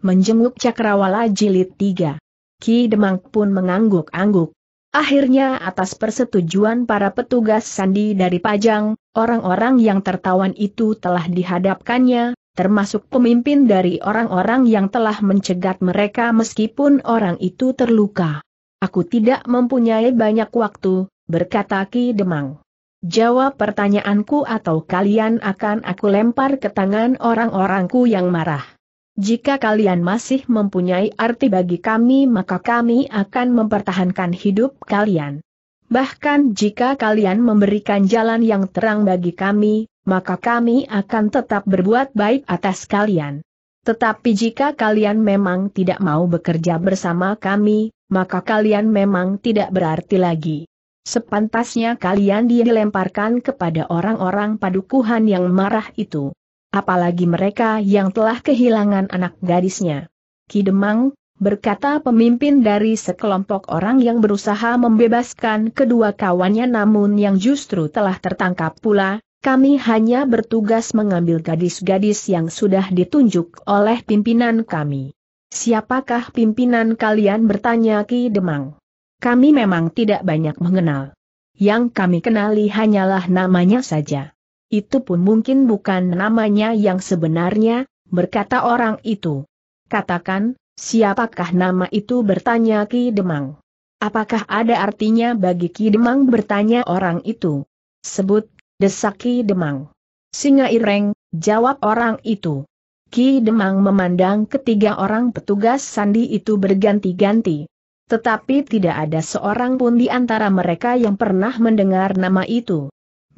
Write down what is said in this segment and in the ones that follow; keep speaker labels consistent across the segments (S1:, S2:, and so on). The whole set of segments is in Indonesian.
S1: menjenguk Cakrawala Jilid 3. Ki Demang pun mengangguk-angguk. Akhirnya atas persetujuan para petugas sandi dari Pajang, orang-orang yang tertawan itu telah dihadapkannya, termasuk pemimpin dari orang-orang yang telah mencegat mereka meskipun orang itu terluka. Aku tidak mempunyai banyak waktu, berkata Ki Demang. Jawab pertanyaanku atau kalian akan aku lempar ke tangan orang-orangku yang marah. Jika kalian masih mempunyai arti bagi kami maka kami akan mempertahankan hidup kalian. Bahkan jika kalian memberikan jalan yang terang bagi kami, maka kami akan tetap berbuat baik atas kalian. Tetapi jika kalian memang tidak mau bekerja bersama kami, maka kalian memang tidak berarti lagi. Sepantasnya kalian dilemparkan kepada orang-orang padukuhan yang marah itu apalagi mereka yang telah kehilangan anak gadisnya. Kidemang, berkata pemimpin dari sekelompok orang yang berusaha membebaskan kedua kawannya namun yang justru telah tertangkap pula, kami hanya bertugas mengambil gadis-gadis yang sudah ditunjuk oleh pimpinan kami. Siapakah pimpinan kalian bertanya Ki Demang? Kami memang tidak banyak mengenal. Yang kami kenali hanyalah namanya saja. Itu pun mungkin bukan namanya yang sebenarnya, berkata orang itu. Katakan, siapakah nama itu bertanya Ki Demang. Apakah ada artinya bagi Ki Demang bertanya orang itu? Sebut, desak Ki Demang. Singa Ireng, jawab orang itu. Ki Demang memandang ketiga orang petugas sandi itu berganti-ganti. Tetapi tidak ada seorang pun di antara mereka yang pernah mendengar nama itu.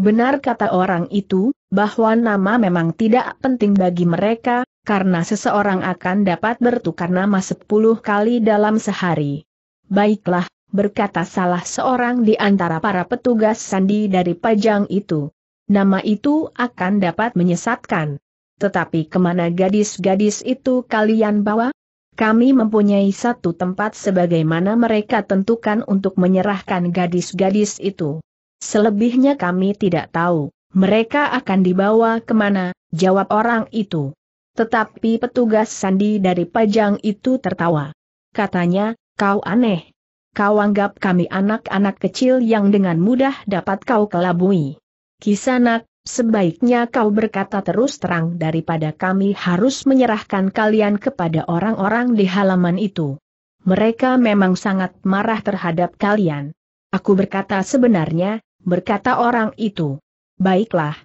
S1: Benar kata orang itu, bahwa nama memang tidak penting bagi mereka, karena seseorang akan dapat bertukar nama sepuluh kali dalam sehari. Baiklah, berkata salah seorang di antara para petugas sandi dari pajang itu. Nama itu akan dapat menyesatkan. Tetapi kemana gadis-gadis itu kalian bawa? Kami mempunyai satu tempat sebagaimana mereka tentukan untuk menyerahkan gadis-gadis itu. Selebihnya kami tidak tahu, mereka akan dibawa kemana, jawab orang itu. Tetapi petugas sandi dari pajang itu tertawa. Katanya, kau aneh. Kau anggap kami anak-anak kecil yang dengan mudah dapat kau kelabui. Kisanak, sebaiknya kau berkata terus terang daripada kami harus menyerahkan kalian kepada orang-orang di halaman itu. Mereka memang sangat marah terhadap kalian. Aku berkata sebenarnya, berkata orang itu. Baiklah.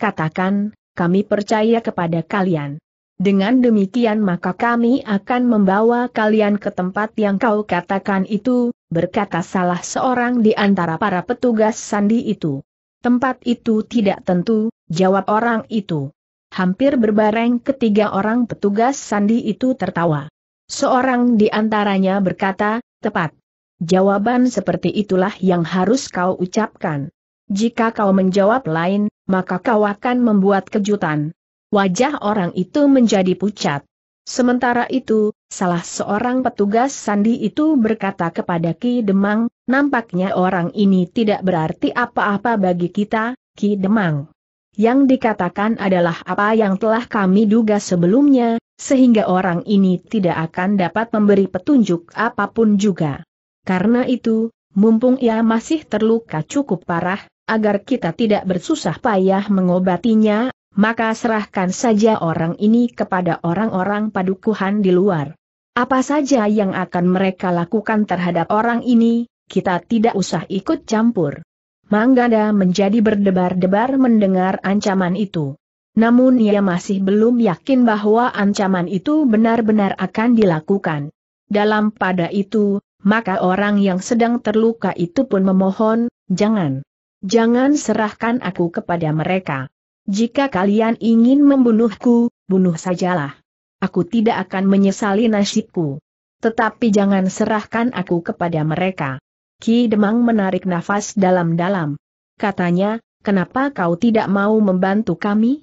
S1: Katakan, kami percaya kepada kalian. Dengan demikian maka kami akan membawa kalian ke tempat yang kau katakan itu, berkata salah seorang di antara para petugas sandi itu. Tempat itu tidak tentu, jawab orang itu. Hampir berbareng ketiga orang petugas sandi itu tertawa. Seorang di antaranya berkata, tepat. Jawaban seperti itulah yang harus kau ucapkan. Jika kau menjawab lain, maka kau akan membuat kejutan. Wajah orang itu menjadi pucat. Sementara itu, salah seorang petugas sandi itu berkata kepada Ki Demang, nampaknya orang ini tidak berarti apa-apa bagi kita, Ki Demang. Yang dikatakan adalah apa yang telah kami duga sebelumnya, sehingga orang ini tidak akan dapat memberi petunjuk apapun juga. Karena itu, mumpung ia masih terluka cukup parah, agar kita tidak bersusah payah mengobatinya, maka serahkan saja orang ini kepada orang-orang padukuhan di luar. Apa saja yang akan mereka lakukan terhadap orang ini, kita tidak usah ikut campur. Manggada menjadi berdebar-debar mendengar ancaman itu. Namun ia masih belum yakin bahwa ancaman itu benar-benar akan dilakukan. Dalam pada itu, maka orang yang sedang terluka itu pun memohon, jangan. Jangan serahkan aku kepada mereka. Jika kalian ingin membunuhku, bunuh sajalah. Aku tidak akan menyesali nasibku. Tetapi jangan serahkan aku kepada mereka. Ki Demang menarik nafas dalam-dalam. Katanya, kenapa kau tidak mau membantu kami?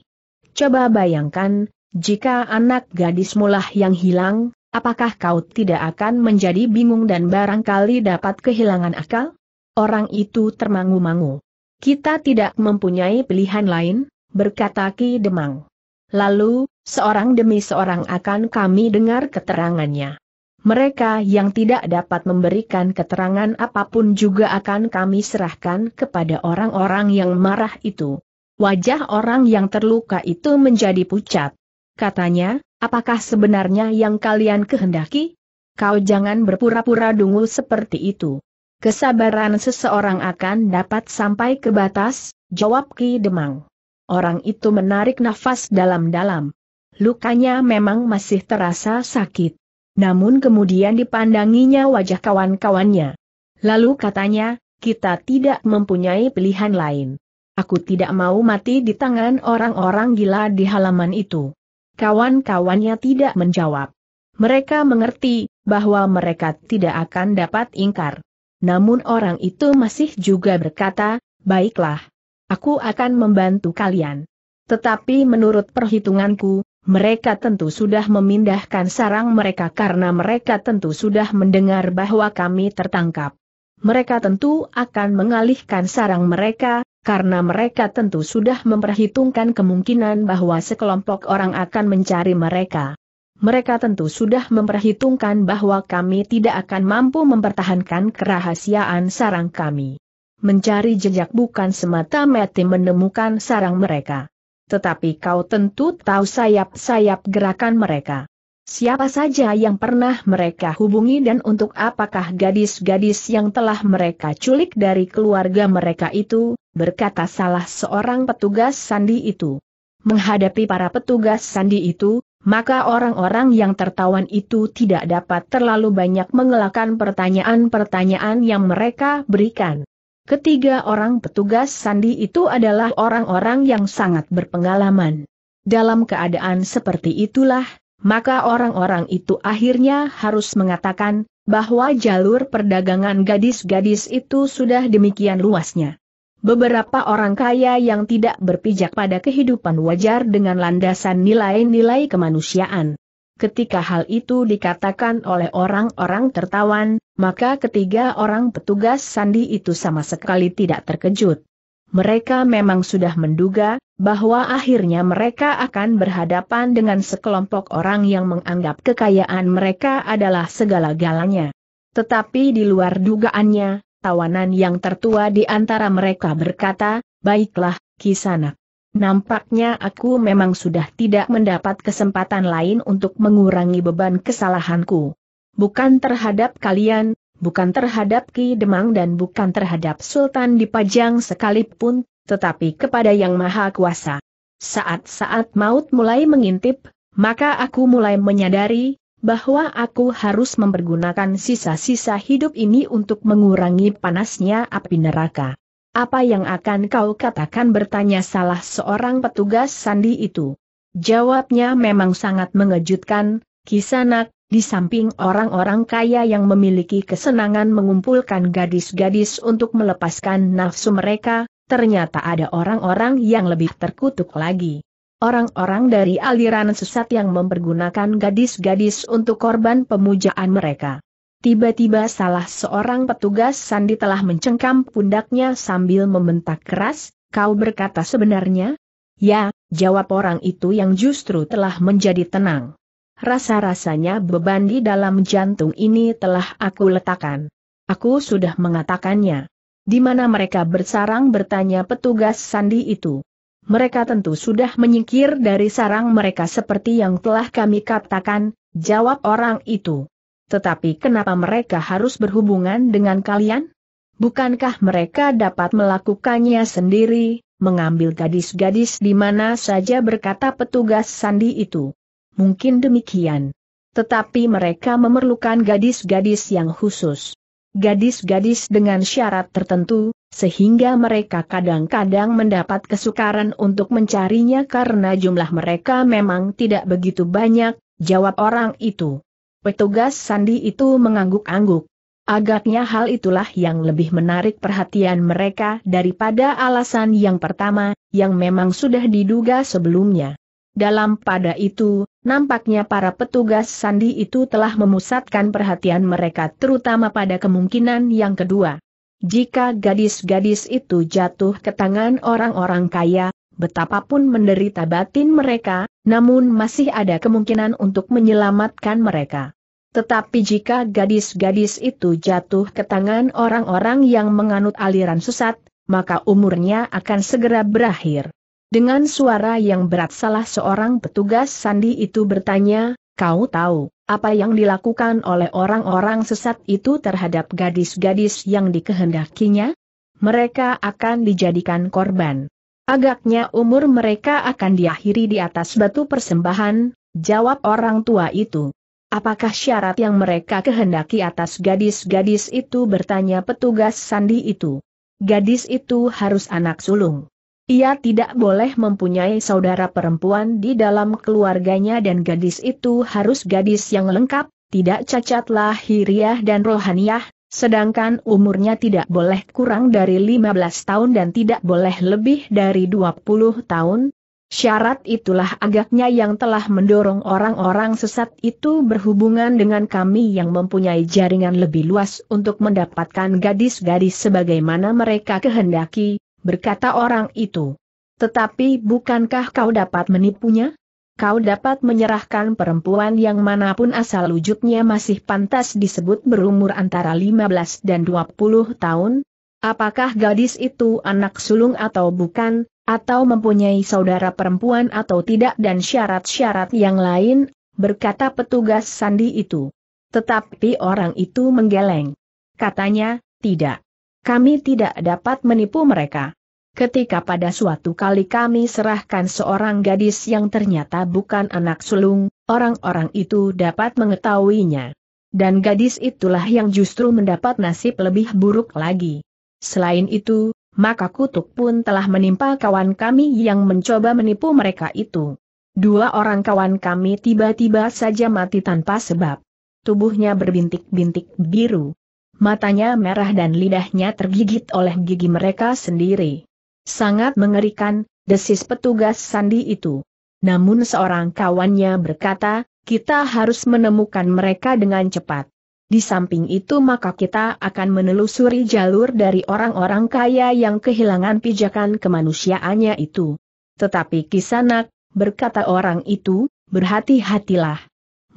S1: Coba bayangkan, jika anak gadis mulah yang hilang, Apakah kau tidak akan menjadi bingung dan barangkali dapat kehilangan akal? Orang itu termangu-mangu. Kita tidak mempunyai pilihan lain, berkata Ki Demang. Lalu, seorang demi seorang akan kami dengar keterangannya. Mereka yang tidak dapat memberikan keterangan apapun juga akan kami serahkan kepada orang-orang yang marah itu. Wajah orang yang terluka itu menjadi pucat. Katanya, Apakah sebenarnya yang kalian kehendaki? Kau jangan berpura-pura dungu seperti itu. Kesabaran seseorang akan dapat sampai ke batas, jawab Ki Demang. Orang itu menarik nafas dalam-dalam. Lukanya memang masih terasa sakit. Namun kemudian dipandanginya wajah kawan-kawannya. Lalu katanya, kita tidak mempunyai pilihan lain. Aku tidak mau mati di tangan orang-orang gila di halaman itu. Kawan-kawannya tidak menjawab. Mereka mengerti bahwa mereka tidak akan dapat ingkar. Namun orang itu masih juga berkata, baiklah. Aku akan membantu kalian. Tetapi menurut perhitunganku, mereka tentu sudah memindahkan sarang mereka karena mereka tentu sudah mendengar bahwa kami tertangkap mereka tentu akan mengalihkan sarang mereka, karena mereka tentu sudah memperhitungkan kemungkinan bahwa sekelompok orang akan mencari mereka. Mereka tentu sudah memperhitungkan bahwa kami tidak akan mampu mempertahankan kerahasiaan sarang kami. Mencari jejak bukan semata-mata menemukan sarang mereka. Tetapi kau tentu tahu sayap-sayap gerakan mereka. Siapa saja yang pernah mereka hubungi dan untuk apakah gadis-gadis yang telah mereka culik dari keluarga mereka itu, berkata salah seorang petugas sandi itu. Menghadapi para petugas sandi itu, maka orang-orang yang tertawan itu tidak dapat terlalu banyak mengelakkan pertanyaan-pertanyaan yang mereka berikan. Ketiga orang petugas sandi itu adalah orang-orang yang sangat berpengalaman. Dalam keadaan seperti itulah, maka orang-orang itu akhirnya harus mengatakan bahwa jalur perdagangan gadis-gadis itu sudah demikian luasnya. Beberapa orang kaya yang tidak berpijak pada kehidupan wajar dengan landasan nilai-nilai kemanusiaan. Ketika hal itu dikatakan oleh orang-orang tertawan, maka ketiga orang petugas sandi itu sama sekali tidak terkejut mereka memang sudah menduga bahwa akhirnya mereka akan berhadapan dengan sekelompok orang yang menganggap kekayaan mereka adalah segala-galanya. Tetapi di luar dugaannya, tawanan yang tertua di antara mereka berkata, "Baiklah, Kisanak. Nampaknya aku memang sudah tidak mendapat kesempatan lain untuk mengurangi beban kesalahanku. Bukan terhadap kalian, bukan terhadap Ki Demang dan bukan terhadap Sultan Dipajang sekalipun, tetapi kepada Yang Maha Kuasa. Saat-saat maut mulai mengintip, maka aku mulai menyadari, bahwa aku harus mempergunakan sisa-sisa hidup ini untuk mengurangi panasnya api neraka. Apa yang akan kau katakan bertanya salah seorang petugas sandi itu? Jawabnya memang sangat mengejutkan, Kisanak, di samping orang-orang kaya yang memiliki kesenangan mengumpulkan gadis-gadis untuk melepaskan nafsu mereka, ternyata ada orang-orang yang lebih terkutuk lagi. Orang-orang dari aliran sesat yang mempergunakan gadis-gadis untuk korban pemujaan mereka. Tiba-tiba salah seorang petugas sandi telah mencengkam pundaknya sambil membentak keras, kau berkata sebenarnya? Ya, jawab orang itu yang justru telah menjadi tenang. Rasa-rasanya beban di dalam jantung ini telah aku letakkan. Aku sudah mengatakannya. Di mana mereka bersarang bertanya petugas sandi itu. Mereka tentu sudah menyingkir dari sarang mereka seperti yang telah kami katakan, jawab orang itu. Tetapi kenapa mereka harus berhubungan dengan kalian? Bukankah mereka dapat melakukannya sendiri, mengambil gadis-gadis di mana saja berkata petugas sandi itu mungkin demikian. Tetapi mereka memerlukan gadis-gadis yang khusus. Gadis-gadis dengan syarat tertentu, sehingga mereka kadang-kadang mendapat kesukaran untuk mencarinya karena jumlah mereka memang tidak begitu banyak, jawab orang itu. Petugas sandi itu mengangguk-angguk. Agaknya hal itulah yang lebih menarik perhatian mereka daripada alasan yang pertama, yang memang sudah diduga sebelumnya. Dalam pada itu, Nampaknya para petugas sandi itu telah memusatkan perhatian mereka terutama pada kemungkinan yang kedua. Jika gadis-gadis itu jatuh ke tangan orang-orang kaya, betapapun menderita batin mereka, namun masih ada kemungkinan untuk menyelamatkan mereka. Tetapi jika gadis-gadis itu jatuh ke tangan orang-orang yang menganut aliran sesat, maka umurnya akan segera berakhir. Dengan suara yang berat salah seorang petugas sandi itu bertanya, kau tahu, apa yang dilakukan oleh orang-orang sesat itu terhadap gadis-gadis yang dikehendakinya? Mereka akan dijadikan korban. Agaknya umur mereka akan diakhiri di atas batu persembahan, jawab orang tua itu. Apakah syarat yang mereka kehendaki atas gadis-gadis itu bertanya petugas sandi itu? Gadis itu harus anak sulung. Ia tidak boleh mempunyai saudara perempuan di dalam keluarganya dan gadis itu harus gadis yang lengkap, tidak cacat lahiriah dan rohaniah, sedangkan umurnya tidak boleh kurang dari 15 tahun dan tidak boleh lebih dari 20 tahun. Syarat itulah agaknya yang telah mendorong orang-orang sesat itu berhubungan dengan kami yang mempunyai jaringan lebih luas untuk mendapatkan gadis-gadis sebagaimana mereka kehendaki, berkata orang itu. Tetapi bukankah kau dapat menipunya? Kau dapat menyerahkan perempuan yang manapun asal wujudnya masih pantas disebut berumur antara 15 dan 20 tahun? Apakah gadis itu anak sulung atau bukan, atau mempunyai saudara perempuan atau tidak dan syarat-syarat yang lain, berkata petugas sandi itu. Tetapi orang itu menggeleng. Katanya, tidak. Kami tidak dapat menipu mereka. Ketika pada suatu kali kami serahkan seorang gadis yang ternyata bukan anak sulung, orang-orang itu dapat mengetahuinya. Dan gadis itulah yang justru mendapat nasib lebih buruk lagi. Selain itu, maka kutuk pun telah menimpa kawan kami yang mencoba menipu mereka itu. Dua orang kawan kami tiba-tiba saja mati tanpa sebab. Tubuhnya berbintik-bintik biru, matanya merah dan lidahnya tergigit oleh gigi mereka sendiri. Sangat mengerikan, desis petugas sandi itu. Namun seorang kawannya berkata, kita harus menemukan mereka dengan cepat. Di samping itu maka kita akan menelusuri jalur dari orang-orang kaya yang kehilangan pijakan kemanusiaannya itu. Tetapi Kisanak, berkata orang itu, berhati-hatilah.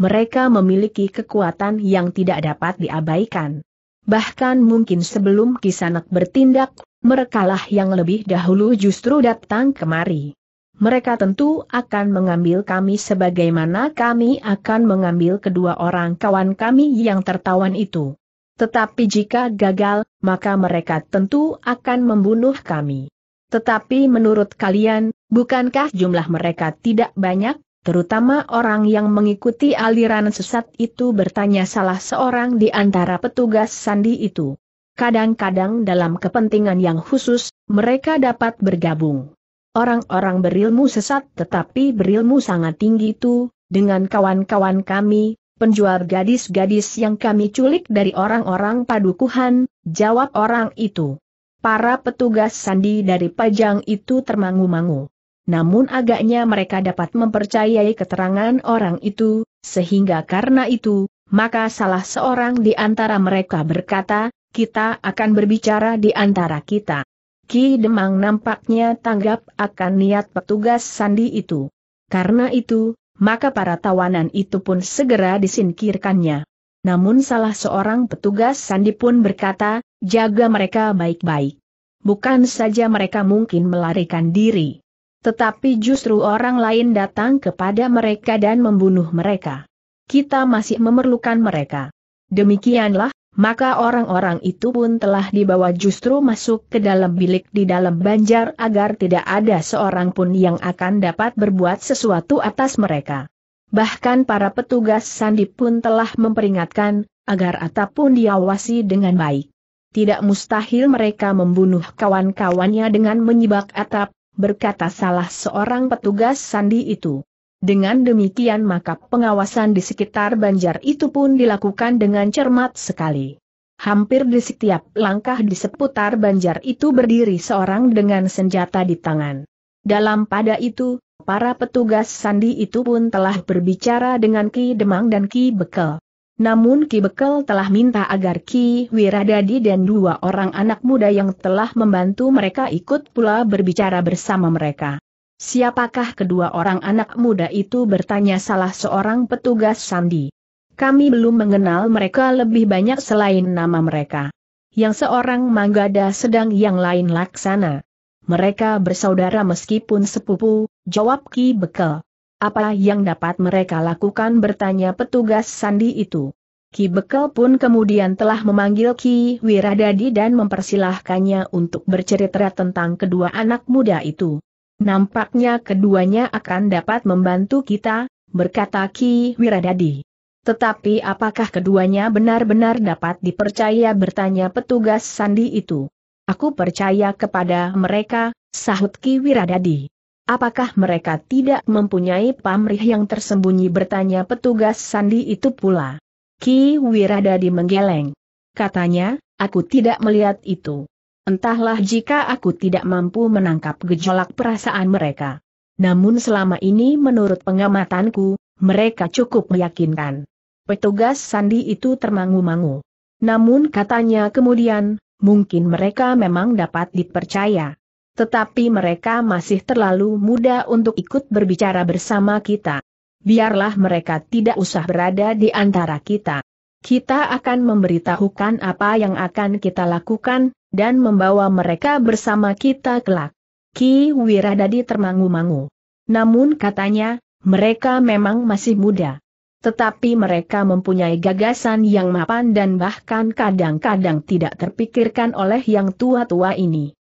S1: Mereka memiliki kekuatan yang tidak dapat diabaikan. Bahkan mungkin sebelum Kisanak bertindak, merekalah yang lebih dahulu justru datang kemari. Mereka tentu akan mengambil kami sebagaimana kami akan mengambil kedua orang kawan kami yang tertawan itu. Tetapi jika gagal, maka mereka tentu akan membunuh kami. Tetapi menurut kalian, bukankah jumlah mereka tidak banyak? terutama orang yang mengikuti aliran sesat itu bertanya salah seorang di antara petugas sandi itu. Kadang-kadang dalam kepentingan yang khusus, mereka dapat bergabung. Orang-orang berilmu sesat tetapi berilmu sangat tinggi itu, dengan kawan-kawan kami, penjual gadis-gadis yang kami culik dari orang-orang padukuhan, jawab orang itu. Para petugas sandi dari Pajang itu termangu-mangu namun agaknya mereka dapat mempercayai keterangan orang itu, sehingga karena itu, maka salah seorang di antara mereka berkata, kita akan berbicara di antara kita. Ki Demang nampaknya tanggap akan niat petugas sandi itu. Karena itu, maka para tawanan itu pun segera disingkirkannya. Namun salah seorang petugas sandi pun berkata, jaga mereka baik-baik. Bukan saja mereka mungkin melarikan diri tetapi justru orang lain datang kepada mereka dan membunuh mereka. Kita masih memerlukan mereka. Demikianlah, maka orang-orang itu pun telah dibawa justru masuk ke dalam bilik di dalam banjar agar tidak ada seorang pun yang akan dapat berbuat sesuatu atas mereka. Bahkan para petugas sandi pun telah memperingatkan, agar atap pun diawasi dengan baik. Tidak mustahil mereka membunuh kawan-kawannya dengan menyibak atap, berkata salah seorang petugas sandi itu. Dengan demikian maka pengawasan di sekitar banjar itu pun dilakukan dengan cermat sekali. Hampir di setiap langkah di seputar banjar itu berdiri seorang dengan senjata di tangan. Dalam pada itu, para petugas sandi itu pun telah berbicara dengan Ki Demang dan Ki Bekel namun Ki Bekel telah minta agar Ki Wiradadi dan dua orang anak muda yang telah membantu mereka ikut pula berbicara bersama mereka. Siapakah kedua orang anak muda itu bertanya salah seorang petugas sandi. Kami belum mengenal mereka lebih banyak selain nama mereka. Yang seorang Manggada sedang yang lain laksana. Mereka bersaudara meskipun sepupu, jawab Ki Bekel. Apa yang dapat mereka lakukan bertanya petugas sandi itu. Ki Bekel pun kemudian telah memanggil Ki Wiradadi dan mempersilahkannya untuk bercerita tentang kedua anak muda itu. Nampaknya keduanya akan dapat membantu kita, berkata Ki Wiradadi. Tetapi apakah keduanya benar-benar dapat dipercaya bertanya petugas sandi itu? Aku percaya kepada mereka, sahut Ki Wiradadi. Apakah mereka tidak mempunyai pamrih yang tersembunyi bertanya petugas sandi itu pula? Ki Wiradadi menggeleng. Katanya, aku tidak melihat itu. Entahlah jika aku tidak mampu menangkap gejolak perasaan mereka. Namun selama ini menurut pengamatanku, mereka cukup meyakinkan. Petugas sandi itu termangu-mangu. Namun katanya kemudian, mungkin mereka memang dapat dipercaya tetapi mereka masih terlalu muda untuk ikut berbicara bersama kita. Biarlah mereka tidak usah berada di antara kita. Kita akan memberitahukan apa yang akan kita lakukan, dan membawa mereka bersama kita kelak. Ki Wiradadi termangu-mangu. Namun katanya, mereka memang masih muda. Tetapi mereka mempunyai gagasan yang mapan dan bahkan kadang-kadang tidak terpikirkan oleh yang tua-tua ini.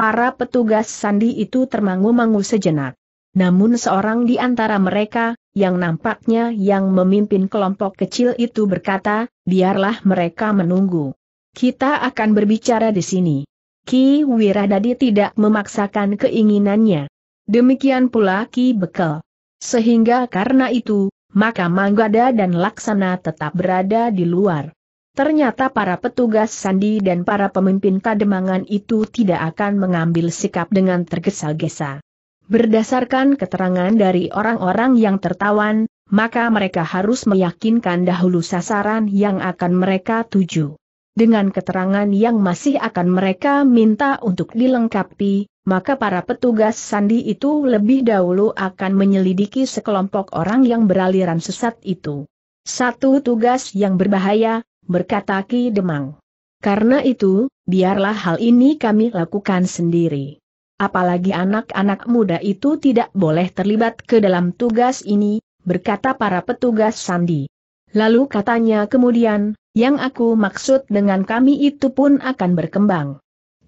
S1: Para petugas sandi itu termangu-mangu sejenak. Namun seorang di antara mereka, yang nampaknya yang memimpin kelompok kecil itu berkata, biarlah mereka menunggu. Kita akan berbicara di sini. Ki Wiradadi tidak memaksakan keinginannya. Demikian pula Ki Bekel. Sehingga karena itu, maka Manggada dan Laksana tetap berada di luar. Ternyata para petugas sandi dan para pemimpin kademangan itu tidak akan mengambil sikap dengan tergesa-gesa. Berdasarkan keterangan dari orang-orang yang tertawan, maka mereka harus meyakinkan dahulu sasaran yang akan mereka tuju. Dengan keterangan yang masih akan mereka minta untuk dilengkapi, maka para petugas sandi itu lebih dahulu akan menyelidiki sekelompok orang yang beraliran sesat itu. Satu tugas yang berbahaya, berkata Ki Demang. Karena itu, biarlah hal ini kami lakukan sendiri. Apalagi anak-anak muda itu tidak boleh terlibat ke dalam tugas ini, berkata para petugas Sandi. Lalu katanya kemudian, yang aku maksud dengan kami itu pun akan berkembang.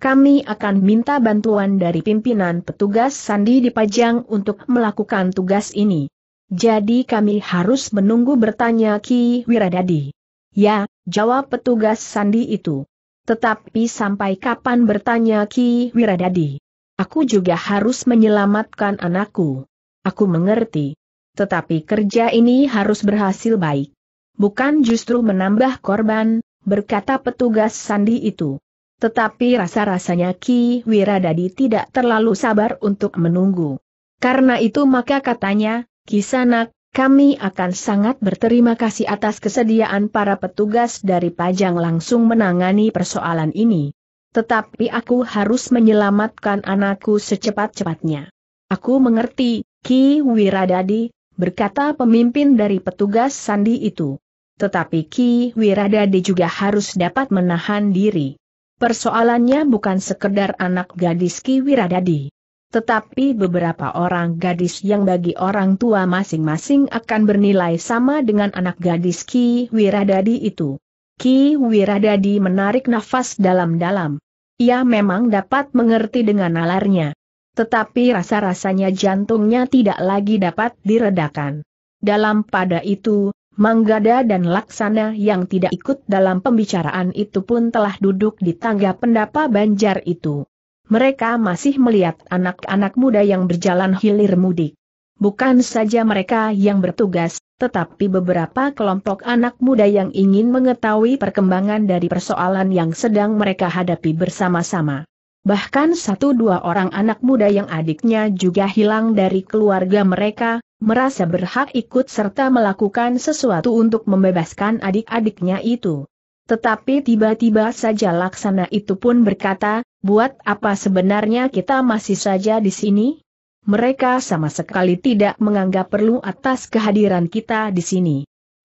S1: Kami akan minta bantuan dari pimpinan petugas Sandi di pajang untuk melakukan tugas ini. Jadi kami harus menunggu bertanya Ki Wiradadi. Ya, jawab petugas sandi itu. Tetapi sampai kapan bertanya Ki Wiradadi? Aku juga harus menyelamatkan anakku. Aku mengerti. Tetapi kerja ini harus berhasil baik. Bukan justru menambah korban, berkata petugas sandi itu. Tetapi rasa-rasanya Ki Wiradadi tidak terlalu sabar untuk menunggu. Karena itu maka katanya, Kisanak, kami akan sangat berterima kasih atas kesediaan para petugas dari Pajang langsung menangani persoalan ini. Tetapi aku harus menyelamatkan anakku secepat-cepatnya. Aku mengerti, Ki Wiradadi, berkata pemimpin dari petugas sandi itu. Tetapi Ki Wiradadi juga harus dapat menahan diri. Persoalannya bukan sekedar anak gadis Ki Wiradadi. Tetapi beberapa orang gadis yang bagi orang tua masing-masing akan bernilai sama dengan anak gadis Ki Wiradadi itu. Ki Wiradadi menarik nafas dalam-dalam. Ia memang dapat mengerti dengan nalarnya. Tetapi rasa-rasanya jantungnya tidak lagi dapat diredakan. Dalam pada itu, Manggada dan Laksana yang tidak ikut dalam pembicaraan itu pun telah duduk di tangga pendapa Banjar itu mereka masih melihat anak-anak muda yang berjalan hilir mudik. Bukan saja mereka yang bertugas, tetapi beberapa kelompok anak muda yang ingin mengetahui perkembangan dari persoalan yang sedang mereka hadapi bersama-sama. Bahkan satu dua orang anak muda yang adiknya juga hilang dari keluarga mereka, merasa berhak ikut serta melakukan sesuatu untuk membebaskan adik-adiknya itu. Tetapi tiba-tiba saja laksana itu pun berkata, buat apa sebenarnya kita masih saja di sini? Mereka sama sekali tidak menganggap perlu atas kehadiran kita di sini.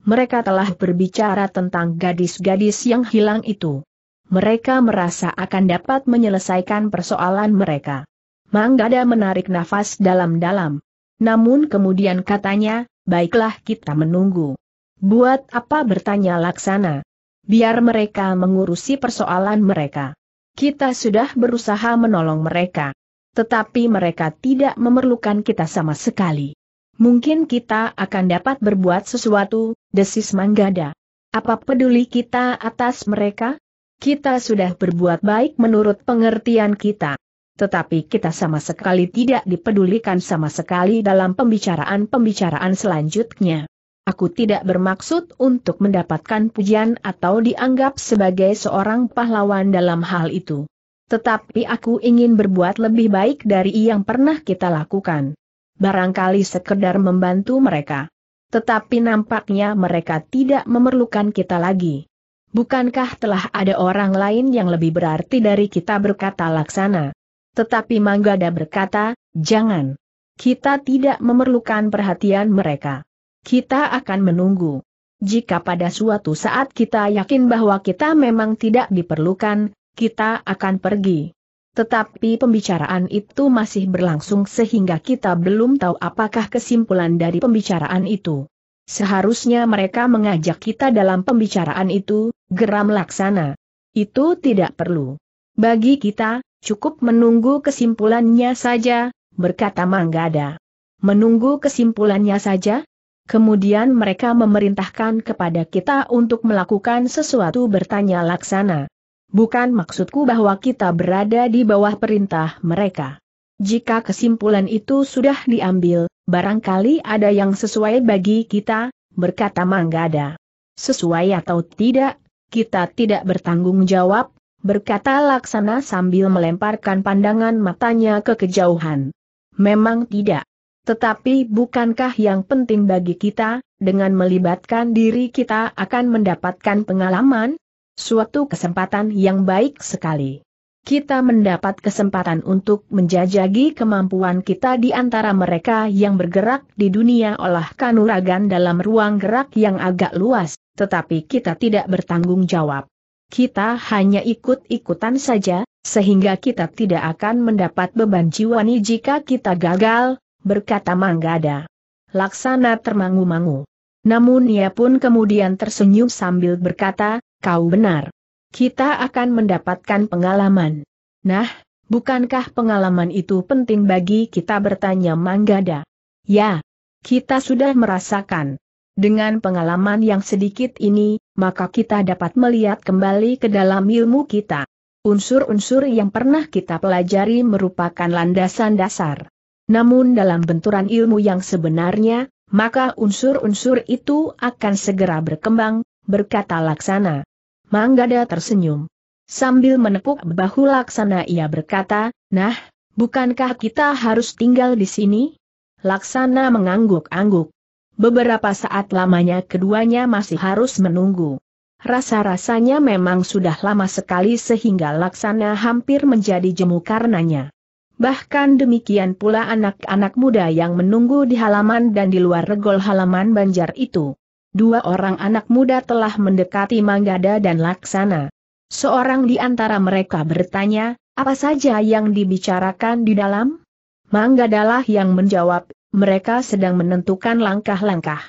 S1: Mereka telah berbicara tentang gadis-gadis yang hilang itu. Mereka merasa akan dapat menyelesaikan persoalan mereka. Manggada menarik nafas dalam-dalam. Namun kemudian katanya, baiklah kita menunggu. Buat apa bertanya laksana? biar mereka mengurusi persoalan mereka. Kita sudah berusaha menolong mereka. Tetapi mereka tidak memerlukan kita sama sekali. Mungkin kita akan dapat berbuat sesuatu, desis Manggada. Apa peduli kita atas mereka? Kita sudah berbuat baik menurut pengertian kita. Tetapi kita sama sekali tidak dipedulikan sama sekali dalam pembicaraan-pembicaraan selanjutnya. Aku tidak bermaksud untuk mendapatkan pujian atau dianggap sebagai seorang pahlawan dalam hal itu. Tetapi aku ingin berbuat lebih baik dari yang pernah kita lakukan. Barangkali sekedar membantu mereka. Tetapi nampaknya mereka tidak memerlukan kita lagi. Bukankah telah ada orang lain yang lebih berarti dari kita berkata laksana? Tetapi Manggada berkata, jangan. Kita tidak memerlukan perhatian mereka kita akan menunggu. Jika pada suatu saat kita yakin bahwa kita memang tidak diperlukan, kita akan pergi. Tetapi pembicaraan itu masih berlangsung sehingga kita belum tahu apakah kesimpulan dari pembicaraan itu. Seharusnya mereka mengajak kita dalam pembicaraan itu, geram laksana. Itu tidak perlu. Bagi kita, cukup menunggu kesimpulannya saja, berkata Manggada. Menunggu kesimpulannya saja? Kemudian mereka memerintahkan kepada kita untuk melakukan sesuatu bertanya laksana. Bukan maksudku bahwa kita berada di bawah perintah mereka. Jika kesimpulan itu sudah diambil, barangkali ada yang sesuai bagi kita, berkata Manggada. Sesuai atau tidak, kita tidak bertanggung jawab, berkata Laksana sambil melemparkan pandangan matanya ke kejauhan. Memang tidak. Tetapi bukankah yang penting bagi kita, dengan melibatkan diri kita akan mendapatkan pengalaman? Suatu kesempatan yang baik sekali. Kita mendapat kesempatan untuk menjajagi kemampuan kita di antara mereka yang bergerak di dunia olah kanuragan dalam ruang gerak yang agak luas, tetapi kita tidak bertanggung jawab. Kita hanya ikut-ikutan saja, sehingga kita tidak akan mendapat beban jiwani jika kita gagal, berkata Manggada. Laksana termangu-mangu. Namun ia pun kemudian tersenyum sambil berkata, kau benar. Kita akan mendapatkan pengalaman. Nah, bukankah pengalaman itu penting bagi kita bertanya Manggada? Ya, kita sudah merasakan. Dengan pengalaman yang sedikit ini, maka kita dapat melihat kembali ke dalam ilmu kita. Unsur-unsur yang pernah kita pelajari merupakan landasan dasar. Namun dalam benturan ilmu yang sebenarnya, maka unsur-unsur itu akan segera berkembang, berkata Laksana. Manggada tersenyum. Sambil menepuk bahu Laksana ia berkata, nah, bukankah kita harus tinggal di sini? Laksana mengangguk-angguk. Beberapa saat lamanya keduanya masih harus menunggu. Rasa-rasanya memang sudah lama sekali sehingga Laksana hampir menjadi jemu karenanya. Bahkan demikian pula anak-anak muda yang menunggu di halaman dan di luar regol halaman banjar itu. Dua orang anak muda telah mendekati Manggada dan Laksana. Seorang di antara mereka bertanya, apa saja yang dibicarakan di dalam? Manggadalah yang menjawab, mereka sedang menentukan langkah-langkah.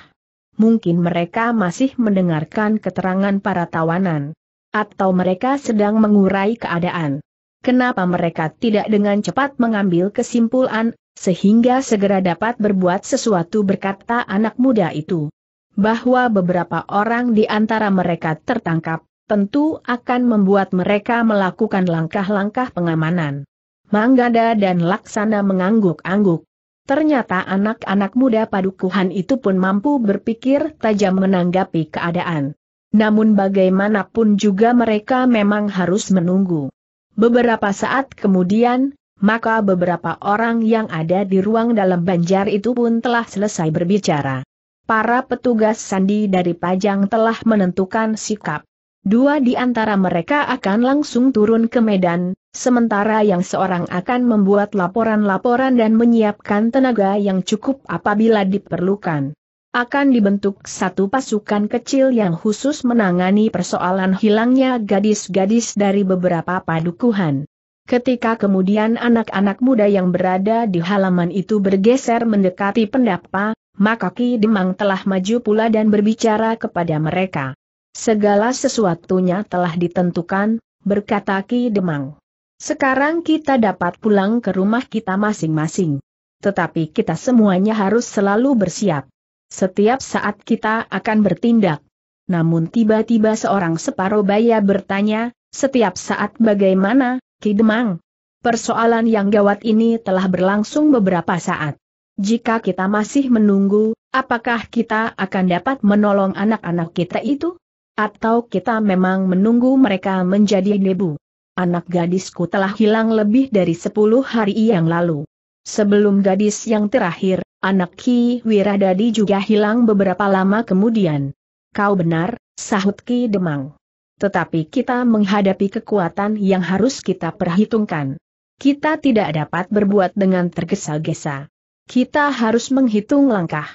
S1: Mungkin mereka masih mendengarkan keterangan para tawanan. Atau mereka sedang mengurai keadaan kenapa mereka tidak dengan cepat mengambil kesimpulan, sehingga segera dapat berbuat sesuatu berkata anak muda itu. Bahwa beberapa orang di antara mereka tertangkap, tentu akan membuat mereka melakukan langkah-langkah pengamanan. Manggada dan Laksana mengangguk-angguk. Ternyata anak-anak muda padukuhan itu pun mampu berpikir tajam menanggapi keadaan. Namun bagaimanapun juga mereka memang harus menunggu. Beberapa saat kemudian, maka beberapa orang yang ada di ruang dalam banjar itu pun telah selesai berbicara. Para petugas sandi dari Pajang telah menentukan sikap. Dua di antara mereka akan langsung turun ke medan, sementara yang seorang akan membuat laporan-laporan dan menyiapkan tenaga yang cukup apabila diperlukan akan dibentuk satu pasukan kecil yang khusus menangani persoalan hilangnya gadis-gadis dari beberapa padukuhan. Ketika kemudian anak-anak muda yang berada di halaman itu bergeser mendekati pendapa, maka Ki Demang telah maju pula dan berbicara kepada mereka. Segala sesuatunya telah ditentukan, berkata Ki Demang. Sekarang kita dapat pulang ke rumah kita masing-masing. Tetapi kita semuanya harus selalu bersiap. Setiap saat kita akan bertindak. Namun tiba-tiba seorang separuh baya bertanya, setiap saat bagaimana, Ki Demang? Persoalan yang gawat ini telah berlangsung beberapa saat. Jika kita masih menunggu, apakah kita akan dapat menolong anak-anak kita itu? Atau kita memang menunggu mereka menjadi debu? Anak gadisku telah hilang lebih dari 10 hari yang lalu. Sebelum gadis yang terakhir, anak Ki Wiradadi juga hilang beberapa lama kemudian. Kau benar, sahut Ki Demang. Tetapi kita menghadapi kekuatan yang harus kita perhitungkan. Kita tidak dapat berbuat dengan tergesa-gesa. Kita harus menghitung langkah.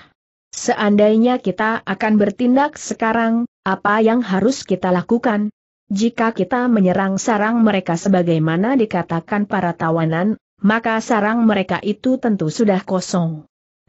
S1: Seandainya kita akan bertindak sekarang, apa yang harus kita lakukan? Jika kita menyerang sarang mereka sebagaimana dikatakan para tawanan, maka sarang mereka itu tentu sudah kosong.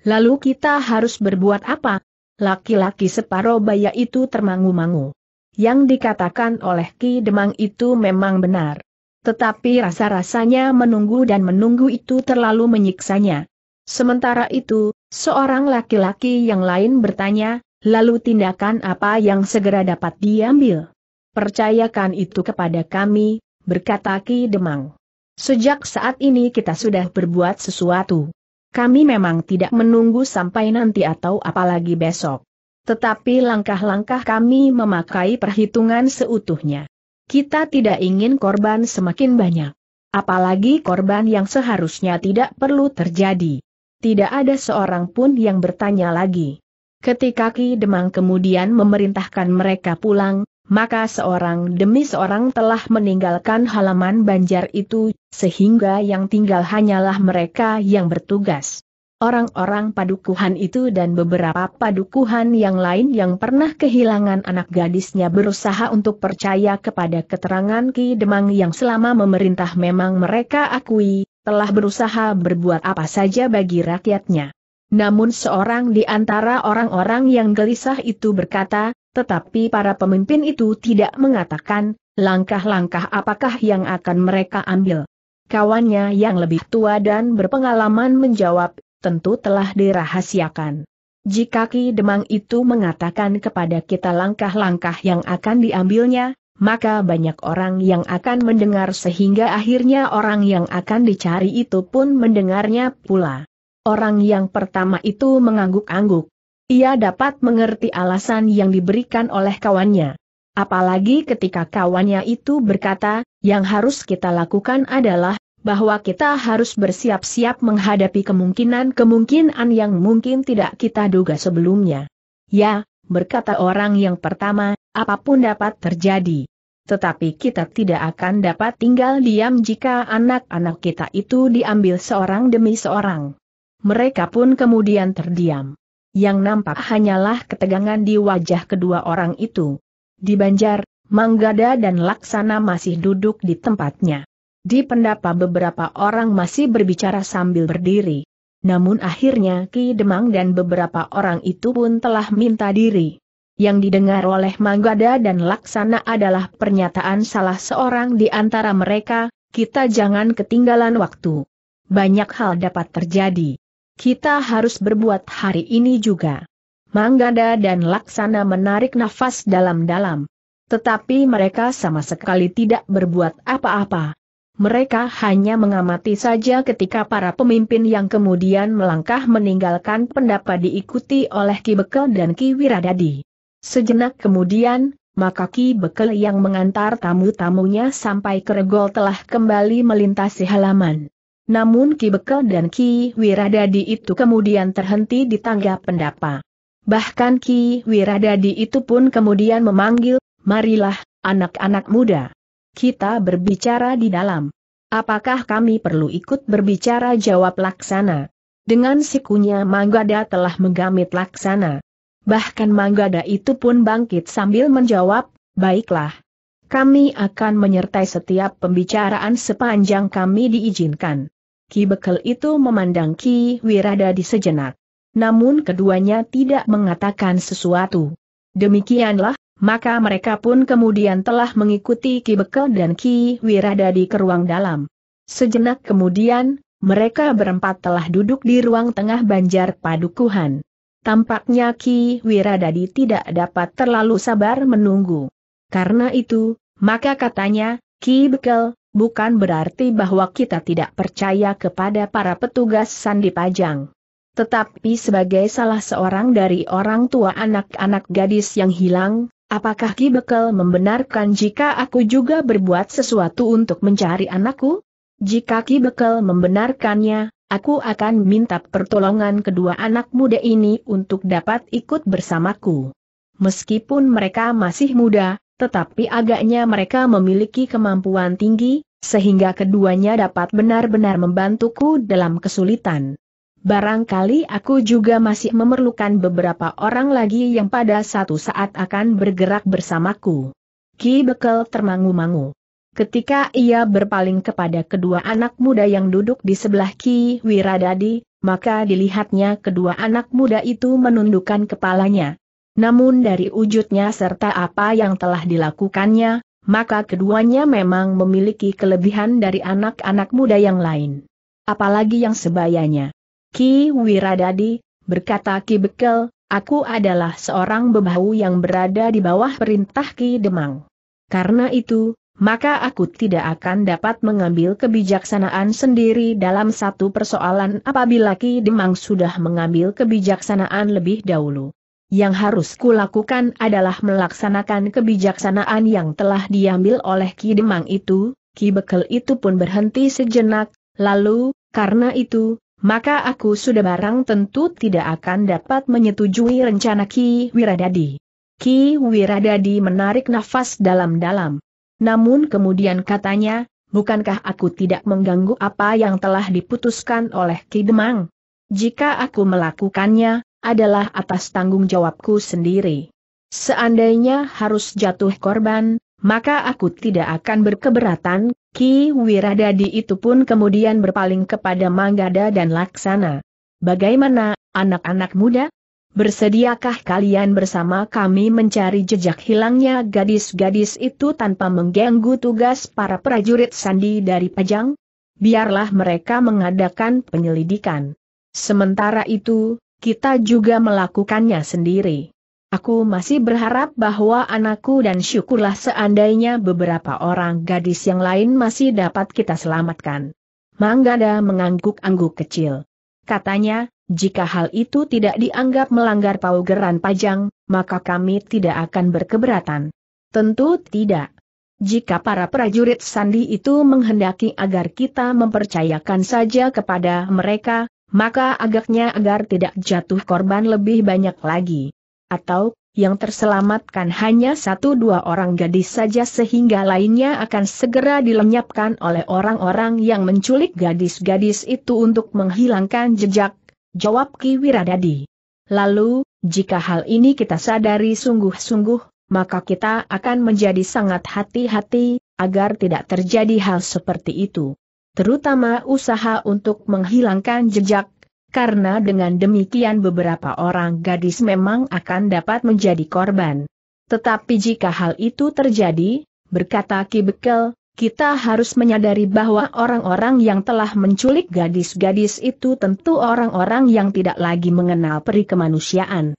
S1: Lalu kita harus berbuat apa? Laki-laki separoh baya itu termangu-mangu. Yang dikatakan oleh Ki Demang itu memang benar. Tetapi rasa-rasanya menunggu dan menunggu itu terlalu menyiksanya. Sementara itu, seorang laki-laki yang lain bertanya, lalu tindakan apa yang segera dapat diambil? Percayakan itu kepada kami, berkata Ki Demang. Sejak saat ini kita sudah berbuat sesuatu. Kami memang tidak menunggu sampai nanti atau apalagi besok. Tetapi langkah-langkah kami memakai perhitungan seutuhnya. Kita tidak ingin korban semakin banyak. Apalagi korban yang seharusnya tidak perlu terjadi. Tidak ada seorang pun yang bertanya lagi. Ketika Ki Demang kemudian memerintahkan mereka pulang, maka seorang demi seorang telah meninggalkan halaman banjar itu, sehingga yang tinggal hanyalah mereka yang bertugas. Orang-orang padukuhan itu dan beberapa padukuhan yang lain yang pernah kehilangan anak gadisnya berusaha untuk percaya kepada keterangan Ki Demang yang selama memerintah memang mereka akui, telah berusaha berbuat apa saja bagi rakyatnya. Namun seorang di antara orang-orang yang gelisah itu berkata, tetapi para pemimpin itu tidak mengatakan, langkah-langkah apakah yang akan mereka ambil. Kawannya yang lebih tua dan berpengalaman menjawab, tentu telah dirahasiakan. Jika Ki Demang itu mengatakan kepada kita langkah-langkah yang akan diambilnya, maka banyak orang yang akan mendengar sehingga akhirnya orang yang akan dicari itu pun mendengarnya pula. Orang yang pertama itu mengangguk-angguk. Ia dapat mengerti alasan yang diberikan oleh kawannya. Apalagi ketika kawannya itu berkata, yang harus kita lakukan adalah, bahwa kita harus bersiap-siap menghadapi kemungkinan-kemungkinan yang mungkin tidak kita duga sebelumnya. Ya, berkata orang yang pertama, apapun dapat terjadi. Tetapi kita tidak akan dapat tinggal diam jika anak-anak kita itu diambil seorang demi seorang. Mereka pun kemudian terdiam yang nampak hanyalah ketegangan di wajah kedua orang itu. Di Banjar, Manggada dan Laksana masih duduk di tempatnya. Di pendapa beberapa orang masih berbicara sambil berdiri. Namun akhirnya Ki Demang dan beberapa orang itu pun telah minta diri. Yang didengar oleh Manggada dan Laksana adalah pernyataan salah seorang di antara mereka, kita jangan ketinggalan waktu. Banyak hal dapat terjadi. Kita harus berbuat hari ini juga. Manggada dan Laksana menarik nafas dalam-dalam. Tetapi mereka sama sekali tidak berbuat apa-apa. Mereka hanya mengamati saja ketika para pemimpin yang kemudian melangkah meninggalkan pendapat diikuti oleh Ki Bekel dan Ki Wiradadi. Sejenak kemudian, maka Ki Bekel yang mengantar tamu-tamunya sampai ke regol telah kembali melintasi halaman. Namun Ki Bekel dan Ki Wiradadi itu kemudian terhenti di tangga pendapa. Bahkan Ki Wiradadi itu pun kemudian memanggil, marilah, anak-anak muda. Kita berbicara di dalam. Apakah kami perlu ikut berbicara jawab Laksana? Dengan sikunya Manggada telah menggamit Laksana. Bahkan Manggada itu pun bangkit sambil menjawab, baiklah. Kami akan menyertai setiap pembicaraan sepanjang kami diizinkan. Ki Bekel itu memandang Ki Wirada di sejenak. Namun keduanya tidak mengatakan sesuatu. Demikianlah, maka mereka pun kemudian telah mengikuti Ki Bekel dan Ki Wirada di ke ruang dalam. Sejenak kemudian, mereka berempat telah duduk di ruang tengah banjar padukuhan. Tampaknya Ki Wiradadi tidak dapat terlalu sabar menunggu. Karena itu, maka katanya, Ki Bekel, bukan berarti bahwa kita tidak percaya kepada para petugas sandi pajang. Tetapi sebagai salah seorang dari orang tua anak-anak gadis yang hilang, apakah Ki Bekel membenarkan jika aku juga berbuat sesuatu untuk mencari anakku? Jika Ki Bekel membenarkannya, aku akan minta pertolongan kedua anak muda ini untuk dapat ikut bersamaku. Meskipun mereka masih muda, tetapi agaknya mereka memiliki kemampuan tinggi, sehingga keduanya dapat benar-benar membantuku dalam kesulitan. Barangkali aku juga masih memerlukan beberapa orang lagi yang pada satu saat akan bergerak bersamaku. Ki Bekel termangu-mangu. Ketika ia berpaling kepada kedua anak muda yang duduk di sebelah Ki Wiradadi, maka dilihatnya kedua anak muda itu menundukkan kepalanya. Namun dari wujudnya serta apa yang telah dilakukannya, maka keduanya memang memiliki kelebihan dari anak-anak muda yang lain. Apalagi yang sebayanya. Ki Wiradadi, berkata Ki Bekel, aku adalah seorang bebahu yang berada di bawah perintah Ki Demang. Karena itu, maka aku tidak akan dapat mengambil kebijaksanaan sendiri dalam satu persoalan apabila Ki Demang sudah mengambil kebijaksanaan lebih dahulu yang harus kulakukan adalah melaksanakan kebijaksanaan yang telah diambil oleh Ki Demang itu, Ki Bekel itu pun berhenti sejenak, lalu, karena itu, maka aku sudah barang tentu tidak akan dapat menyetujui rencana Ki Wiradadi. Ki Wiradadi menarik nafas dalam-dalam. Namun kemudian katanya, bukankah aku tidak mengganggu apa yang telah diputuskan oleh Ki Demang? Jika aku melakukannya, adalah atas tanggung jawabku sendiri. Seandainya harus jatuh korban, maka aku tidak akan berkeberatan, Ki Wiradadi itu pun kemudian berpaling kepada Manggada dan Laksana. Bagaimana, anak-anak muda? Bersediakah kalian bersama kami mencari jejak hilangnya gadis-gadis itu tanpa mengganggu tugas para prajurit sandi dari Pajang? Biarlah mereka mengadakan penyelidikan. Sementara itu, kita juga melakukannya sendiri. Aku masih berharap bahwa anakku dan syukurlah seandainya beberapa orang gadis yang lain masih dapat kita selamatkan. Manggada mengangguk-angguk kecil. Katanya, jika hal itu tidak dianggap melanggar paugeran pajang, maka kami tidak akan berkeberatan. Tentu tidak. Jika para prajurit sandi itu menghendaki agar kita mempercayakan saja kepada mereka, maka agaknya agar tidak jatuh korban lebih banyak lagi. Atau, yang terselamatkan hanya satu dua orang gadis saja sehingga lainnya akan segera dilenyapkan oleh orang-orang yang menculik gadis-gadis itu untuk menghilangkan jejak, jawab Ki Wiradadi. Lalu, jika hal ini kita sadari sungguh-sungguh, maka kita akan menjadi sangat hati-hati, agar tidak terjadi hal seperti itu terutama usaha untuk menghilangkan jejak, karena dengan demikian beberapa orang gadis memang akan dapat menjadi korban. Tetapi jika hal itu terjadi, berkata Ki Bekel, kita harus menyadari bahwa orang-orang yang telah menculik gadis-gadis itu tentu orang-orang yang tidak lagi mengenal peri kemanusiaan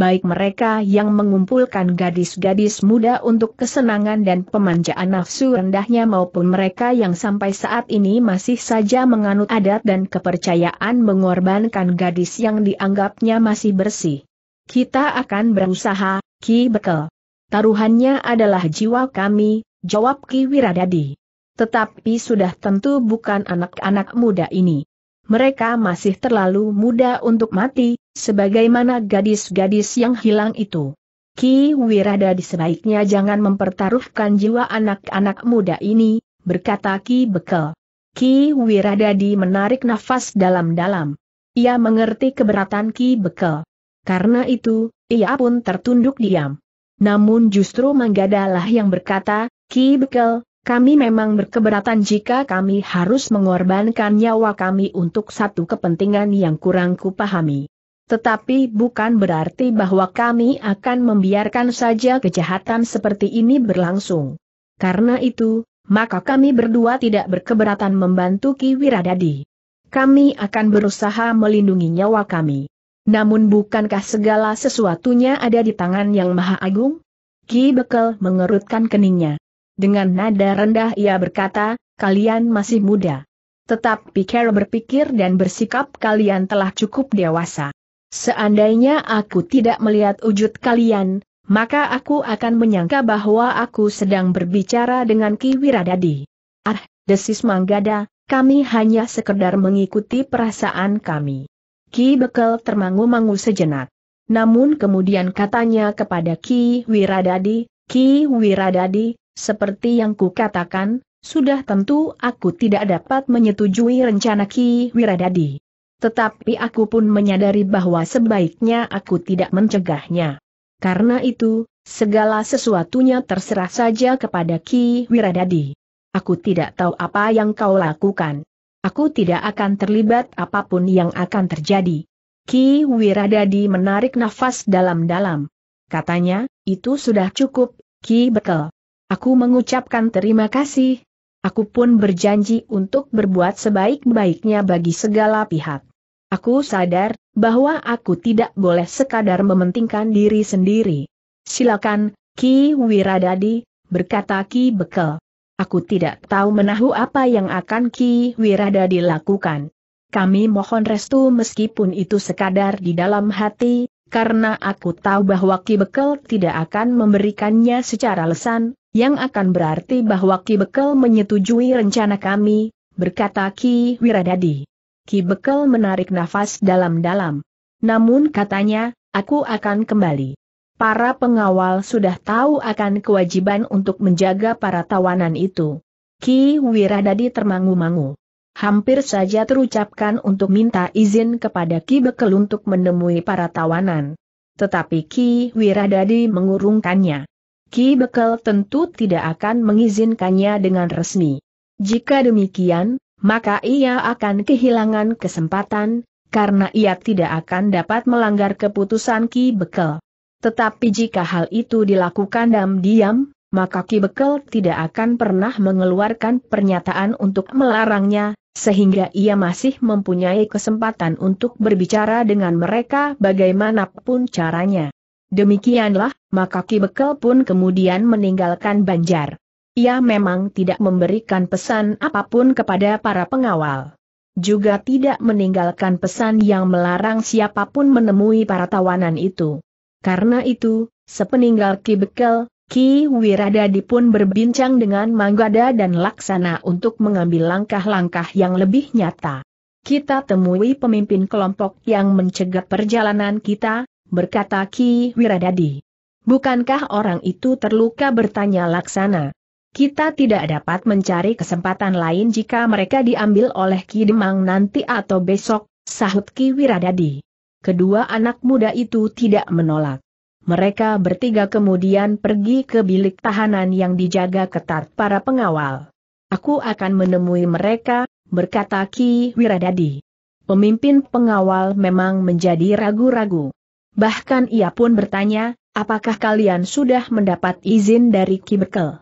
S1: baik mereka yang mengumpulkan gadis-gadis muda untuk kesenangan dan pemanjaan nafsu rendahnya maupun mereka yang sampai saat ini masih saja menganut adat dan kepercayaan mengorbankan gadis yang dianggapnya masih bersih. Kita akan berusaha, Ki Bekel. Taruhannya adalah jiwa kami, jawab Ki Wiradadi. Tetapi sudah tentu bukan anak-anak muda ini. Mereka masih terlalu muda untuk mati, sebagaimana gadis-gadis yang hilang itu. Ki Wirada sebaiknya jangan mempertaruhkan jiwa anak-anak muda ini, berkata Ki Bekel. Ki Wiradadi menarik nafas dalam-dalam. Ia mengerti keberatan Ki Bekel. Karena itu, ia pun tertunduk diam. Namun justru Manggadalah yang berkata, Ki Bekel, kami memang berkeberatan jika kami harus mengorbankan nyawa kami untuk satu kepentingan yang kurang kupahami. Tetapi bukan berarti bahwa kami akan membiarkan saja kejahatan seperti ini berlangsung. Karena itu, maka kami berdua tidak berkeberatan membantu Ki Wiradadi. Kami akan berusaha melindungi nyawa kami. Namun bukankah segala sesuatunya ada di tangan yang maha agung? Ki Bekel mengerutkan keningnya. Dengan nada rendah ia berkata, kalian masih muda. Tetapi pikir berpikir dan bersikap kalian telah cukup dewasa. Seandainya aku tidak melihat wujud kalian, maka aku akan menyangka bahwa aku sedang berbicara dengan Ki Wiradadi. Ah, desis Manggada, kami hanya sekedar mengikuti perasaan kami. Ki Bekel termangu-mangu sejenak. Namun kemudian katanya kepada Ki Wiradadi, Ki Wiradadi, seperti yang kukatakan, sudah tentu aku tidak dapat menyetujui rencana Ki Wiradadi. Tetapi aku pun menyadari bahwa sebaiknya aku tidak mencegahnya. Karena itu, segala sesuatunya terserah saja kepada Ki Wiradadi. Aku tidak tahu apa yang kau lakukan. Aku tidak akan terlibat apapun yang akan terjadi. Ki Wiradadi menarik nafas dalam-dalam. Katanya, itu sudah cukup, Ki Bekel. Aku mengucapkan terima kasih. Aku pun berjanji untuk berbuat sebaik-baiknya bagi segala pihak. Aku sadar, bahwa aku tidak boleh sekadar mementingkan diri sendiri. Silakan, Ki Wiradadi, berkata Ki Bekel. Aku tidak tahu menahu apa yang akan Ki Wiradadi lakukan. Kami mohon restu meskipun itu sekadar di dalam hati, karena aku tahu bahwa Ki Bekel tidak akan memberikannya secara lesan, yang akan berarti bahwa Ki Bekel menyetujui rencana kami, berkata Ki Wiradadi. Ki Bekel menarik nafas dalam-dalam. Namun katanya, aku akan kembali. Para pengawal sudah tahu akan kewajiban untuk menjaga para tawanan itu. Ki Wiradadi termangu-mangu. Hampir saja terucapkan untuk minta izin kepada Ki Bekel untuk menemui para tawanan. Tetapi Ki Wiradadi mengurungkannya. Ki Bekel tentu tidak akan mengizinkannya dengan resmi. Jika demikian, maka ia akan kehilangan kesempatan, karena ia tidak akan dapat melanggar keputusan Ki Bekel. Tetapi jika hal itu dilakukan dalam diam maka Ki Bekel tidak akan pernah mengeluarkan pernyataan untuk melarangnya, sehingga ia masih mempunyai kesempatan untuk berbicara dengan mereka bagaimanapun caranya. Demikianlah, maka Ki Bekel pun kemudian meninggalkan Banjar. Ia memang tidak memberikan pesan apapun kepada para pengawal. Juga tidak meninggalkan pesan yang melarang siapapun menemui para tawanan itu. Karena itu, sepeninggal Ki Bekel, Ki Wiradadi pun berbincang dengan Manggada dan Laksana untuk mengambil langkah-langkah yang lebih nyata. Kita temui pemimpin kelompok yang mencegat perjalanan kita, berkata Ki Wiradadi. Bukankah orang itu terluka bertanya Laksana? Kita tidak dapat mencari kesempatan lain jika mereka diambil oleh Ki Demang nanti atau besok, sahut Ki Wiradadi. Kedua anak muda itu tidak menolak. Mereka bertiga kemudian pergi ke bilik tahanan yang dijaga ketat para pengawal. Aku akan menemui mereka, berkata Ki Wiradadi. Pemimpin pengawal memang menjadi ragu-ragu. Bahkan ia pun bertanya, apakah kalian sudah mendapat izin dari Ki Berkel?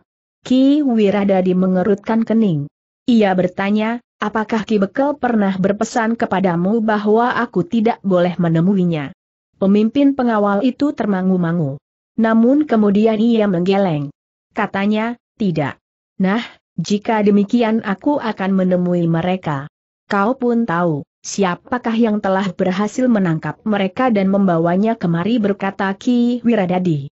S1: Ki Wiradadi mengerutkan kening. Ia bertanya, apakah Ki Bekel pernah berpesan kepadamu bahwa aku tidak boleh menemuinya? Pemimpin pengawal itu termangu-mangu. Namun kemudian ia menggeleng. Katanya, tidak. Nah, jika demikian aku akan menemui mereka. Kau pun tahu, siapakah yang telah berhasil menangkap mereka dan membawanya kemari berkata Ki Wiradadi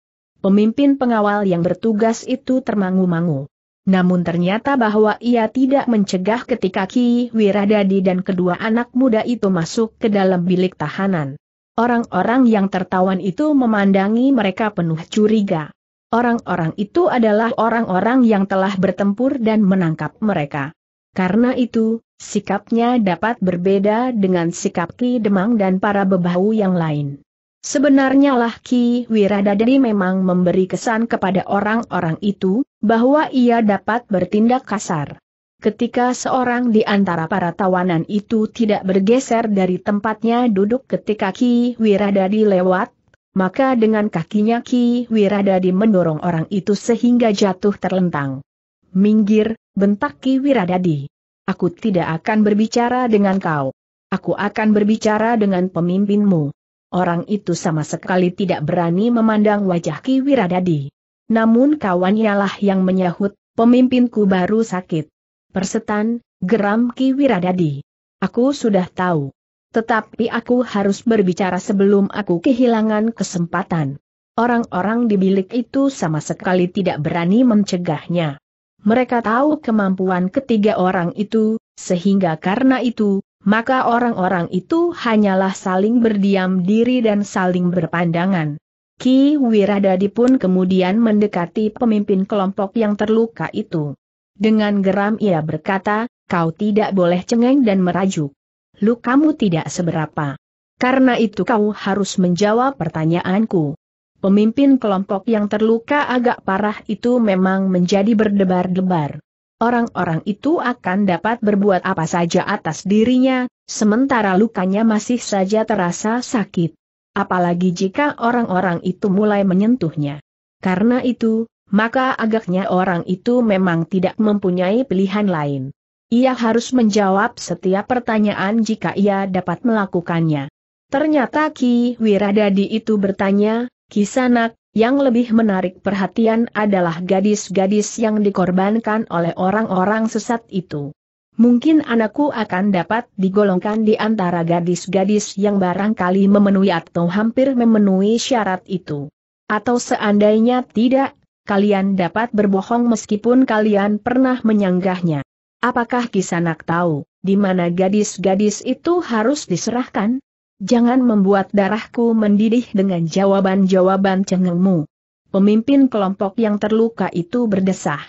S1: pemimpin pengawal yang bertugas itu termangu-mangu. Namun ternyata bahwa ia tidak mencegah ketika Ki Wiradadi dan kedua anak muda itu masuk ke dalam bilik tahanan. Orang-orang yang tertawan itu memandangi mereka penuh curiga. Orang-orang itu adalah orang-orang yang telah bertempur dan menangkap mereka. Karena itu, sikapnya dapat berbeda dengan sikap Ki Demang dan para bebahu yang lain. Sebenarnya lah Ki Wiradadi memang memberi kesan kepada orang-orang itu, bahwa ia dapat bertindak kasar. Ketika seorang di antara para tawanan itu tidak bergeser dari tempatnya duduk ketika Ki Wiradadi lewat, maka dengan kakinya Ki Wiradadi mendorong orang itu sehingga jatuh terlentang. Minggir, bentak Ki Wiradadi. Aku tidak akan berbicara dengan kau. Aku akan berbicara dengan pemimpinmu. Orang itu sama sekali tidak berani memandang wajah Ki Wiradadi. Namun kawannya lah yang menyahut, pemimpinku baru sakit. Persetan, geram Ki Wiradadi. Aku sudah tahu. Tetapi aku harus berbicara sebelum aku kehilangan kesempatan. Orang-orang di bilik itu sama sekali tidak berani mencegahnya. Mereka tahu kemampuan ketiga orang itu, sehingga karena itu, maka orang-orang itu hanyalah saling berdiam diri dan saling berpandangan. Ki Wiradadi pun kemudian mendekati pemimpin kelompok yang terluka itu. Dengan geram ia berkata, kau tidak boleh cengeng dan merajuk. Lukamu tidak seberapa. Karena itu kau harus menjawab pertanyaanku. Pemimpin kelompok yang terluka agak parah itu memang menjadi berdebar-debar. Orang-orang itu akan dapat berbuat apa saja atas dirinya, sementara lukanya masih saja terasa sakit. Apalagi jika orang-orang itu mulai menyentuhnya. Karena itu, maka agaknya orang itu memang tidak mempunyai pilihan lain. Ia harus menjawab setiap pertanyaan jika ia dapat melakukannya. Ternyata Ki Wiradadi itu bertanya, Kisanak, yang lebih menarik perhatian adalah gadis-gadis yang dikorbankan oleh orang-orang sesat itu. Mungkin anakku akan dapat digolongkan di antara gadis-gadis yang barangkali memenuhi atau hampir memenuhi syarat itu. Atau seandainya tidak, kalian dapat berbohong meskipun kalian pernah menyanggahnya. Apakah Kisanak tahu di mana gadis-gadis itu harus diserahkan? Jangan membuat darahku mendidih dengan jawaban-jawaban cengengmu. Pemimpin kelompok yang terluka itu berdesah.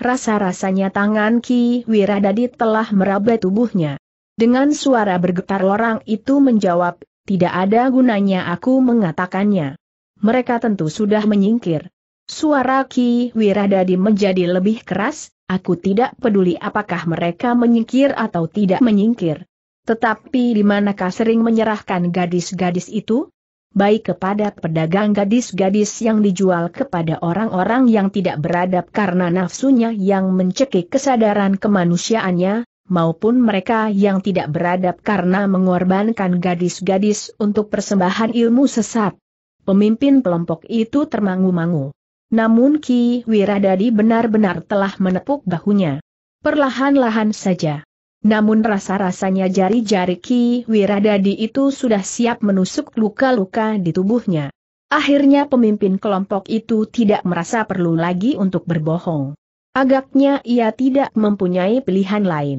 S1: Rasa-rasanya tangan Ki Wiradadi telah meraba tubuhnya. Dengan suara bergetar orang itu menjawab, tidak ada gunanya aku mengatakannya. Mereka tentu sudah menyingkir. Suara Ki Wiradadi menjadi lebih keras, aku tidak peduli apakah mereka menyingkir atau tidak menyingkir. Tetapi di manakah sering menyerahkan gadis-gadis itu? Baik kepada pedagang gadis-gadis yang dijual kepada orang-orang yang tidak beradab karena nafsunya yang mencekik kesadaran kemanusiaannya, maupun mereka yang tidak beradab karena mengorbankan gadis-gadis untuk persembahan ilmu sesat. Pemimpin kelompok itu termangu-mangu. Namun Ki Wiradadi benar-benar telah menepuk bahunya. Perlahan-lahan saja. Namun rasa-rasanya jari-jari Ki Wiradadi itu sudah siap menusuk luka-luka di tubuhnya. Akhirnya pemimpin kelompok itu tidak merasa perlu lagi untuk berbohong. Agaknya ia tidak mempunyai pilihan lain.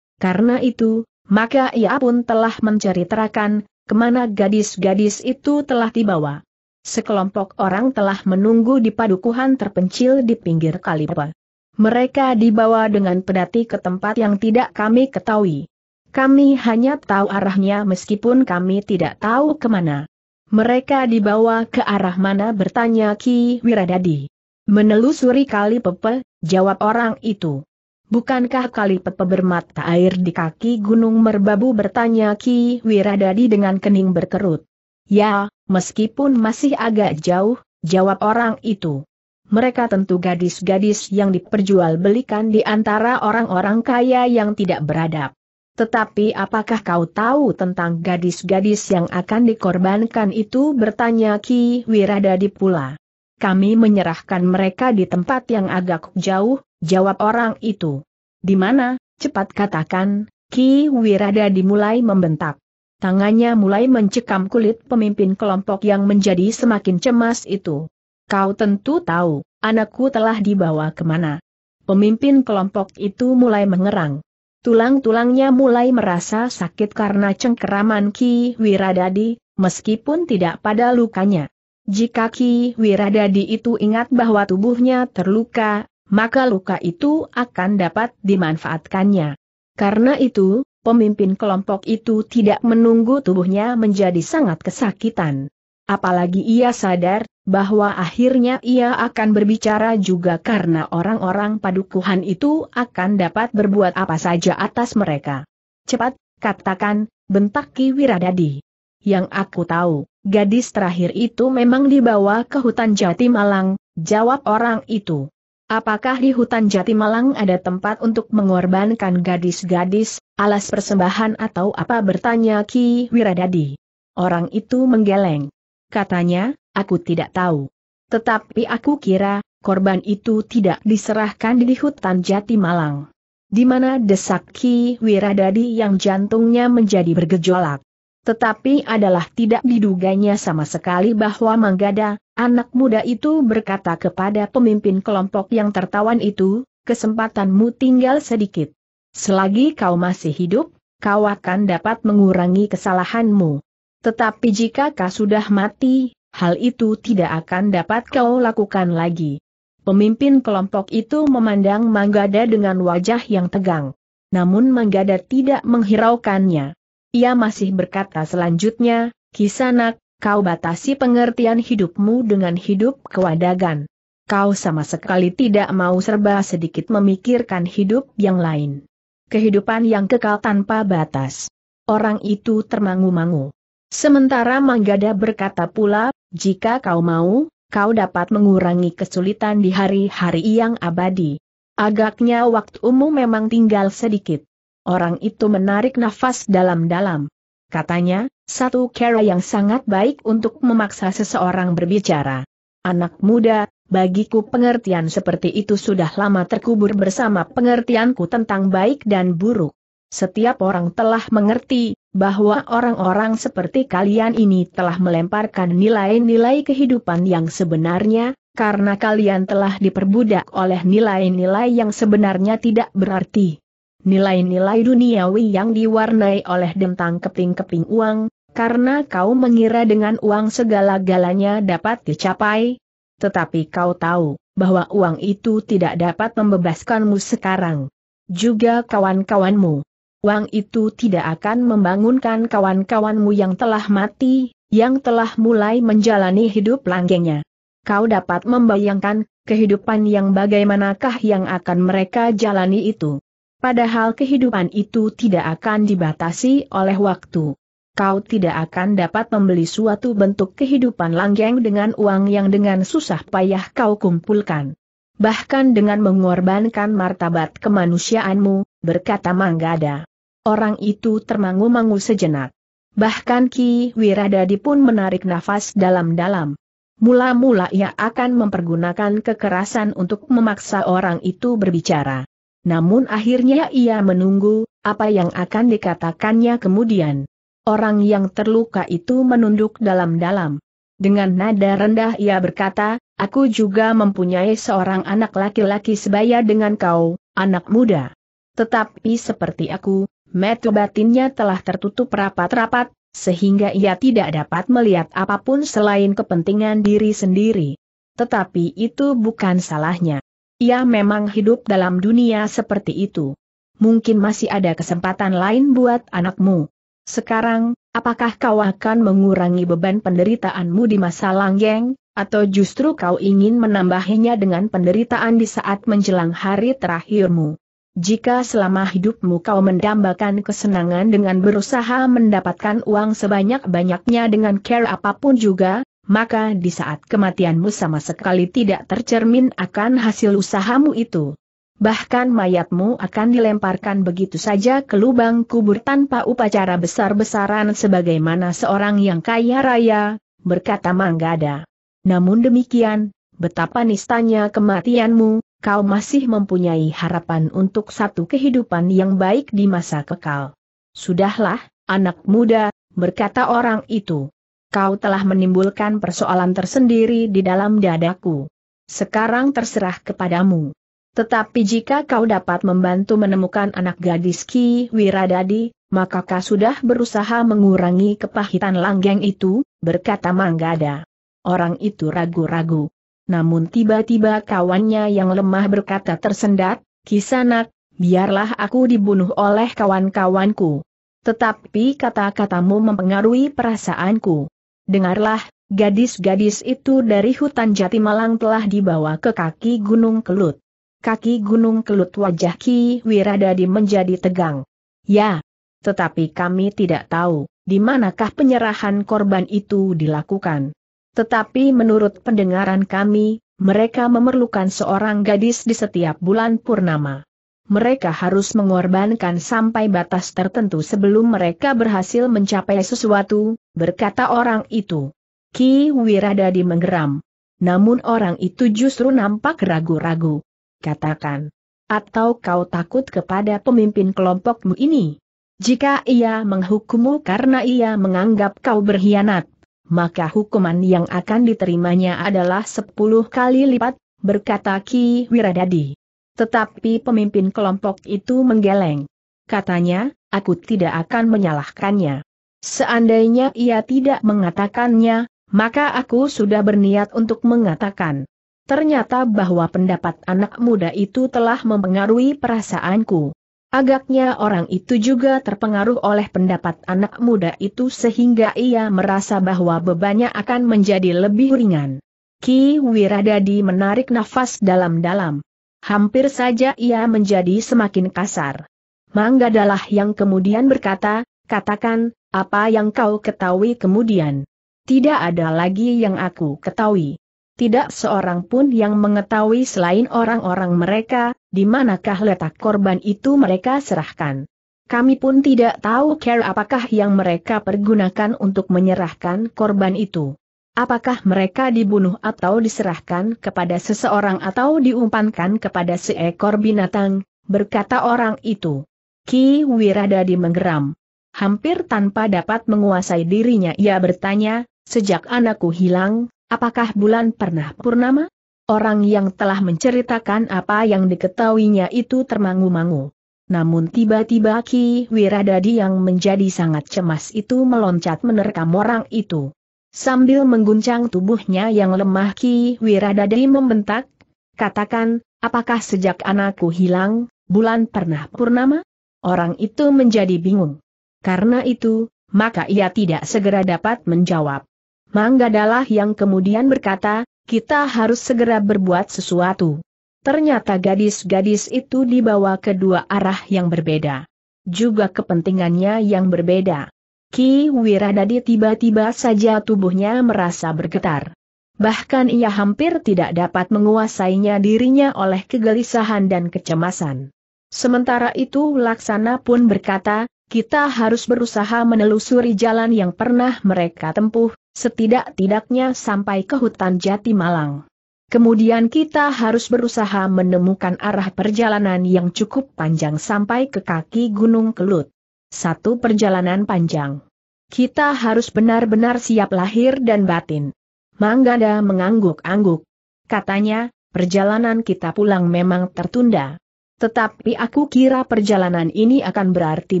S1: Karena itu, maka ia pun telah mencari menceritakan kemana gadis-gadis itu telah dibawa. Sekelompok orang telah menunggu di padukuhan terpencil di pinggir kalipa. Mereka dibawa dengan pedati ke tempat yang tidak kami ketahui. Kami hanya tahu arahnya meskipun kami tidak tahu kemana. Mereka dibawa ke arah mana bertanya Ki Wiradadi. Menelusuri kali Pepe, jawab orang itu. Bukankah kali Pepe bermata air di kaki Gunung Merbabu bertanya Ki Wiradadi dengan kening berkerut. Ya, meskipun masih agak jauh, jawab orang itu mereka tentu gadis-gadis yang diperjualbelikan di antara orang-orang kaya yang tidak beradab. Tetapi apakah kau tahu tentang gadis-gadis yang akan dikorbankan itu bertanya Ki Wiradadi pula. Kami menyerahkan mereka di tempat yang agak jauh, jawab orang itu. Di mana, cepat katakan, Ki Wiradadi mulai membentak. Tangannya mulai mencekam kulit pemimpin kelompok yang menjadi semakin cemas itu. Kau tentu tahu, anakku telah dibawa kemana. Pemimpin kelompok itu mulai mengerang. Tulang-tulangnya mulai merasa sakit karena cengkeraman Ki Wiradadi, meskipun tidak pada lukanya. Jika Ki Wiradadi itu ingat bahwa tubuhnya terluka, maka luka itu akan dapat dimanfaatkannya. Karena itu, pemimpin kelompok itu tidak menunggu tubuhnya menjadi sangat kesakitan. Apalagi ia sadar, bahwa akhirnya ia akan berbicara juga karena orang-orang padukuhan itu akan dapat berbuat apa saja atas mereka. Cepat, katakan, bentak Ki Wiradadi. Yang aku tahu, gadis terakhir itu memang dibawa ke hutan Jati Malang, jawab orang itu. Apakah di hutan Jati Malang ada tempat untuk mengorbankan gadis-gadis, alas persembahan atau apa bertanya Ki Wiradadi. Orang itu menggeleng. Katanya, Aku tidak tahu. Tetapi aku kira, korban itu tidak diserahkan di hutan Jati Malang. Di mana desak Ki Wiradadi yang jantungnya menjadi bergejolak. Tetapi adalah tidak diduganya sama sekali bahwa Manggada, anak muda itu berkata kepada pemimpin kelompok yang tertawan itu, kesempatanmu tinggal sedikit. Selagi kau masih hidup, kau akan dapat mengurangi kesalahanmu. Tetapi jika kau sudah mati, hal itu tidak akan dapat kau lakukan lagi. Pemimpin kelompok itu memandang Manggada dengan wajah yang tegang. Namun Manggada tidak menghiraukannya. Ia masih berkata selanjutnya, Kisanak, kau batasi pengertian hidupmu dengan hidup kewadagan. Kau sama sekali tidak mau serba sedikit memikirkan hidup yang lain. Kehidupan yang kekal tanpa batas. Orang itu termangu-mangu. Sementara Manggada berkata pula, jika kau mau, kau dapat mengurangi kesulitan di hari-hari yang abadi. Agaknya waktu umum memang tinggal sedikit. Orang itu menarik nafas dalam-dalam. Katanya, satu cara yang sangat baik untuk memaksa seseorang berbicara. Anak muda, bagiku pengertian seperti itu sudah lama terkubur bersama pengertianku tentang baik dan buruk. Setiap orang telah mengerti bahwa orang-orang seperti kalian ini telah melemparkan nilai-nilai kehidupan yang sebenarnya, karena kalian telah diperbudak oleh nilai-nilai yang sebenarnya tidak berarti. Nilai-nilai duniawi yang diwarnai oleh dentang keping-keping uang, karena kau mengira dengan uang segala-galanya dapat dicapai. Tetapi kau tahu bahwa uang itu tidak dapat membebaskanmu sekarang. Juga kawan-kawanmu uang itu tidak akan membangunkan kawan-kawanmu yang telah mati, yang telah mulai menjalani hidup langgengnya. Kau dapat membayangkan, kehidupan yang bagaimanakah yang akan mereka jalani itu. Padahal kehidupan itu tidak akan dibatasi oleh waktu. Kau tidak akan dapat membeli suatu bentuk kehidupan langgeng dengan uang yang dengan susah payah kau kumpulkan. Bahkan dengan mengorbankan martabat kemanusiaanmu, berkata Manggada. Orang itu termangu-mangu sejenak. Bahkan Ki Wiradadi pun menarik nafas dalam-dalam. Mula-mula ia akan mempergunakan kekerasan untuk memaksa orang itu berbicara. Namun akhirnya ia menunggu, apa yang akan dikatakannya kemudian. Orang yang terluka itu menunduk dalam-dalam. Dengan nada rendah ia berkata, aku juga mempunyai seorang anak laki-laki sebaya dengan kau, anak muda. Tetapi seperti aku, Metu batinnya telah tertutup rapat-rapat, sehingga ia tidak dapat melihat apapun selain kepentingan diri sendiri. Tetapi itu bukan salahnya. Ia memang hidup dalam dunia seperti itu. Mungkin masih ada kesempatan lain buat anakmu. Sekarang, apakah kau akan mengurangi beban penderitaanmu di masa langgeng, atau justru kau ingin menambahinya dengan penderitaan di saat menjelang hari terakhirmu? Jika selama hidupmu kau mendambakan kesenangan dengan berusaha mendapatkan uang sebanyak-banyaknya dengan care apapun juga, maka di saat kematianmu sama sekali tidak tercermin akan hasil usahamu itu. Bahkan mayatmu akan dilemparkan begitu saja ke lubang kubur tanpa upacara besar-besaran sebagaimana seorang yang kaya raya, berkata Manggada. Namun demikian, betapa nistanya kematianmu, kau masih mempunyai harapan untuk satu kehidupan yang baik di masa kekal. Sudahlah, anak muda, berkata orang itu. Kau telah menimbulkan persoalan tersendiri di dalam dadaku. Sekarang terserah kepadamu. Tetapi jika kau dapat membantu menemukan anak gadis Ki Wiradadi, maka kau sudah berusaha mengurangi kepahitan langgeng itu, berkata Manggada. Orang itu ragu-ragu. Namun tiba-tiba kawannya yang lemah berkata tersendat, Kisanak, biarlah aku dibunuh oleh kawan-kawanku. Tetapi kata-katamu mempengaruhi perasaanku. Dengarlah, gadis-gadis itu dari hutan jati malang telah dibawa ke kaki Gunung Kelut. Kaki Gunung Kelut wajah Ki Wiradadi menjadi tegang. Ya, tetapi kami tidak tahu, di manakah penyerahan korban itu dilakukan. Tetapi menurut pendengaran kami, mereka memerlukan seorang gadis di setiap bulan purnama. Mereka harus mengorbankan sampai batas tertentu sebelum mereka berhasil mencapai sesuatu, berkata orang itu. Ki Wiradadi menggeram. Namun orang itu justru nampak ragu-ragu. Katakan. Atau kau takut kepada pemimpin kelompokmu ini? Jika ia menghukummu karena ia menganggap kau berkhianat, maka hukuman yang akan diterimanya adalah sepuluh kali lipat, berkata Ki Wiradadi. Tetapi pemimpin kelompok itu menggeleng. Katanya, aku tidak akan menyalahkannya. Seandainya ia tidak mengatakannya, maka aku sudah berniat untuk mengatakan. Ternyata bahwa pendapat anak muda itu telah mempengaruhi perasaanku. Agaknya orang itu juga terpengaruh oleh pendapat anak muda itu sehingga ia merasa bahwa bebannya akan menjadi lebih ringan. Ki Wiradadi menarik nafas dalam-dalam. Hampir saja ia menjadi semakin kasar. Manggadalah yang kemudian berkata, katakan, apa yang kau ketahui kemudian. Tidak ada lagi yang aku ketahui tidak seorang pun yang mengetahui selain orang-orang mereka, di manakah letak korban itu mereka serahkan. Kami pun tidak tahu care apakah yang mereka pergunakan untuk menyerahkan korban itu. Apakah mereka dibunuh atau diserahkan kepada seseorang atau diumpankan kepada seekor binatang, berkata orang itu. Ki Wiradadi menggeram. Hampir tanpa dapat menguasai dirinya ia bertanya, sejak anakku hilang, Apakah bulan pernah purnama? Orang yang telah menceritakan apa yang diketahuinya itu termangu-mangu. Namun tiba-tiba Ki Wiradadi yang menjadi sangat cemas itu meloncat menerkam orang itu. Sambil mengguncang tubuhnya yang lemah Ki Wiradadi membentak, katakan, apakah sejak anakku hilang, bulan pernah purnama? Orang itu menjadi bingung. Karena itu, maka ia tidak segera dapat menjawab. Manggadalah yang kemudian berkata, kita harus segera berbuat sesuatu. Ternyata gadis-gadis itu dibawa ke dua arah yang berbeda. Juga kepentingannya yang berbeda. Ki Wiradadi tiba-tiba saja tubuhnya merasa bergetar. Bahkan ia hampir tidak dapat menguasainya dirinya oleh kegelisahan dan kecemasan. Sementara itu Laksana pun berkata, kita harus berusaha menelusuri jalan yang pernah mereka tempuh, Setidak-tidaknya sampai ke hutan Jati Malang. Kemudian kita harus berusaha menemukan arah perjalanan yang cukup panjang sampai ke kaki Gunung Kelut. Satu perjalanan panjang. Kita harus benar-benar siap lahir dan batin. Manggada mengangguk-angguk. Katanya, perjalanan kita pulang memang tertunda. Tetapi aku kira perjalanan ini akan berarti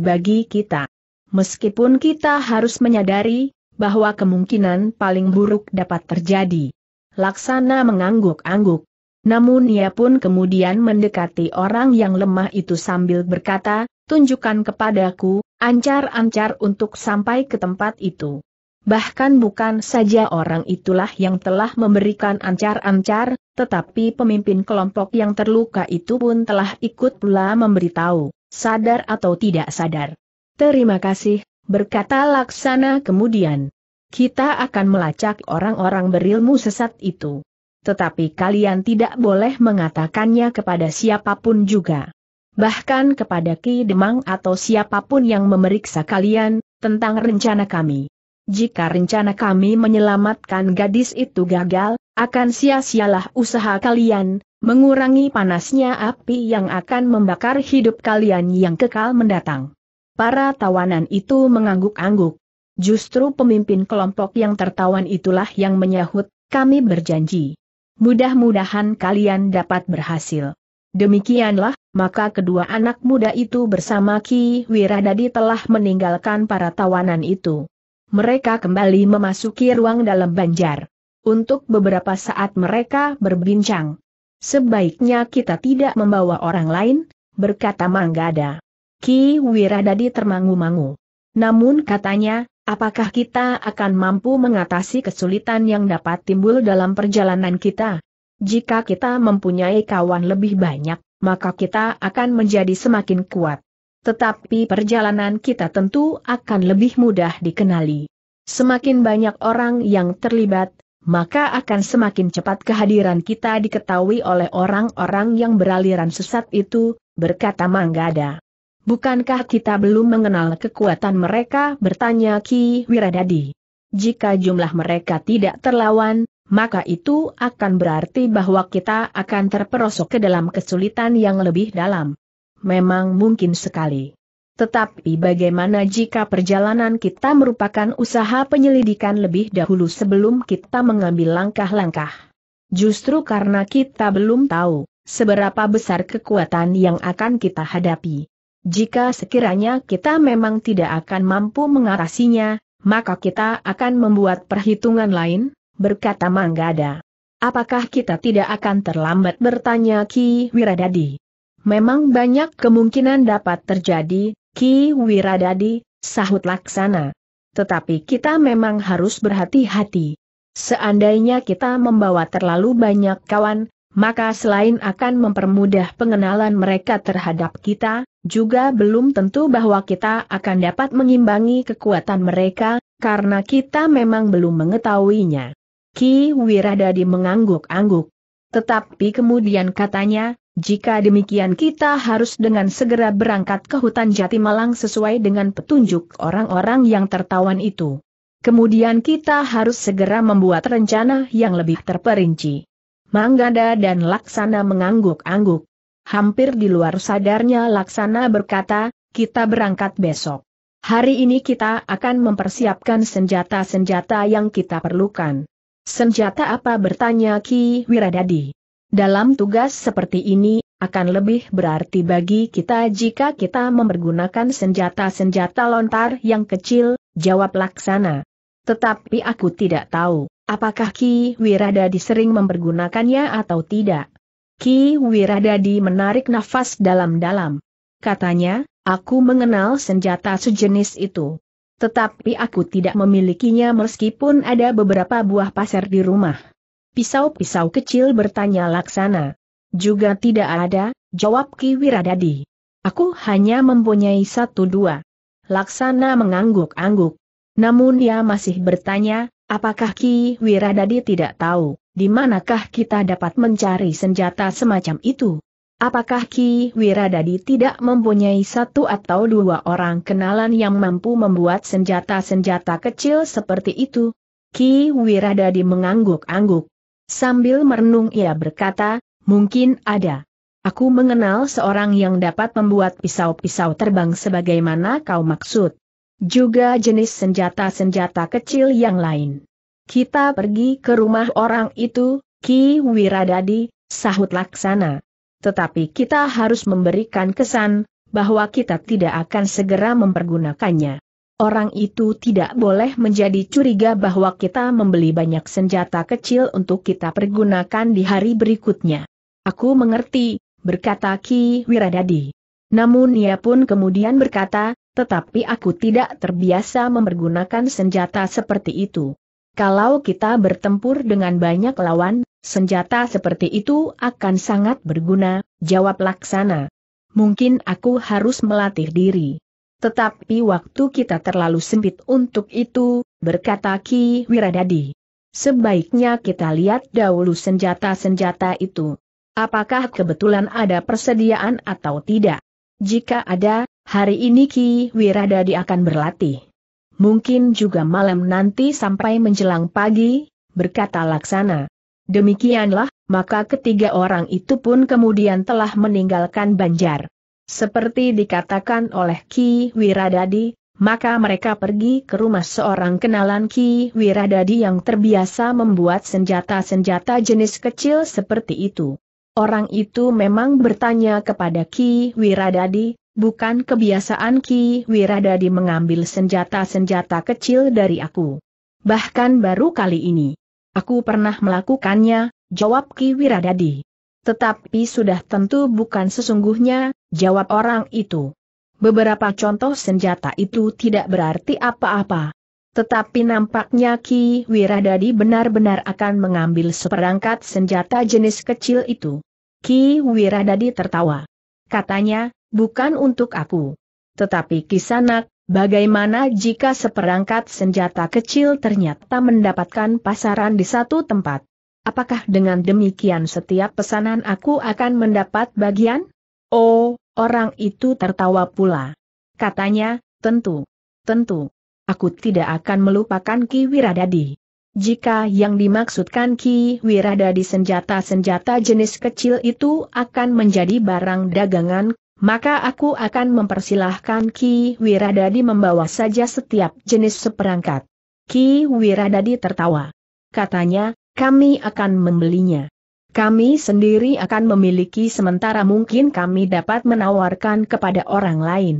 S1: bagi kita. Meskipun kita harus menyadari, bahwa kemungkinan paling buruk dapat terjadi. Laksana mengangguk-angguk. Namun ia pun kemudian mendekati orang yang lemah itu sambil berkata, tunjukkan kepadaku, ancar-ancar untuk sampai ke tempat itu. Bahkan bukan saja orang itulah yang telah memberikan ancar-ancar, tetapi pemimpin kelompok yang terluka itu pun telah ikut pula memberitahu, sadar atau tidak sadar. Terima kasih, berkata Laksana kemudian. Kita akan melacak orang-orang berilmu sesat itu. Tetapi kalian tidak boleh mengatakannya kepada siapapun juga. Bahkan kepada Ki Demang atau siapapun yang memeriksa kalian, tentang rencana kami. Jika rencana kami menyelamatkan gadis itu gagal, akan sia-sialah usaha kalian, mengurangi panasnya api yang akan membakar hidup kalian yang kekal mendatang para tawanan itu mengangguk-angguk. Justru pemimpin kelompok yang tertawan itulah yang menyahut, kami berjanji. Mudah-mudahan kalian dapat berhasil. Demikianlah, maka kedua anak muda itu bersama Ki Wiradadi telah meninggalkan para tawanan itu. Mereka kembali memasuki ruang dalam banjar. Untuk beberapa saat mereka berbincang. Sebaiknya kita tidak membawa orang lain, berkata Manggada. Ki Wiradadi termangu-mangu. Namun katanya, apakah kita akan mampu mengatasi kesulitan yang dapat timbul dalam perjalanan kita? Jika kita mempunyai kawan lebih banyak, maka kita akan menjadi semakin kuat. Tetapi perjalanan kita tentu akan lebih mudah dikenali. Semakin banyak orang yang terlibat, maka akan semakin cepat kehadiran kita diketahui oleh orang-orang yang beraliran sesat itu, berkata Manggada. Bukankah kita belum mengenal kekuatan mereka? bertanya Ki Wiradadi. Jika jumlah mereka tidak terlawan, maka itu akan berarti bahwa kita akan terperosok ke dalam kesulitan yang lebih dalam. Memang mungkin sekali. Tetapi bagaimana jika perjalanan kita merupakan usaha penyelidikan lebih dahulu sebelum kita mengambil langkah-langkah? Justru karena kita belum tahu seberapa besar kekuatan yang akan kita hadapi. Jika sekiranya kita memang tidak akan mampu mengarasinya, maka kita akan membuat perhitungan lain, berkata Manggada. Apakah kita tidak akan terlambat bertanya Ki Wiradadi? Memang banyak kemungkinan dapat terjadi, Ki Wiradadi, sahut laksana. Tetapi kita memang harus berhati-hati. Seandainya kita membawa terlalu banyak kawan, maka selain akan mempermudah pengenalan mereka terhadap kita, juga belum tentu bahwa kita akan dapat mengimbangi kekuatan mereka, karena kita memang belum mengetahuinya. Ki Wiradadi mengangguk-angguk. Tetapi kemudian katanya, jika demikian kita harus dengan segera berangkat ke hutan Jati Malang sesuai dengan petunjuk orang-orang yang tertawan itu. Kemudian kita harus segera membuat rencana yang lebih terperinci. Manggada dan Laksana mengangguk-angguk. Hampir di luar sadarnya Laksana berkata, kita berangkat besok. Hari ini kita akan mempersiapkan senjata-senjata yang kita perlukan. Senjata apa bertanya Ki Wiradadi. Dalam tugas seperti ini, akan lebih berarti bagi kita jika kita mempergunakan senjata-senjata lontar yang kecil, jawab Laksana. Tetapi aku tidak tahu. Apakah Ki Wiradadi sering mempergunakannya atau tidak? Ki Wiradadi menarik nafas dalam-dalam. Katanya, aku mengenal senjata sejenis itu. Tetapi aku tidak memilikinya meskipun ada beberapa buah pasir di rumah. Pisau-pisau kecil bertanya laksana. Juga tidak ada, jawab Ki Wiradadi. Aku hanya mempunyai satu dua. Laksana mengangguk-angguk. Namun dia masih bertanya, Apakah Ki Wiradadi tidak tahu, di manakah kita dapat mencari senjata semacam itu? Apakah Ki Wiradadi tidak mempunyai satu atau dua orang kenalan yang mampu membuat senjata-senjata kecil seperti itu? Ki Wiradadi mengangguk-angguk. Sambil merenung ia berkata, mungkin ada. Aku mengenal seorang yang dapat membuat pisau-pisau terbang sebagaimana kau maksud juga jenis senjata-senjata kecil yang lain. Kita pergi ke rumah orang itu, Ki Wiradadi, sahut laksana. Tetapi kita harus memberikan kesan, bahwa kita tidak akan segera mempergunakannya. Orang itu tidak boleh menjadi curiga bahwa kita membeli banyak senjata kecil untuk kita pergunakan di hari berikutnya. Aku mengerti, berkata Ki Wiradadi. Namun ia pun kemudian berkata, tetapi aku tidak terbiasa mempergunakan senjata seperti itu. Kalau kita bertempur dengan banyak lawan, senjata seperti itu akan sangat berguna, jawab Laksana. Mungkin aku harus melatih diri. Tetapi waktu kita terlalu sempit untuk itu, berkata Ki Wiradadi. Sebaiknya kita lihat dahulu senjata-senjata itu. Apakah kebetulan ada persediaan atau tidak? Jika ada, Hari ini Ki Wiradadi akan berlatih. Mungkin juga malam nanti sampai menjelang pagi, berkata Laksana. Demikianlah, maka ketiga orang itu pun kemudian telah meninggalkan Banjar. Seperti dikatakan oleh Ki Wiradadi, maka mereka pergi ke rumah seorang kenalan Ki Wiradadi yang terbiasa membuat senjata-senjata jenis kecil seperti itu. Orang itu memang bertanya kepada Ki Wiradadi, Bukan kebiasaan Ki Wiradadi mengambil senjata-senjata kecil dari aku. Bahkan baru kali ini. Aku pernah melakukannya, jawab Ki Wiradadi. Tetapi sudah tentu bukan sesungguhnya, jawab orang itu. Beberapa contoh senjata itu tidak berarti apa-apa. Tetapi nampaknya Ki Wiradadi benar-benar akan mengambil seperangkat senjata jenis kecil itu. Ki Wiradadi tertawa. Katanya, bukan untuk aku. Tetapi kisanak, bagaimana jika seperangkat senjata kecil ternyata mendapatkan pasaran di satu tempat? Apakah dengan demikian setiap pesanan aku akan mendapat bagian? Oh, orang itu tertawa pula. Katanya, tentu, tentu. Aku tidak akan melupakan Ki Wiradadi. Jika yang dimaksudkan Ki Wiradadi senjata-senjata jenis kecil itu akan menjadi barang dagangan maka aku akan mempersilahkan Ki Wiradadi membawa saja setiap jenis seperangkat. Ki Wiradadi tertawa. Katanya, kami akan membelinya. Kami sendiri akan memiliki sementara mungkin kami dapat menawarkan kepada orang lain.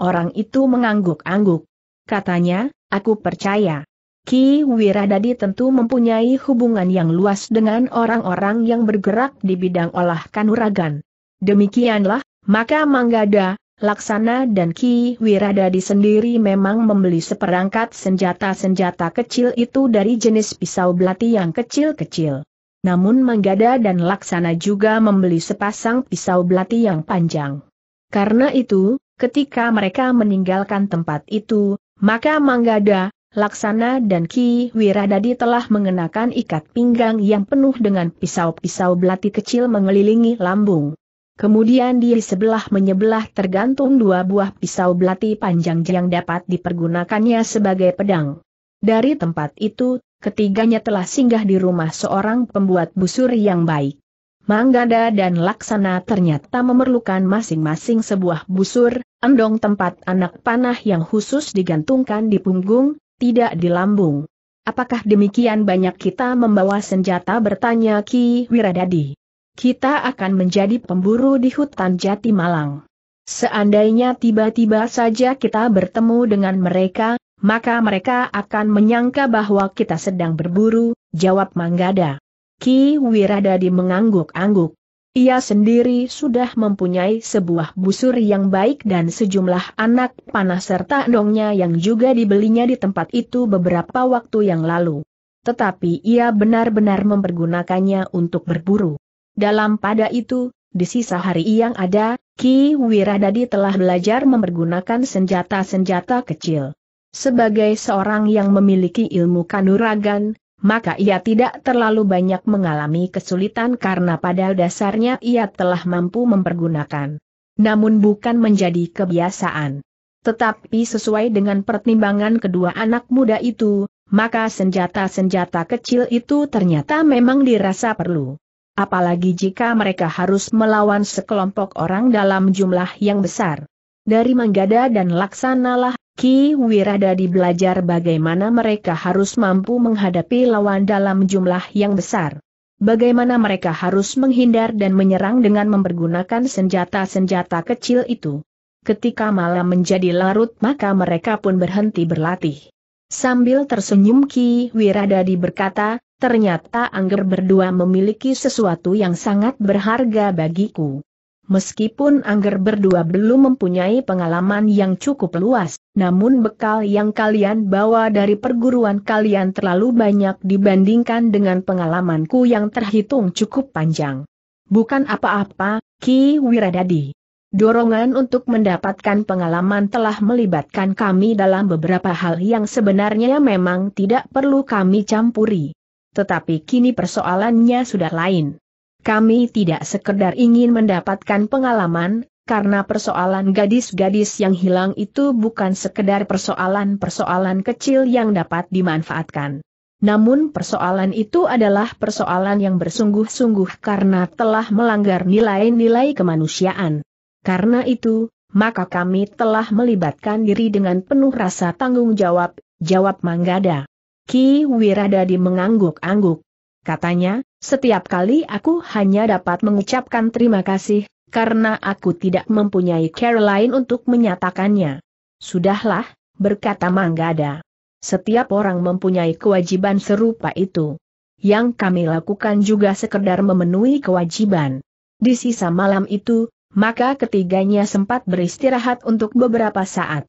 S1: Orang itu mengangguk-angguk. Katanya, aku percaya. Ki Wiradadi tentu mempunyai hubungan yang luas dengan orang-orang yang bergerak di bidang olah kanuragan. Demikianlah, maka Manggada, Laksana dan Ki Wiradadi sendiri memang membeli seperangkat senjata-senjata kecil itu dari jenis pisau belati yang kecil-kecil. Namun Manggada dan Laksana juga membeli sepasang pisau belati yang panjang. Karena itu, ketika mereka meninggalkan tempat itu, maka Manggada, Laksana dan Ki Wiradadi telah mengenakan ikat pinggang yang penuh dengan pisau-pisau belati kecil mengelilingi lambung. Kemudian di sebelah menyebelah tergantung dua buah pisau belati panjang yang dapat dipergunakannya sebagai pedang. Dari tempat itu, ketiganya telah singgah di rumah seorang pembuat busur yang baik. Manggada dan Laksana ternyata memerlukan masing-masing sebuah busur, endong tempat anak panah yang khusus digantungkan di punggung, tidak di lambung. Apakah demikian banyak kita membawa senjata bertanya Ki Wiradadi? kita akan menjadi pemburu di hutan Jati Malang. Seandainya tiba-tiba saja kita bertemu dengan mereka, maka mereka akan menyangka bahwa kita sedang berburu, jawab Manggada. Ki Wiradadi mengangguk-angguk. Ia sendiri sudah mempunyai sebuah busur yang baik dan sejumlah anak panah serta dongnya yang juga dibelinya di tempat itu beberapa waktu yang lalu. Tetapi ia benar-benar mempergunakannya untuk berburu. Dalam pada itu, di sisa hari yang ada, Ki Wiradadi telah belajar mempergunakan senjata-senjata kecil. Sebagai seorang yang memiliki ilmu kanuragan, maka ia tidak terlalu banyak mengalami kesulitan karena pada dasarnya ia telah mampu mempergunakan. Namun bukan menjadi kebiasaan. Tetapi sesuai dengan pertimbangan kedua anak muda itu, maka senjata-senjata kecil itu ternyata memang dirasa perlu apalagi jika mereka harus melawan sekelompok orang dalam jumlah yang besar. Dari Manggada dan Laksanalah, Ki Wiradadi belajar bagaimana mereka harus mampu menghadapi lawan dalam jumlah yang besar. Bagaimana mereka harus menghindar dan menyerang dengan mempergunakan senjata-senjata kecil itu. Ketika malam menjadi larut maka mereka pun berhenti berlatih. Sambil tersenyum Ki Wiradadi berkata, Ternyata Angger berdua memiliki sesuatu yang sangat berharga bagiku. Meskipun Angger berdua belum mempunyai pengalaman yang cukup luas, namun bekal yang kalian bawa dari perguruan kalian terlalu banyak dibandingkan dengan pengalamanku yang terhitung cukup panjang. Bukan apa-apa, Ki Wiradadi. Dorongan untuk mendapatkan pengalaman telah melibatkan kami dalam beberapa hal yang sebenarnya memang tidak perlu kami campuri. Tetapi kini persoalannya sudah lain. Kami tidak sekedar ingin mendapatkan pengalaman, karena persoalan gadis-gadis yang hilang itu bukan sekedar persoalan-persoalan kecil yang dapat dimanfaatkan. Namun persoalan itu adalah persoalan yang bersungguh-sungguh karena telah melanggar nilai-nilai kemanusiaan. Karena itu, maka kami telah melibatkan diri dengan penuh rasa tanggung jawab, jawab Manggada. Ki Wiradadi mengangguk-angguk. Katanya, setiap kali aku hanya dapat mengucapkan terima kasih, karena aku tidak mempunyai Caroline lain untuk menyatakannya. Sudahlah, berkata Manggada. Setiap orang mempunyai kewajiban serupa itu. Yang kami lakukan juga sekedar memenuhi kewajiban. Di sisa malam itu, maka ketiganya sempat beristirahat untuk beberapa saat.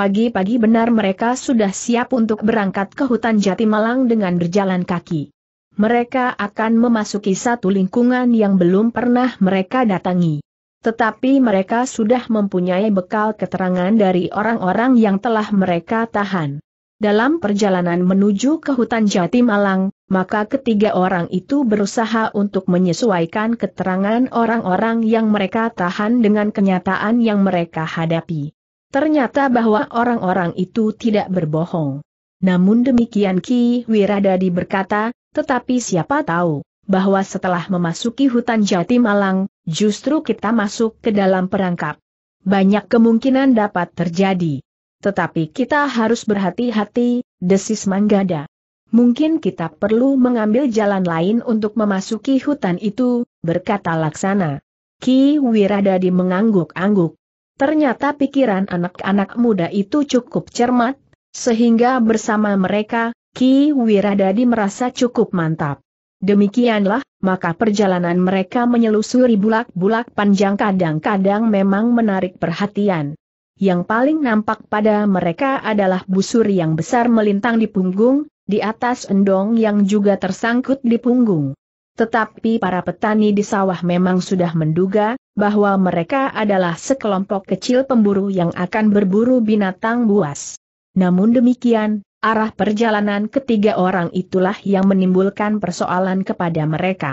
S1: Pagi-pagi benar mereka sudah siap untuk berangkat ke hutan Jati Malang dengan berjalan kaki. Mereka akan memasuki satu lingkungan yang belum pernah mereka datangi. Tetapi mereka sudah mempunyai bekal keterangan dari orang-orang yang telah mereka tahan. Dalam perjalanan menuju ke hutan Jati Malang, maka ketiga orang itu berusaha untuk menyesuaikan keterangan orang-orang yang mereka tahan dengan kenyataan yang mereka hadapi. Ternyata bahwa orang-orang itu tidak berbohong. Namun demikian Ki Wiradadi berkata, tetapi siapa tahu, bahwa setelah memasuki hutan Jati Malang, justru kita masuk ke dalam perangkap. Banyak kemungkinan dapat terjadi. Tetapi kita harus berhati-hati, desis Manggada. Mungkin kita perlu mengambil jalan lain untuk memasuki hutan itu, berkata Laksana. Ki Wiradadi mengangguk-angguk. Ternyata pikiran anak-anak muda itu cukup cermat, sehingga bersama mereka, Ki Wiradadi merasa cukup mantap. Demikianlah, maka perjalanan mereka menyelusuri bulak-bulak panjang kadang-kadang memang menarik perhatian. Yang paling nampak pada mereka adalah busur yang besar melintang di punggung, di atas endong yang juga tersangkut di punggung. Tetapi para petani di sawah memang sudah menduga, bahwa mereka adalah sekelompok kecil pemburu yang akan berburu binatang buas. Namun demikian, arah perjalanan ketiga orang itulah yang menimbulkan persoalan kepada mereka.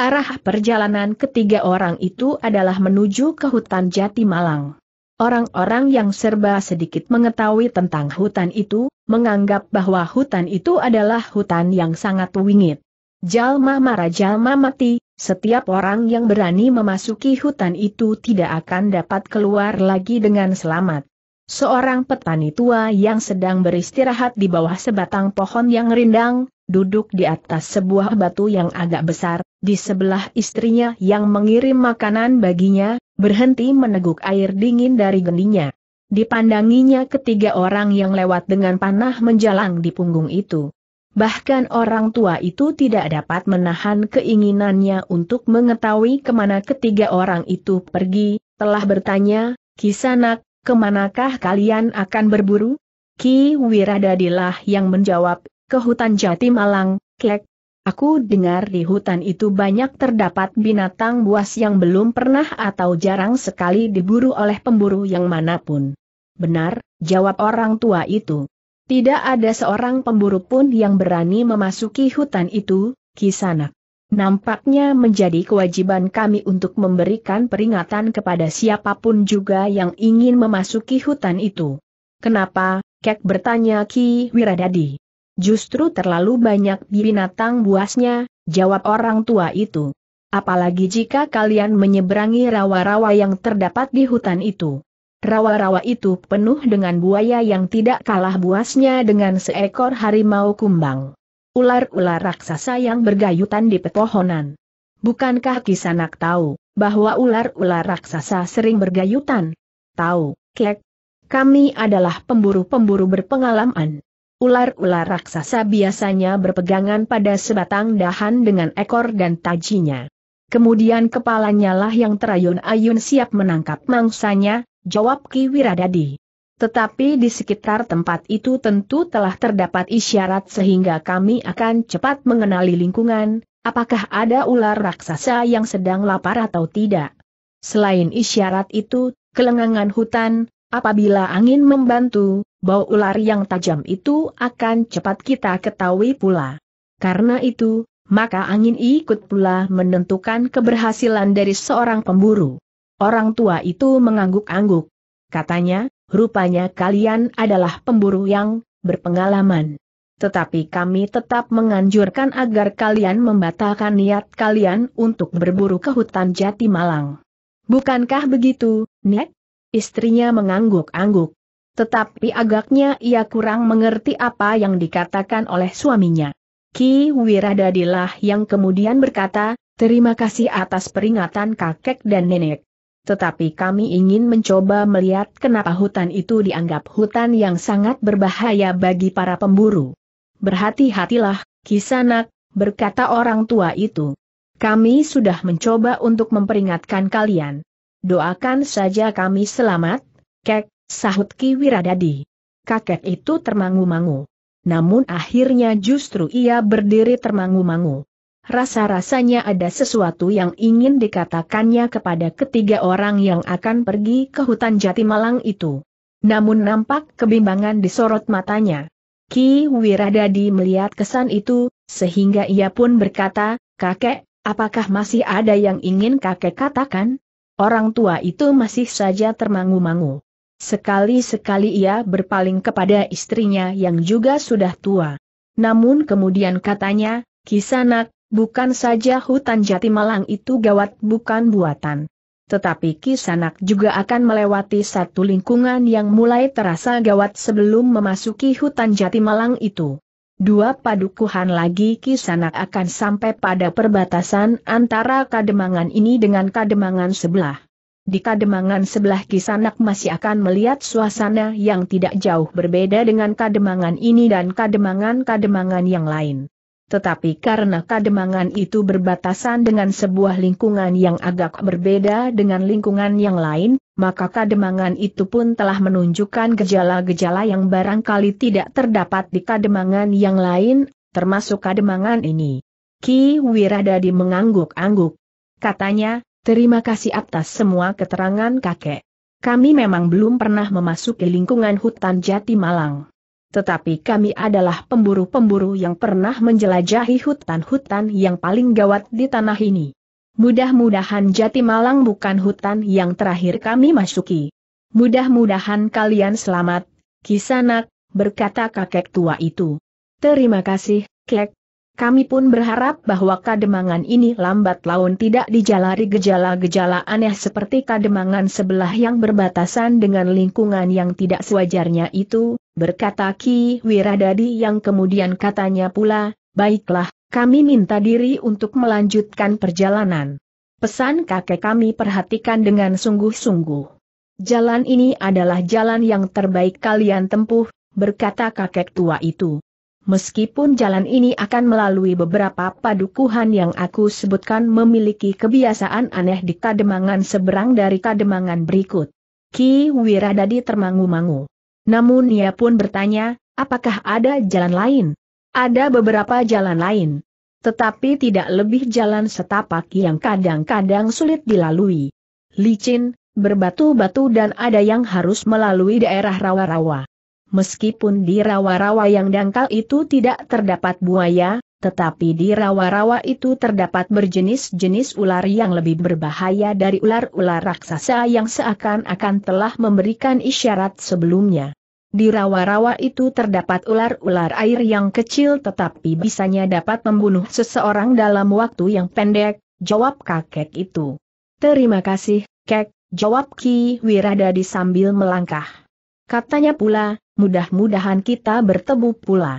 S1: Arah perjalanan ketiga orang itu adalah menuju ke hutan Jati Malang. Orang-orang yang serba sedikit mengetahui tentang hutan itu, menganggap bahwa hutan itu adalah hutan yang sangat wingit. Jalma mara jalma mati, setiap orang yang berani memasuki hutan itu tidak akan dapat keluar lagi dengan selamat. Seorang petani tua yang sedang beristirahat di bawah sebatang pohon yang rindang, duduk di atas sebuah batu yang agak besar, di sebelah istrinya yang mengirim makanan baginya, berhenti meneguk air dingin dari gendinya. Dipandanginya ketiga orang yang lewat dengan panah menjalang di punggung itu. Bahkan orang tua itu tidak dapat menahan keinginannya untuk mengetahui kemana ketiga orang itu pergi, telah bertanya, Kisanak, kemanakah kalian akan berburu? Ki Wiradadilah yang menjawab, ke hutan Jati Malang, Kek. Aku dengar di hutan itu banyak terdapat binatang buas yang belum pernah atau jarang sekali diburu oleh pemburu yang manapun. Benar, jawab orang tua itu. Tidak ada seorang pemburu pun yang berani memasuki hutan itu, Kisanak. Nampaknya menjadi kewajiban kami untuk memberikan peringatan kepada siapapun juga yang ingin memasuki hutan itu. Kenapa? Kek bertanya Ki Wiradadi. Justru terlalu banyak binatang buasnya, jawab orang tua itu. Apalagi jika kalian menyeberangi rawa-rawa yang terdapat di hutan itu. Rawa-rawa itu penuh dengan buaya yang tidak kalah buasnya dengan seekor harimau kumbang. Ular-ular raksasa yang bergayutan di pepohonan. Bukankah Kisanak tahu bahwa ular-ular raksasa sering bergayutan? Tahu, Kek. Kami adalah pemburu-pemburu berpengalaman. Ular-ular raksasa biasanya berpegangan pada sebatang dahan dengan ekor dan tajinya. Kemudian kepalanya lah yang terayun-ayun siap menangkap mangsanya, jawab Ki Wiradadi. Tetapi di sekitar tempat itu tentu telah terdapat isyarat sehingga kami akan cepat mengenali lingkungan, apakah ada ular raksasa yang sedang lapar atau tidak. Selain isyarat itu, kelengangan hutan, apabila angin membantu, bau ular yang tajam itu akan cepat kita ketahui pula. Karena itu, maka angin ikut pula menentukan keberhasilan dari seorang pemburu. Orang tua itu mengangguk-angguk. Katanya, rupanya kalian adalah pemburu yang berpengalaman. Tetapi kami tetap menganjurkan agar kalian membatalkan niat kalian untuk berburu ke hutan Jati Malang. Bukankah begitu, Nek? Istrinya mengangguk-angguk. Tetapi agaknya ia kurang mengerti apa yang dikatakan oleh suaminya. Ki Wiradadilah yang kemudian berkata, terima kasih atas peringatan kakek dan nenek tetapi kami ingin mencoba melihat kenapa hutan itu dianggap hutan yang sangat berbahaya bagi para pemburu. Berhati-hatilah, Kisanak, berkata orang tua itu. Kami sudah mencoba untuk memperingatkan kalian. Doakan saja kami selamat, kek, sahut Ki Wiradadi. Kakek itu termangu-mangu. Namun akhirnya justru ia berdiri termangu-mangu. Rasa-rasanya ada sesuatu yang ingin dikatakannya kepada ketiga orang yang akan pergi ke hutan jati malang itu. Namun nampak kebimbangan di sorot matanya. Ki Wiradadi melihat kesan itu, sehingga ia pun berkata, Kakek, apakah masih ada yang ingin kakek katakan? Orang tua itu masih saja termangu-mangu. Sekali-sekali ia berpaling kepada istrinya yang juga sudah tua. Namun kemudian katanya, Kisanak, Bukan saja hutan jati malang itu gawat bukan buatan. Tetapi Kisanak juga akan melewati satu lingkungan yang mulai terasa gawat sebelum memasuki hutan jati malang itu. Dua padukuhan lagi Kisanak akan sampai pada perbatasan antara kademangan ini dengan kademangan sebelah. Di kademangan sebelah Kisanak masih akan melihat suasana yang tidak jauh berbeda dengan kademangan ini dan kademangan-kademangan yang lain. Tetapi karena kademangan itu berbatasan dengan sebuah lingkungan yang agak berbeda dengan lingkungan yang lain, maka kademangan itu pun telah menunjukkan gejala-gejala yang barangkali tidak terdapat di kademangan yang lain, termasuk kademangan ini. Ki Wiradadi mengangguk-angguk. Katanya, terima kasih atas semua keterangan kakek. Kami memang belum pernah memasuki lingkungan hutan Jati Malang. Tetapi kami adalah pemburu-pemburu yang pernah menjelajahi hutan-hutan yang paling gawat di tanah ini. Mudah-mudahan Jatimalang bukan hutan yang terakhir kami masuki. Mudah-mudahan kalian selamat, Kisanak, berkata kakek tua itu. Terima kasih, Kek, kami pun berharap bahwa kademangan ini lambat laun tidak dijalari gejala-gejala aneh seperti kademangan sebelah yang berbatasan dengan lingkungan yang tidak sewajarnya itu, berkata Ki Wiradadi yang kemudian katanya pula, baiklah, kami minta diri untuk melanjutkan perjalanan. Pesan kakek kami perhatikan dengan sungguh-sungguh. Jalan ini adalah jalan yang terbaik kalian tempuh, berkata kakek tua itu. Meskipun jalan ini akan melalui beberapa padukuhan yang aku sebutkan memiliki kebiasaan aneh di kademangan seberang dari kademangan berikut. Ki Wiradadi termangu-mangu. Namun ia pun bertanya, apakah ada jalan lain? Ada beberapa jalan lain. Tetapi tidak lebih jalan setapak yang kadang-kadang sulit dilalui. Licin, berbatu-batu dan ada yang harus melalui daerah rawa-rawa. Meskipun di rawa-rawa yang dangkal itu tidak terdapat buaya, tetapi di rawa-rawa itu terdapat berjenis-jenis ular yang lebih berbahaya dari ular-ular raksasa yang seakan-akan telah memberikan isyarat sebelumnya. Di rawa-rawa itu terdapat ular-ular air yang kecil tetapi bisanya dapat membunuh seseorang dalam waktu yang pendek, jawab kakek itu. Terima kasih, kek, jawab Ki Wiradadi sambil melangkah. Katanya pula, mudah-mudahan kita bertemu pula.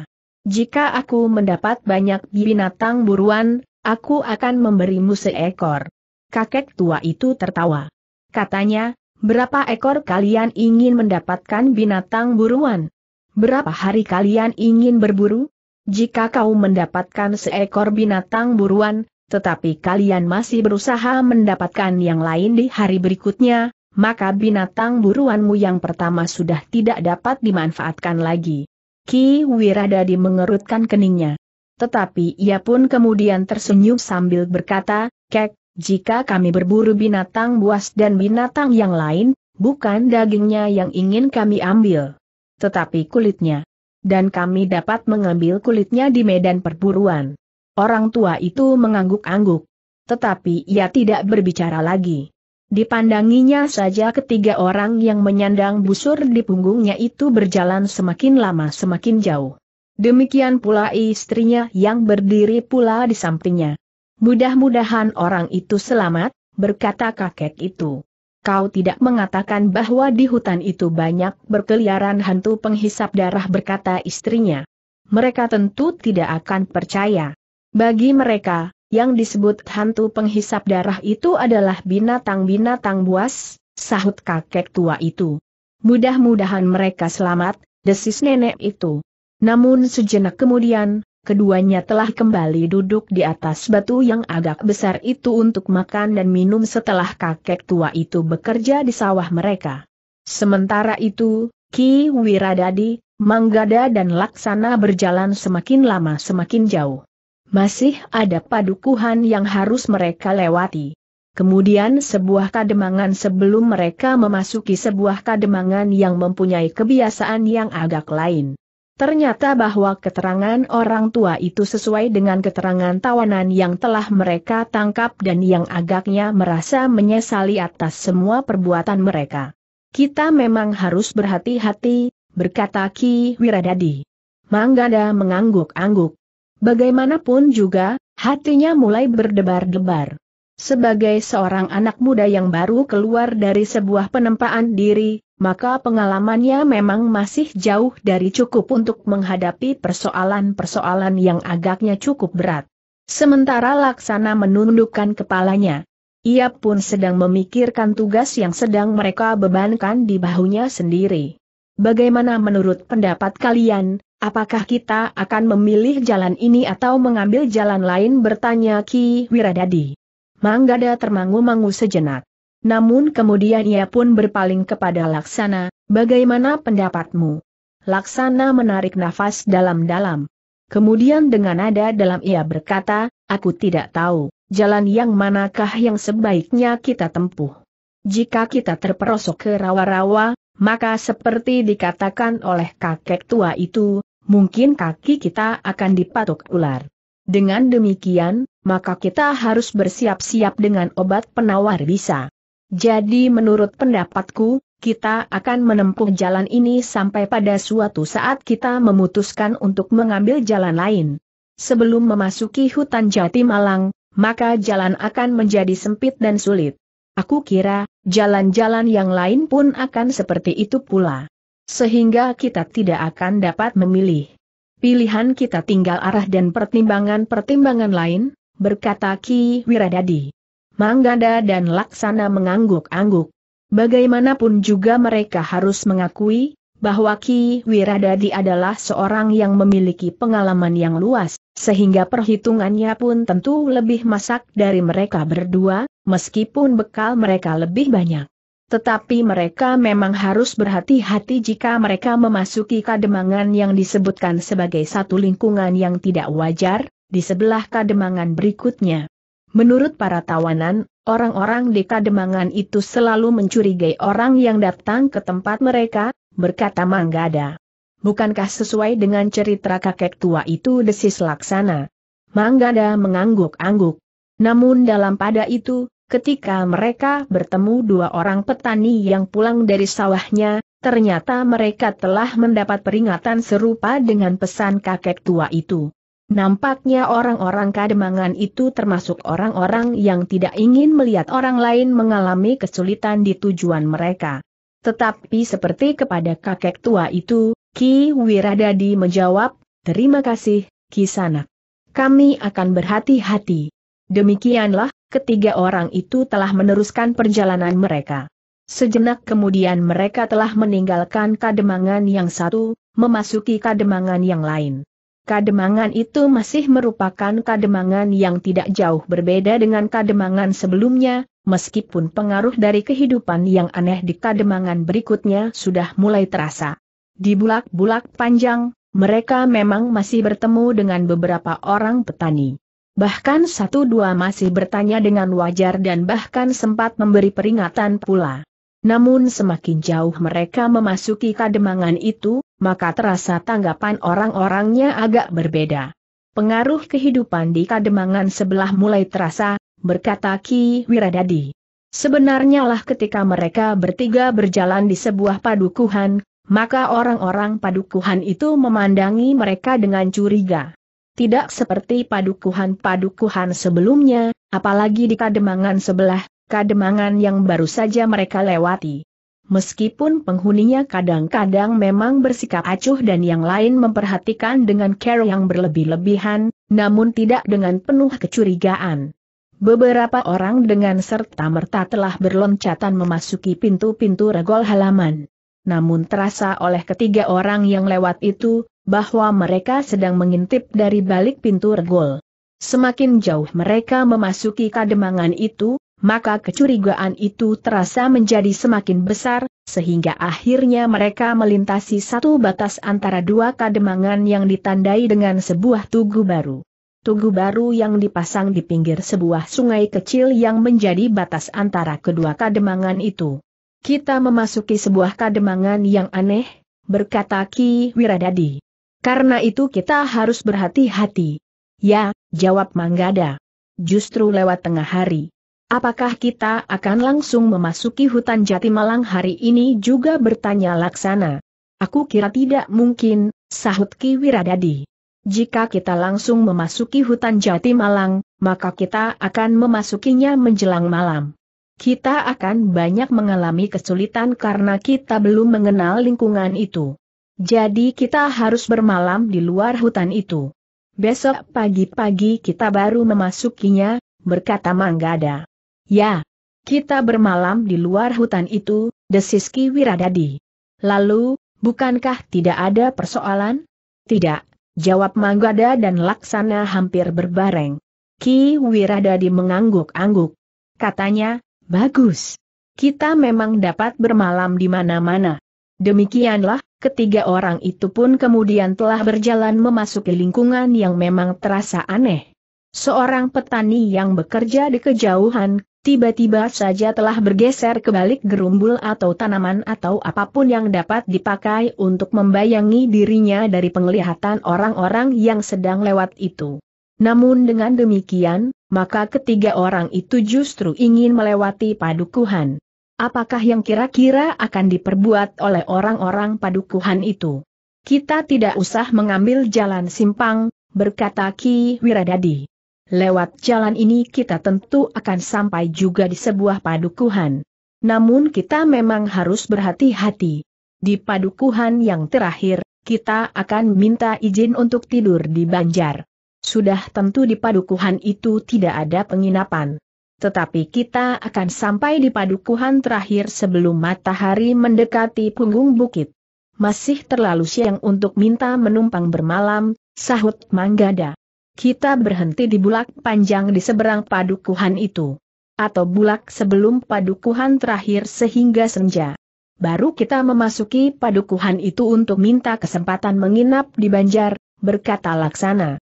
S1: Jika aku mendapat banyak binatang buruan, aku akan memberimu seekor. Kakek tua itu tertawa. Katanya, berapa ekor kalian ingin mendapatkan binatang buruan? Berapa hari kalian ingin berburu? Jika kau mendapatkan seekor binatang buruan, tetapi kalian masih berusaha mendapatkan yang lain di hari berikutnya, maka binatang buruanmu yang pertama sudah tidak dapat dimanfaatkan lagi. Ki Wiradadi mengerutkan keningnya. Tetapi ia pun kemudian tersenyum sambil berkata, Kek, jika kami berburu binatang buas dan binatang yang lain, bukan dagingnya yang ingin kami ambil, tetapi kulitnya. Dan kami dapat mengambil kulitnya di medan perburuan. Orang tua itu mengangguk-angguk. Tetapi ia tidak berbicara lagi. Dipandanginya saja ketiga orang yang menyandang busur di punggungnya itu berjalan semakin lama semakin jauh. Demikian pula istrinya yang berdiri pula di sampingnya. Mudah-mudahan orang itu selamat, berkata kakek itu. Kau tidak mengatakan bahwa di hutan itu banyak berkeliaran hantu penghisap darah berkata istrinya. Mereka tentu tidak akan percaya. Bagi mereka, yang disebut hantu penghisap darah itu adalah binatang-binatang buas, sahut kakek tua itu. Mudah-mudahan mereka selamat, desis nenek itu. Namun sejenak kemudian, keduanya telah kembali duduk di atas batu yang agak besar itu untuk makan dan minum setelah kakek tua itu bekerja di sawah mereka. Sementara itu, Ki Wiradadi, Manggada dan Laksana berjalan semakin lama semakin jauh. Masih ada padukuhan yang harus mereka lewati. Kemudian sebuah kademangan sebelum mereka memasuki sebuah kademangan yang mempunyai kebiasaan yang agak lain. Ternyata bahwa keterangan orang tua itu sesuai dengan keterangan tawanan yang telah mereka tangkap dan yang agaknya merasa menyesali atas semua perbuatan mereka. Kita memang harus berhati-hati, berkata Ki Wiradadi. Manggada mengangguk-angguk. Bagaimanapun juga, hatinya mulai berdebar-debar. Sebagai seorang anak muda yang baru keluar dari sebuah penempaan diri, maka pengalamannya memang masih jauh dari cukup untuk menghadapi persoalan-persoalan yang agaknya cukup berat. Sementara Laksana menundukkan kepalanya. Ia pun sedang memikirkan tugas yang sedang mereka bebankan di bahunya sendiri. Bagaimana menurut pendapat kalian, Apakah kita akan memilih jalan ini atau mengambil jalan lain bertanya Ki Wiradadi. Manggada termangu-mangu sejenak. Namun kemudian ia pun berpaling kepada Laksana, bagaimana pendapatmu? Laksana menarik nafas dalam-dalam. Kemudian dengan nada dalam ia berkata, aku tidak tahu, jalan yang manakah yang sebaiknya kita tempuh. Jika kita terperosok ke rawa-rawa, maka seperti dikatakan oleh kakek tua itu, mungkin kaki kita akan dipatok ular. Dengan demikian, maka kita harus bersiap-siap dengan obat penawar bisa. Jadi menurut pendapatku, kita akan menempuh jalan ini sampai pada suatu saat kita memutuskan untuk mengambil jalan lain. Sebelum memasuki hutan Jati Malang, maka jalan akan menjadi sempit dan sulit. Aku kira, jalan-jalan yang lain pun akan seperti itu pula. Sehingga kita tidak akan dapat memilih. Pilihan kita tinggal arah dan pertimbangan-pertimbangan lain, berkata Ki Wiradadi. Manggada dan Laksana mengangguk-angguk. Bagaimanapun juga mereka harus mengakui, bahwa Ki Wiradadi adalah seorang yang memiliki pengalaman yang luas, sehingga perhitungannya pun tentu lebih masak dari mereka berdua, meskipun bekal mereka lebih banyak. Tetapi mereka memang harus berhati-hati jika mereka memasuki kademangan yang disebutkan sebagai satu lingkungan yang tidak wajar, di sebelah kademangan berikutnya. Menurut para tawanan, orang-orang di kademangan itu selalu mencurigai orang yang datang ke tempat mereka, berkata Manggada. Bukankah sesuai dengan cerita kakek tua itu desis laksana? Manggada mengangguk-angguk. Namun dalam pada itu, ketika mereka bertemu dua orang petani yang pulang dari sawahnya, ternyata mereka telah mendapat peringatan serupa dengan pesan kakek tua itu. Nampaknya orang-orang kademangan itu termasuk orang-orang yang tidak ingin melihat orang lain mengalami kesulitan di tujuan mereka. Tetapi seperti kepada kakek tua itu, Ki Wiradadi menjawab, Terima kasih, Ki Sanak. Kami akan berhati-hati. Demikianlah ketiga orang itu telah meneruskan perjalanan mereka. Sejenak kemudian mereka telah meninggalkan kademangan yang satu, memasuki kademangan yang lain. Kademangan itu masih merupakan kademangan yang tidak jauh berbeda dengan kademangan sebelumnya, meskipun pengaruh dari kehidupan yang aneh di kademangan berikutnya sudah mulai terasa. Di bulak-bulak panjang, mereka memang masih bertemu dengan beberapa orang petani. Bahkan satu dua masih bertanya dengan wajar dan bahkan sempat memberi peringatan pula. Namun semakin jauh mereka memasuki kademangan itu, maka terasa tanggapan orang-orangnya agak berbeda. Pengaruh kehidupan di kademangan sebelah mulai terasa, berkata Ki Wiradadi. Sebenarnya lah ketika mereka bertiga berjalan di sebuah padukuhan, maka orang-orang padukuhan itu memandangi mereka dengan curiga. Tidak seperti padukuhan-padukuhan sebelumnya, apalagi di kademangan sebelah, kademangan yang baru saja mereka lewati. Meskipun penghuninya kadang-kadang memang bersikap acuh dan yang lain memperhatikan dengan care yang berlebih-lebihan, namun tidak dengan penuh kecurigaan. Beberapa orang dengan serta merta telah berloncatan memasuki pintu-pintu regol halaman namun terasa oleh ketiga orang yang lewat itu, bahwa mereka sedang mengintip dari balik pintu regol. Semakin jauh mereka memasuki kademangan itu, maka kecurigaan itu terasa menjadi semakin besar, sehingga akhirnya mereka melintasi satu batas antara dua kademangan yang ditandai dengan sebuah tugu baru. Tugu baru yang dipasang di pinggir sebuah sungai kecil yang menjadi batas antara kedua kademangan itu kita memasuki sebuah kademangan yang aneh, berkata Ki Wiradadi. Karena itu kita harus berhati-hati. Ya, jawab Manggada. Justru lewat tengah hari. Apakah kita akan langsung memasuki hutan jati malang hari ini juga bertanya laksana? Aku kira tidak mungkin, sahut Ki Wiradadi. Jika kita langsung memasuki hutan jati malang, maka kita akan memasukinya menjelang malam kita akan banyak mengalami kesulitan karena kita belum mengenal lingkungan itu. Jadi kita harus bermalam di luar hutan itu. Besok pagi-pagi kita baru memasukinya, berkata Manggada. Ya, kita bermalam di luar hutan itu, desiski Wiradadi. Lalu, bukankah tidak ada persoalan? Tidak, jawab Manggada dan Laksana hampir berbareng. Ki Wiradadi mengangguk-angguk. Katanya, Bagus. Kita memang dapat bermalam di mana-mana. Demikianlah, ketiga orang itu pun kemudian telah berjalan memasuki lingkungan yang memang terasa aneh. Seorang petani yang bekerja di kejauhan, tiba-tiba saja telah bergeser ke balik gerumbul atau tanaman atau apapun yang dapat dipakai untuk membayangi dirinya dari penglihatan orang-orang yang sedang lewat itu. Namun dengan demikian, maka ketiga orang itu justru ingin melewati padukuhan. Apakah yang kira-kira akan diperbuat oleh orang-orang padukuhan itu? Kita tidak usah mengambil jalan simpang, berkata Ki Wiradadi. Lewat jalan ini kita tentu akan sampai juga di sebuah padukuhan. Namun kita memang harus berhati-hati. Di padukuhan yang terakhir, kita akan minta izin untuk tidur di banjar. Sudah tentu di padukuhan itu tidak ada penginapan. Tetapi kita akan sampai di padukuhan terakhir sebelum matahari mendekati punggung bukit. Masih terlalu siang untuk minta menumpang bermalam, sahut Manggada. Kita berhenti di bulak panjang di seberang padukuhan itu. Atau bulak sebelum padukuhan terakhir sehingga senja. Baru kita memasuki padukuhan itu untuk minta kesempatan menginap di Banjar, berkata Laksana.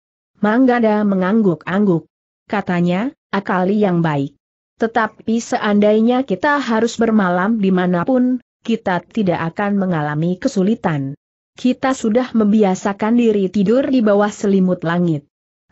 S1: Manggada mengangguk-angguk. Katanya, akali yang baik. Tetapi seandainya kita harus bermalam dimanapun, kita tidak akan mengalami kesulitan. Kita sudah membiasakan diri tidur di bawah selimut langit.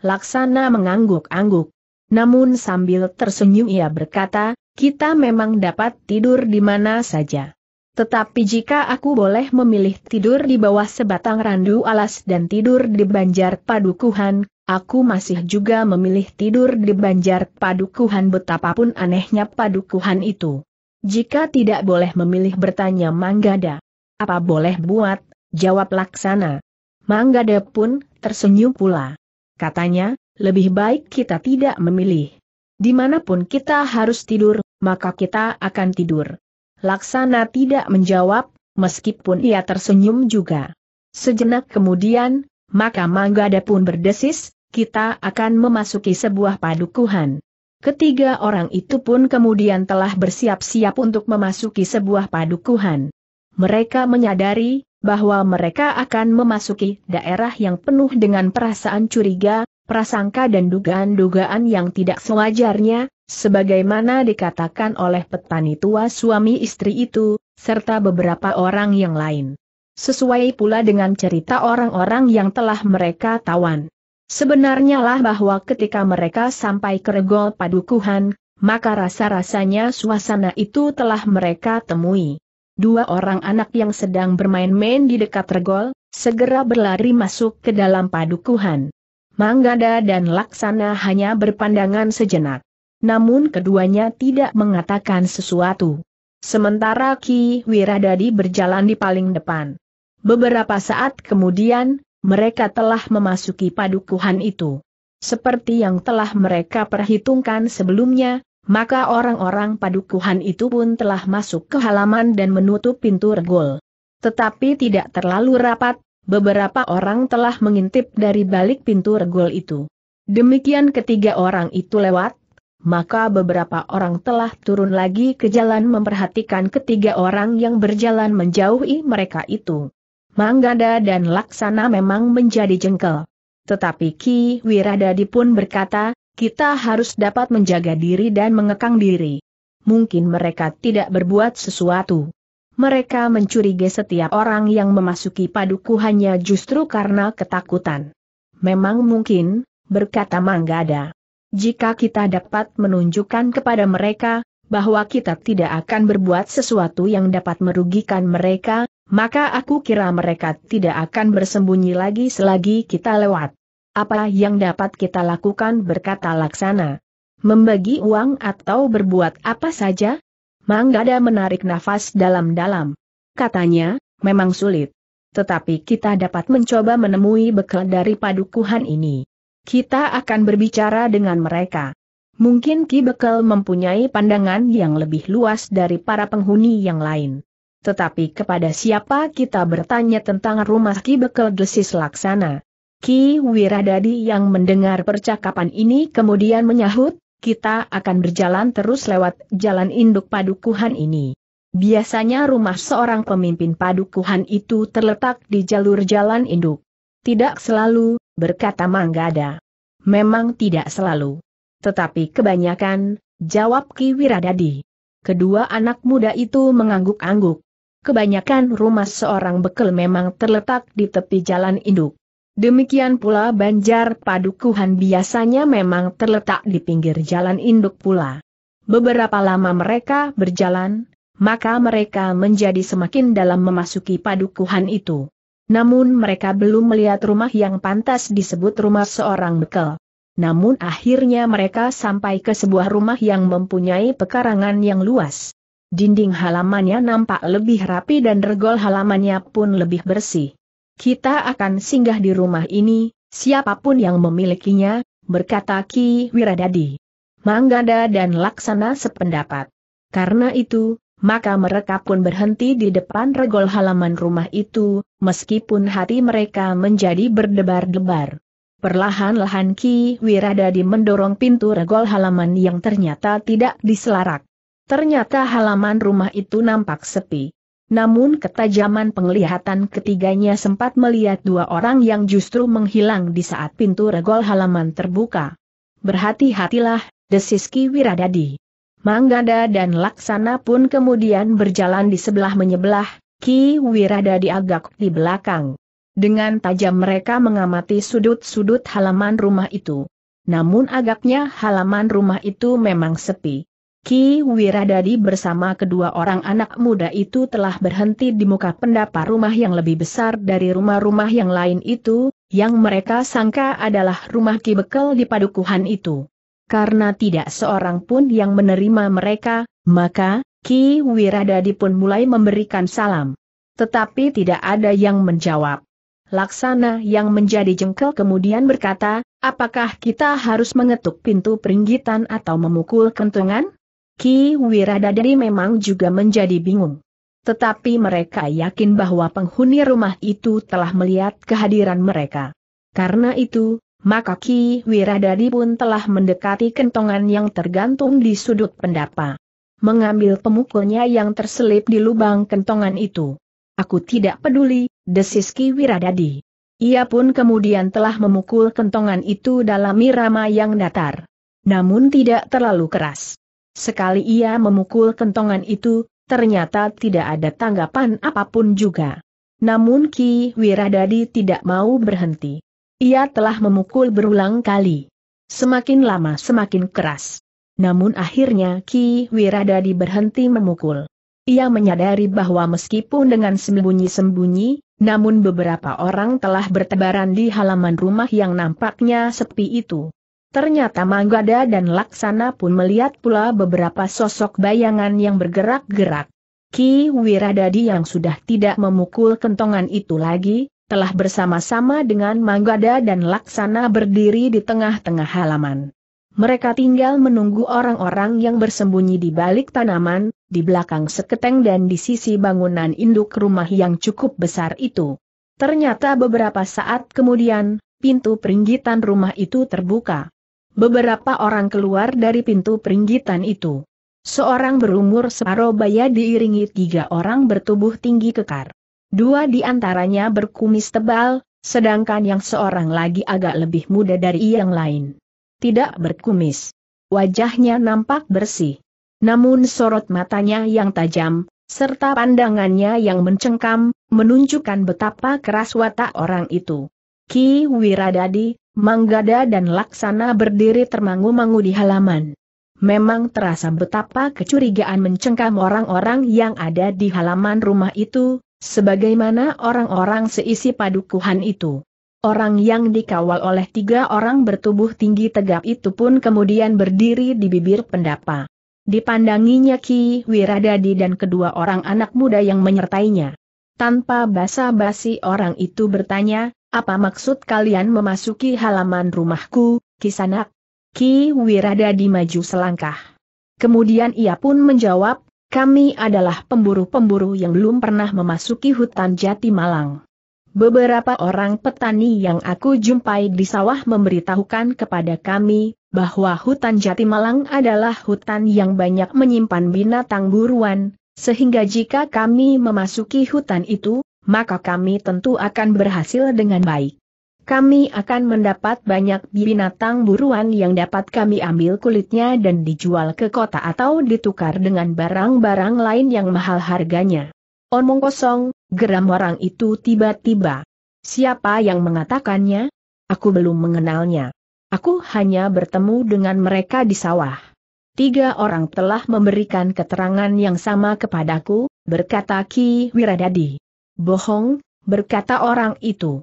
S1: Laksana mengangguk-angguk. Namun sambil tersenyum ia berkata, kita memang dapat tidur di mana saja. Tetapi jika aku boleh memilih tidur di bawah sebatang randu alas dan tidur di banjar padukuhan, Aku masih juga memilih tidur di banjar padukuhan betapapun anehnya padukuhan itu. Jika tidak boleh memilih bertanya Manggada. Apa boleh buat, jawab Laksana. Manggada pun tersenyum pula. Katanya, lebih baik kita tidak memilih. Dimanapun kita harus tidur, maka kita akan tidur. Laksana tidak menjawab, meskipun ia tersenyum juga. Sejenak kemudian, maka Manggada pun berdesis, kita akan memasuki sebuah padukuhan. Ketiga orang itu pun kemudian telah bersiap-siap untuk memasuki sebuah padukuhan. Mereka menyadari bahwa mereka akan memasuki daerah yang penuh dengan perasaan curiga, prasangka dan dugaan-dugaan yang tidak sewajarnya, sebagaimana dikatakan oleh petani tua suami istri itu, serta beberapa orang yang lain sesuai pula dengan cerita orang-orang yang telah mereka tawan. Sebenarnya lah bahwa ketika mereka sampai ke regol padukuhan, maka rasa-rasanya suasana itu telah mereka temui. Dua orang anak yang sedang bermain-main di dekat regol, segera berlari masuk ke dalam padukuhan. Manggada dan Laksana hanya berpandangan sejenak. Namun keduanya tidak mengatakan sesuatu. Sementara Ki Wiradadi berjalan di paling depan. Beberapa saat kemudian, mereka telah memasuki padukuhan itu. Seperti yang telah mereka perhitungkan sebelumnya, maka orang-orang padukuhan itu pun telah masuk ke halaman dan menutup pintu regol. Tetapi tidak terlalu rapat, beberapa orang telah mengintip dari balik pintu regol itu. Demikian ketiga orang itu lewat, maka beberapa orang telah turun lagi ke jalan memperhatikan ketiga orang yang berjalan menjauhi mereka itu. Manggada dan Laksana memang menjadi jengkel. Tetapi Ki Wiradadi pun berkata, kita harus dapat menjaga diri dan mengekang diri. Mungkin mereka tidak berbuat sesuatu. Mereka mencurigai setiap orang yang memasuki padukuhannya justru karena ketakutan. Memang mungkin, berkata Manggada. Jika kita dapat menunjukkan kepada mereka, bahwa kita tidak akan berbuat sesuatu yang dapat merugikan mereka, maka aku kira mereka tidak akan bersembunyi lagi selagi kita lewat. Apa yang dapat kita lakukan berkata laksana. Membagi uang atau berbuat apa saja? Manggada menarik nafas dalam-dalam. Katanya, memang sulit. Tetapi kita dapat mencoba menemui bekal dari padukuhan ini. Kita akan berbicara dengan mereka. Mungkin Ki Bekel mempunyai pandangan yang lebih luas dari para penghuni yang lain. Tetapi kepada siapa kita bertanya tentang rumah Ki Bekel Desis Laksana? Ki Wiradadi yang mendengar percakapan ini kemudian menyahut, kita akan berjalan terus lewat jalan induk padukuhan ini. Biasanya rumah seorang pemimpin padukuhan itu terletak di jalur jalan induk. Tidak selalu, berkata Manggada. Memang tidak selalu. Tetapi kebanyakan, jawab Ki Wiradadi. Kedua anak muda itu mengangguk-angguk. Kebanyakan rumah seorang bekel memang terletak di tepi jalan induk. Demikian pula Banjar Padukuhan biasanya memang terletak di pinggir jalan induk pula. Beberapa lama mereka berjalan, maka mereka menjadi semakin dalam memasuki padukuhan itu. Namun mereka belum melihat rumah yang pantas disebut rumah seorang bekel. Namun akhirnya mereka sampai ke sebuah rumah yang mempunyai pekarangan yang luas. Dinding halamannya nampak lebih rapi dan regol halamannya pun lebih bersih. Kita akan singgah di rumah ini, siapapun yang memilikinya, berkata Ki Wiradadi. Manggada dan Laksana sependapat. Karena itu, maka mereka pun berhenti di depan regol halaman rumah itu, meskipun hati mereka menjadi berdebar-debar. Perlahan-lahan Ki Wiradadi mendorong pintu regol halaman yang ternyata tidak diselarak. Ternyata halaman rumah itu nampak sepi. Namun ketajaman penglihatan ketiganya sempat melihat dua orang yang justru menghilang di saat pintu regol halaman terbuka. Berhati-hatilah, desis Ki Wiradadi. Manggada dan Laksana pun kemudian berjalan di sebelah menyebelah, Ki Wirada diagak di belakang. Dengan tajam mereka mengamati sudut-sudut halaman rumah itu. Namun agaknya halaman rumah itu memang sepi. Ki Wiradadi bersama kedua orang anak muda itu telah berhenti di muka pendapa rumah yang lebih besar dari rumah-rumah yang lain itu, yang mereka sangka adalah rumah Ki Bekel di padukuhan itu karena tidak seorang pun yang menerima mereka, maka, Ki Wiradadi pun mulai memberikan salam. Tetapi tidak ada yang menjawab. Laksana yang menjadi jengkel kemudian berkata, apakah kita harus mengetuk pintu peringgitan atau memukul kentungan? Ki Wiradadi memang juga menjadi bingung. Tetapi mereka yakin bahwa penghuni rumah itu telah melihat kehadiran mereka. Karena itu, maka Ki Wiradadi pun telah mendekati kentongan yang tergantung di sudut pendapa. Mengambil pemukulnya yang terselip di lubang kentongan itu. Aku tidak peduli, desis Ki Wiradadi. Ia pun kemudian telah memukul kentongan itu dalam irama yang datar. Namun tidak terlalu keras. Sekali ia memukul kentongan itu, ternyata tidak ada tanggapan apapun juga. Namun Ki Wiradadi tidak mau berhenti. Ia telah memukul berulang kali. Semakin lama semakin keras. Namun akhirnya Ki Wiradadi berhenti memukul. Ia menyadari bahwa meskipun dengan sembunyi-sembunyi, namun beberapa orang telah bertebaran di halaman rumah yang nampaknya sepi itu. Ternyata Manggada dan Laksana pun melihat pula beberapa sosok bayangan yang bergerak-gerak. Ki Wiradadi yang sudah tidak memukul kentongan itu lagi, telah bersama-sama dengan Manggada dan Laksana berdiri di tengah-tengah halaman. Mereka tinggal menunggu orang-orang yang bersembunyi di balik tanaman, di belakang seketeng dan di sisi bangunan induk rumah yang cukup besar itu. Ternyata beberapa saat kemudian, pintu peringgitan rumah itu terbuka. Beberapa orang keluar dari pintu peringgitan itu. Seorang berumur separoh baya diiringi tiga orang bertubuh tinggi kekar. Dua di antaranya berkumis tebal, sedangkan yang seorang lagi agak lebih muda dari yang lain. Tidak berkumis. Wajahnya nampak bersih. Namun sorot matanya yang tajam, serta pandangannya yang mencengkam, menunjukkan betapa keras watak orang itu. Ki Wiradadi, Manggada dan Laksana berdiri termangu-mangu di halaman. Memang terasa betapa kecurigaan mencengkam orang-orang yang ada di halaman rumah itu, Sebagaimana orang-orang seisi padukuhan itu. Orang yang dikawal oleh tiga orang bertubuh tinggi tegap itu pun kemudian berdiri di bibir pendapa. Dipandanginya Ki Wiradadi dan kedua orang anak muda yang menyertainya. Tanpa basa-basi orang itu bertanya, apa maksud kalian memasuki halaman rumahku, Kisanak? Ki Wiradadi maju selangkah. Kemudian ia pun menjawab, kami adalah pemburu-pemburu yang belum pernah memasuki hutan Jati Malang. Beberapa orang petani yang aku jumpai di sawah memberitahukan kepada kami bahwa hutan Jati Malang adalah hutan yang banyak menyimpan binatang buruan, sehingga jika kami memasuki hutan itu, maka kami tentu akan berhasil dengan baik. Kami akan mendapat banyak binatang buruan yang dapat kami ambil kulitnya dan dijual ke kota atau ditukar dengan barang-barang lain yang mahal harganya. Omong kosong, geram orang itu tiba-tiba. Siapa yang mengatakannya? Aku belum mengenalnya. Aku hanya bertemu dengan mereka di sawah. Tiga orang telah memberikan keterangan yang sama kepadaku, berkata Ki Wiradadi. Bohong, berkata orang itu.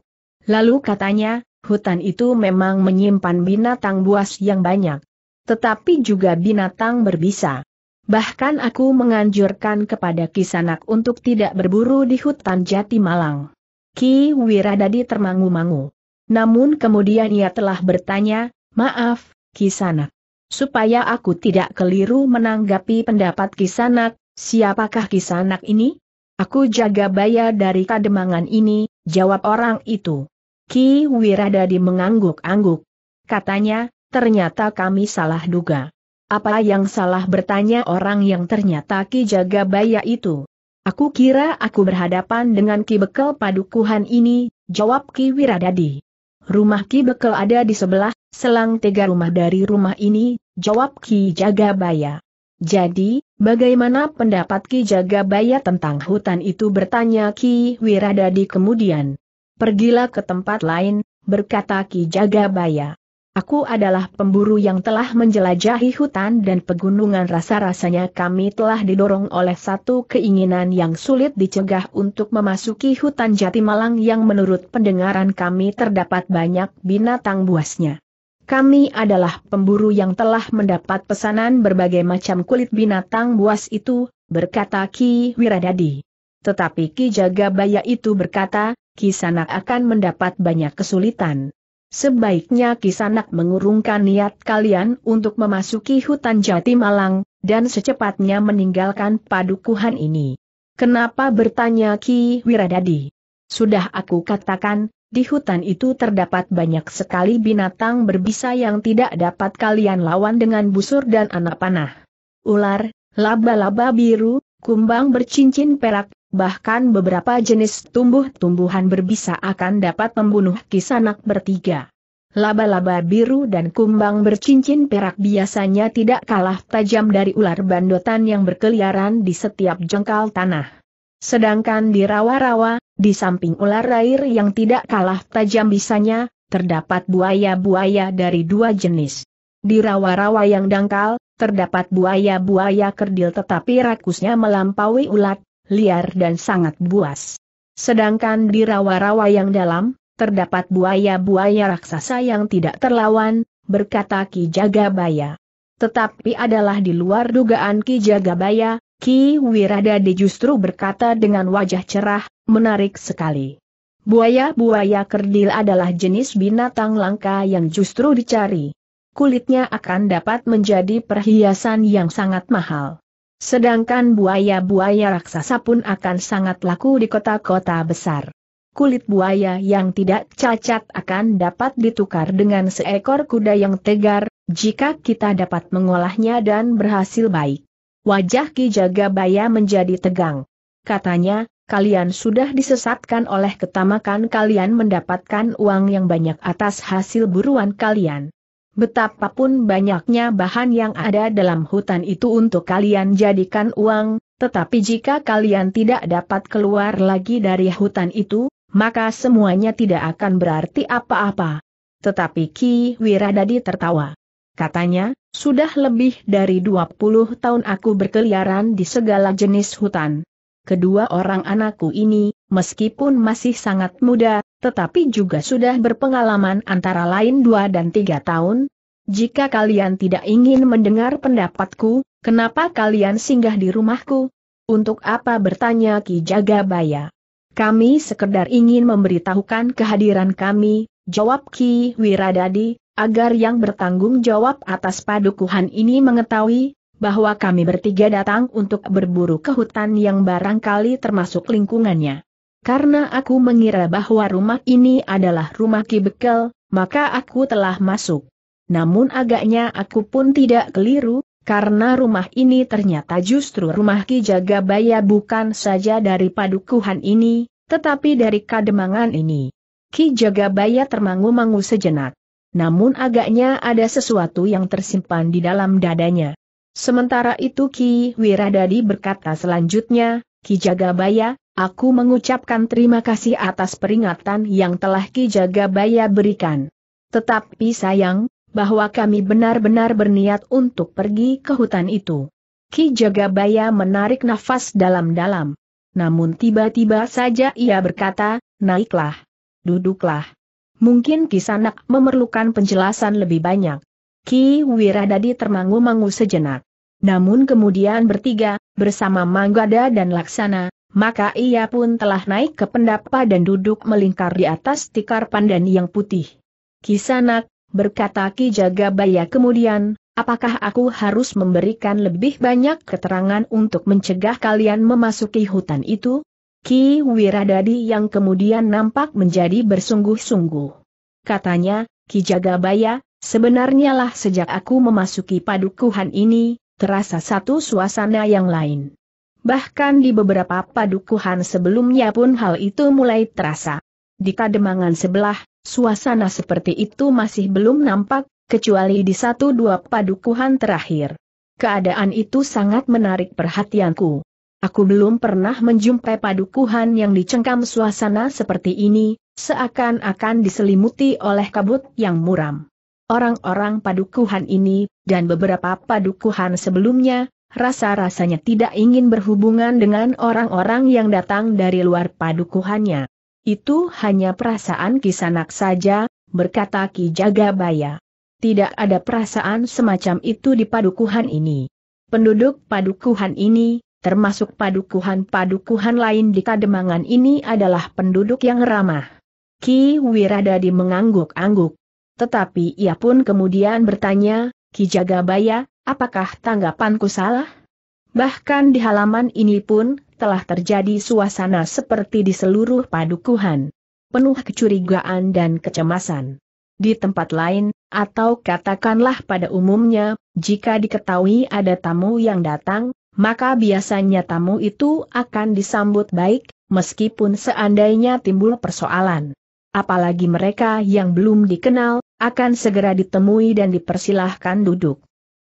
S1: Lalu katanya, hutan itu memang menyimpan binatang buas yang banyak. Tetapi juga binatang berbisa. Bahkan aku menganjurkan kepada Kisanak untuk tidak berburu di hutan Jati Malang. Ki Wiradadi termangu-mangu. Namun kemudian ia telah bertanya, maaf, Kisanak. Supaya aku tidak keliru menanggapi pendapat Kisanak, siapakah Kisanak ini? Aku jaga baya dari kademangan ini, jawab orang itu. Ki Wiradadi mengangguk-angguk. Katanya, ternyata kami salah duga. Apa yang salah bertanya orang yang ternyata Ki Jagabaya itu? Aku kira aku berhadapan dengan Ki Bekel Padukuhan ini, jawab Ki Wiradadi. Rumah Ki Bekel ada di sebelah, selang tiga rumah dari rumah ini, jawab Ki Jagabaya. Jadi, bagaimana pendapat Ki Jagabaya tentang hutan itu bertanya Ki Wiradadi kemudian. Pergilah ke tempat lain, berkata Ki Jagabaya. Aku adalah pemburu yang telah menjelajahi hutan dan pegunungan rasa-rasanya kami telah didorong oleh satu keinginan yang sulit dicegah untuk memasuki hutan Jatimalang yang menurut pendengaran kami terdapat banyak binatang buasnya. Kami adalah pemburu yang telah mendapat pesanan berbagai macam kulit binatang buas itu, berkata Ki Wiradadi. Tetapi Ki Jagabaya itu berkata, Kisanak akan mendapat banyak kesulitan. Sebaiknya Kisanak mengurungkan niat kalian untuk memasuki hutan Jati Malang, dan secepatnya meninggalkan padukuhan ini. Kenapa bertanya Ki Wiradadi? Sudah aku katakan, di hutan itu terdapat banyak sekali binatang berbisa yang tidak dapat kalian lawan dengan busur dan anak panah. Ular, laba-laba biru, kumbang bercincin perak, Bahkan beberapa jenis tumbuh-tumbuhan berbisa akan dapat membunuh kisanak bertiga. Laba-laba biru dan kumbang bercincin perak biasanya tidak kalah tajam dari ular bandotan yang berkeliaran di setiap jengkal tanah. Sedangkan di rawa-rawa, di samping ular air yang tidak kalah tajam bisanya, terdapat buaya-buaya dari dua jenis. Di rawa-rawa yang dangkal, terdapat buaya-buaya kerdil tetapi rakusnya melampaui ulat, liar dan sangat buas. Sedangkan di rawa-rawa yang dalam, terdapat buaya-buaya raksasa yang tidak terlawan, berkata Ki Jagabaya. Tetapi adalah di luar dugaan Ki Jagabaya, Ki Wiradadi justru berkata dengan wajah cerah, menarik sekali. Buaya-buaya kerdil adalah jenis binatang langka yang justru dicari. Kulitnya akan dapat menjadi perhiasan yang sangat mahal. Sedangkan buaya-buaya raksasa pun akan sangat laku di kota-kota besar. Kulit buaya yang tidak cacat akan dapat ditukar dengan seekor kuda yang tegar, jika kita dapat mengolahnya dan berhasil baik. Wajah Ki Jagabaya menjadi tegang. Katanya, kalian sudah disesatkan oleh ketamakan kalian mendapatkan uang yang banyak atas hasil buruan kalian. Betapapun banyaknya bahan yang ada dalam hutan itu untuk kalian jadikan uang, tetapi jika kalian tidak dapat keluar lagi dari hutan itu, maka semuanya tidak akan berarti apa-apa. Tetapi Ki Wiradadi tertawa. Katanya, sudah lebih dari 20 tahun aku berkeliaran di segala jenis hutan kedua orang anakku ini, meskipun masih sangat muda, tetapi juga sudah berpengalaman antara lain dua dan tiga tahun. Jika kalian tidak ingin mendengar pendapatku, kenapa kalian singgah di rumahku? Untuk apa bertanya Ki Jagabaya? Kami sekedar ingin memberitahukan kehadiran kami, jawab Ki Wiradadi, agar yang bertanggung jawab atas padukuhan ini mengetahui, bahwa kami bertiga datang untuk berburu ke hutan yang barangkali termasuk lingkungannya. Karena aku mengira bahwa rumah ini adalah rumah Ki Bekel, maka aku telah masuk. Namun agaknya aku pun tidak keliru, karena rumah ini ternyata justru rumah Ki Jagabaya bukan saja dari padukuhan ini, tetapi dari kademangan ini. Ki Jagabaya termangu-mangu sejenak. Namun agaknya ada sesuatu yang tersimpan di dalam dadanya. Sementara itu Ki Wiradadi berkata selanjutnya, Ki Jagabaya, aku mengucapkan terima kasih atas peringatan yang telah Ki Jagabaya berikan. Tetapi sayang, bahwa kami benar-benar berniat untuk pergi ke hutan itu. Ki Jagabaya menarik nafas dalam-dalam. Namun tiba-tiba saja ia berkata, naiklah, duduklah. Mungkin Ki Sanak memerlukan penjelasan lebih banyak. Ki Wiradadi termangu-mangu sejenak. Namun kemudian bertiga, bersama Manggada dan Laksana, maka ia pun telah naik ke pendapa dan duduk melingkar di atas tikar pandan yang putih. Kisanak, berkata Ki Jagabaya kemudian, apakah aku harus memberikan lebih banyak keterangan untuk mencegah kalian memasuki hutan itu? Ki Wiradadi yang kemudian nampak menjadi bersungguh-sungguh. Katanya, Ki Jagabaya, sebenarnya lah sejak aku memasuki padukuhan ini, terasa satu suasana yang lain. Bahkan di beberapa padukuhan sebelumnya pun hal itu mulai terasa. Di kademangan sebelah, suasana seperti itu masih belum nampak, kecuali di satu dua padukuhan terakhir. Keadaan itu sangat menarik perhatianku. Aku belum pernah menjumpai padukuhan yang dicengkam suasana seperti ini, seakan-akan diselimuti oleh kabut yang muram orang-orang padukuhan ini, dan beberapa padukuhan sebelumnya, rasa-rasanya tidak ingin berhubungan dengan orang-orang yang datang dari luar padukuhannya. Itu hanya perasaan kisanak saja, berkata Ki Jagabaya. Tidak ada perasaan semacam itu di padukuhan ini. Penduduk padukuhan ini, termasuk padukuhan-padukuhan lain di kademangan ini adalah penduduk yang ramah. Ki Wiradadi mengangguk-angguk. Tetapi ia pun kemudian bertanya, Ki Jagabaya, apakah tanggapanku salah? Bahkan di halaman ini pun, telah terjadi suasana seperti di seluruh padukuhan. Penuh kecurigaan dan kecemasan. Di tempat lain, atau katakanlah pada umumnya, jika diketahui ada tamu yang datang, maka biasanya tamu itu akan disambut baik, meskipun seandainya timbul persoalan apalagi mereka yang belum dikenal, akan segera ditemui dan dipersilahkan duduk.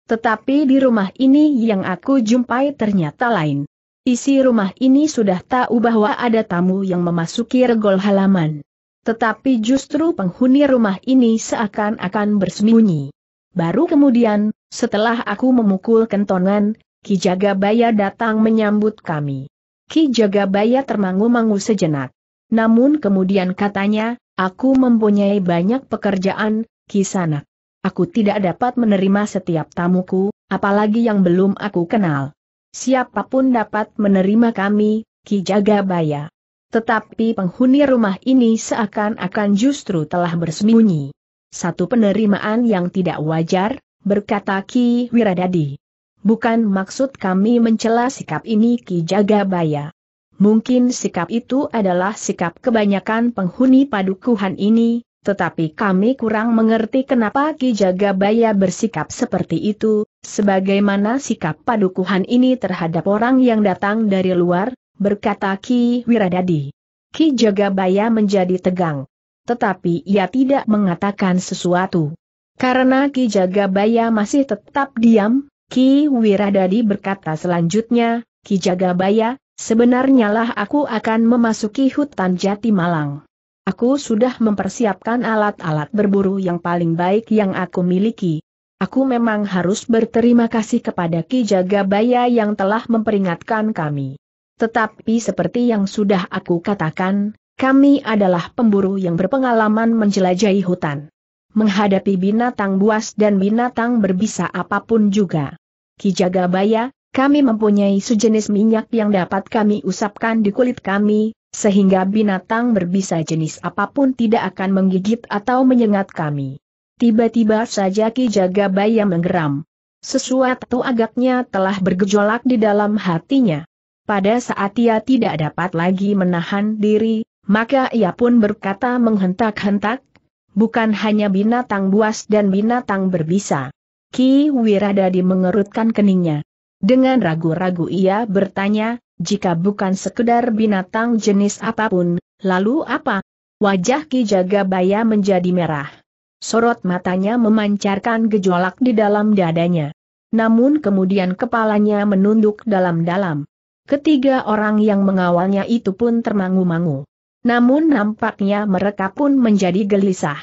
S1: Tetapi di rumah ini yang aku jumpai ternyata lain. Isi rumah ini sudah tahu bahwa ada tamu yang memasuki regol halaman. Tetapi justru penghuni rumah ini seakan-akan bersembunyi. Baru kemudian, setelah aku memukul kentongan, Ki Jagabaya datang menyambut kami. Ki Jagabaya termangu-mangu sejenak. Namun kemudian katanya, Aku mempunyai banyak pekerjaan, kisanak. Aku tidak dapat menerima setiap tamuku, apalagi yang belum aku kenal. Siapapun dapat menerima kami, Ki Jagabaya. Tetapi penghuni rumah ini seakan-akan justru telah bersembunyi. Satu penerimaan yang tidak wajar, berkata Ki Wiradadi. Bukan maksud kami mencela sikap ini Ki Jagabaya. Mungkin sikap itu adalah sikap kebanyakan penghuni padukuhan ini, tetapi kami kurang mengerti kenapa Ki Jagabaya bersikap seperti itu, sebagaimana sikap padukuhan ini terhadap orang yang datang dari luar, berkata Ki Wiradadi. Ki Jagabaya menjadi tegang. Tetapi ia tidak mengatakan sesuatu. Karena Ki Jagabaya masih tetap diam, Ki Wiradadi berkata selanjutnya, Ki Jagabaya, Sebenarnya lah aku akan memasuki hutan jati malang. Aku sudah mempersiapkan alat-alat berburu yang paling baik yang aku miliki. Aku memang harus berterima kasih kepada Ki Jagabaya yang telah memperingatkan kami. Tetapi seperti yang sudah aku katakan, kami adalah pemburu yang berpengalaman menjelajahi hutan. Menghadapi binatang buas dan binatang berbisa apapun juga. Ki Jagabaya, kami mempunyai sejenis minyak yang dapat kami usapkan di kulit kami, sehingga binatang berbisa jenis apapun tidak akan menggigit atau menyengat kami. Tiba-tiba saja Ki Jagabaya menggeram. Sesuatu agaknya telah bergejolak di dalam hatinya. Pada saat ia tidak dapat lagi menahan diri, maka ia pun berkata menghentak-hentak, bukan hanya binatang buas dan binatang berbisa. Ki Wiradadi mengerutkan keningnya. Dengan ragu-ragu ia bertanya, jika bukan sekedar binatang jenis apapun, lalu apa? Wajah Ki Jagabaya menjadi merah. Sorot matanya memancarkan gejolak di dalam dadanya. Namun kemudian kepalanya menunduk dalam-dalam. Ketiga orang yang mengawalnya itu pun termangu-mangu. Namun nampaknya mereka pun menjadi gelisah.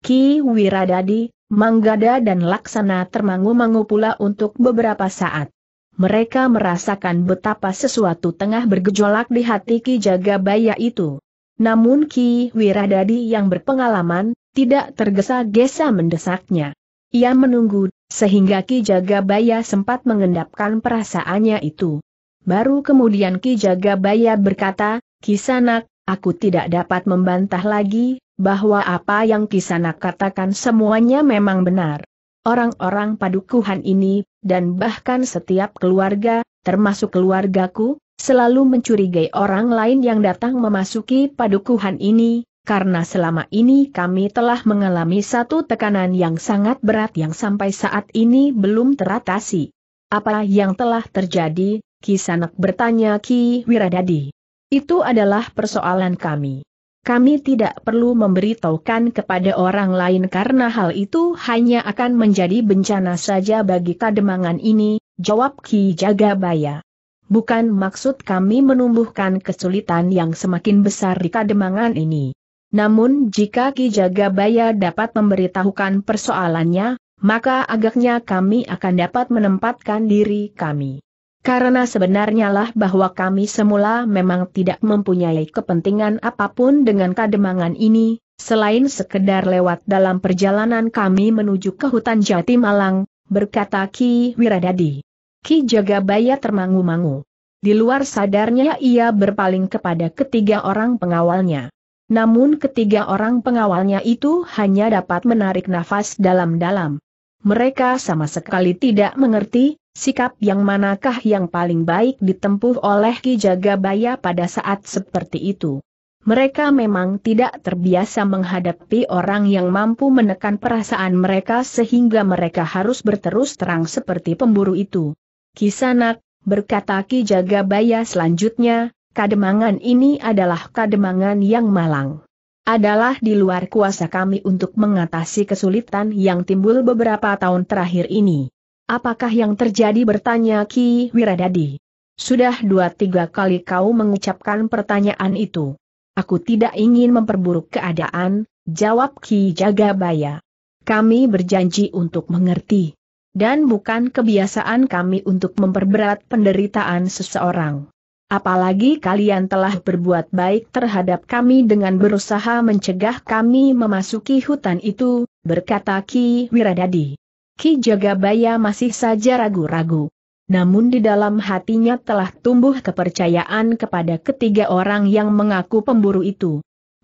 S1: Ki Wiradadi, Manggada dan Laksana termangu-mangu pula untuk beberapa saat mereka merasakan betapa sesuatu tengah bergejolak di hati Ki Jagabaya itu. Namun Ki Wiradadi yang berpengalaman, tidak tergesa-gesa mendesaknya. Ia menunggu, sehingga Ki Jagabaya sempat mengendapkan perasaannya itu. Baru kemudian Ki Jagabaya berkata, Kisanak, aku tidak dapat membantah lagi, bahwa apa yang Kisanak katakan semuanya memang benar orang-orang padukuhan ini, dan bahkan setiap keluarga, termasuk keluargaku, selalu mencurigai orang lain yang datang memasuki padukuhan ini, karena selama ini kami telah mengalami satu tekanan yang sangat berat yang sampai saat ini belum teratasi. Apa yang telah terjadi, Kisanak bertanya Ki Wiradadi. Itu adalah persoalan kami. Kami tidak perlu memberitahukan kepada orang lain karena hal itu hanya akan menjadi bencana saja bagi kademangan ini, jawab Ki Jagabaya. Bukan maksud kami menumbuhkan kesulitan yang semakin besar di kademangan ini. Namun jika Ki Jagabaya dapat memberitahukan persoalannya, maka agaknya kami akan dapat menempatkan diri kami. Karena sebenarnya lah bahwa kami semula memang tidak mempunyai kepentingan apapun dengan kademangan ini, selain sekedar lewat dalam perjalanan kami menuju ke hutan Jati Malang, berkata Ki Wiradadi. Ki Jagabaya termangu-mangu. Di luar sadarnya ia berpaling kepada ketiga orang pengawalnya. Namun ketiga orang pengawalnya itu hanya dapat menarik nafas dalam-dalam. Mereka sama sekali tidak mengerti Sikap yang manakah yang paling baik ditempuh oleh Ki Jagabaya pada saat seperti itu? Mereka memang tidak terbiasa menghadapi orang yang mampu menekan perasaan mereka sehingga mereka harus berterus terang seperti pemburu itu. Kisanak, berkata Ki Jagabaya selanjutnya, kademangan ini adalah kademangan yang malang adalah di luar kuasa kami untuk mengatasi kesulitan yang timbul beberapa tahun terakhir ini. Apakah yang terjadi bertanya Ki Wiradadi? Sudah dua tiga kali kau mengucapkan pertanyaan itu. Aku tidak ingin memperburuk keadaan, jawab Ki Jagabaya. Kami berjanji untuk mengerti. Dan bukan kebiasaan kami untuk memperberat penderitaan seseorang. Apalagi kalian telah berbuat baik terhadap kami dengan berusaha mencegah kami memasuki hutan itu, berkata Ki Wiradadi. Ki Jagabaya masih saja ragu-ragu. Namun di dalam hatinya telah tumbuh kepercayaan kepada ketiga orang yang mengaku pemburu itu.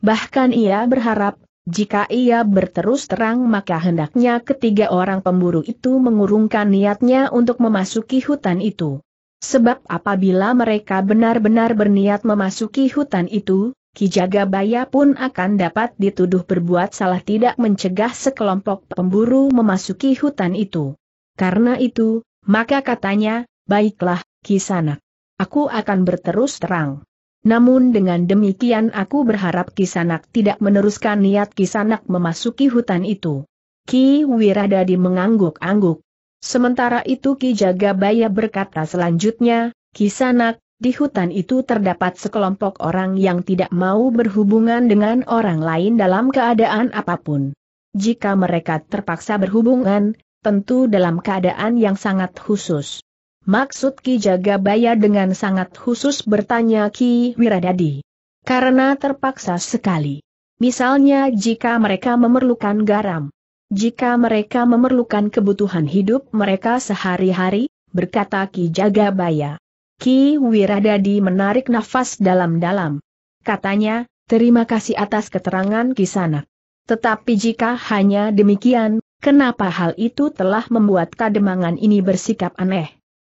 S1: Bahkan ia berharap, jika ia berterus terang maka hendaknya ketiga orang pemburu itu mengurungkan niatnya untuk memasuki hutan itu. Sebab apabila mereka benar-benar berniat memasuki hutan itu, Ki Jagabaya pun akan dapat dituduh berbuat salah tidak mencegah sekelompok pemburu memasuki hutan itu. Karena itu, maka katanya, baiklah, Ki Sanak, Aku akan berterus terang. Namun dengan demikian aku berharap Ki Sanak tidak meneruskan niat Ki Sanak memasuki hutan itu. Ki Wiradadi mengangguk-angguk. Sementara itu Ki Jagabaya berkata selanjutnya, Ki Sanak. Di hutan itu terdapat sekelompok orang yang tidak mau berhubungan dengan orang lain dalam keadaan apapun. Jika mereka terpaksa berhubungan, tentu dalam keadaan yang sangat khusus. Maksud Ki Jagabaya dengan sangat khusus bertanya Ki Wiradadi. Karena terpaksa sekali. Misalnya jika mereka memerlukan garam. Jika mereka memerlukan kebutuhan hidup mereka sehari-hari, berkata Ki Jagabaya. Ki Wiradadi menarik nafas dalam-dalam. Katanya, terima kasih atas keterangan Kisana. Tetapi jika hanya demikian, kenapa hal itu telah membuat kademangan ini bersikap aneh?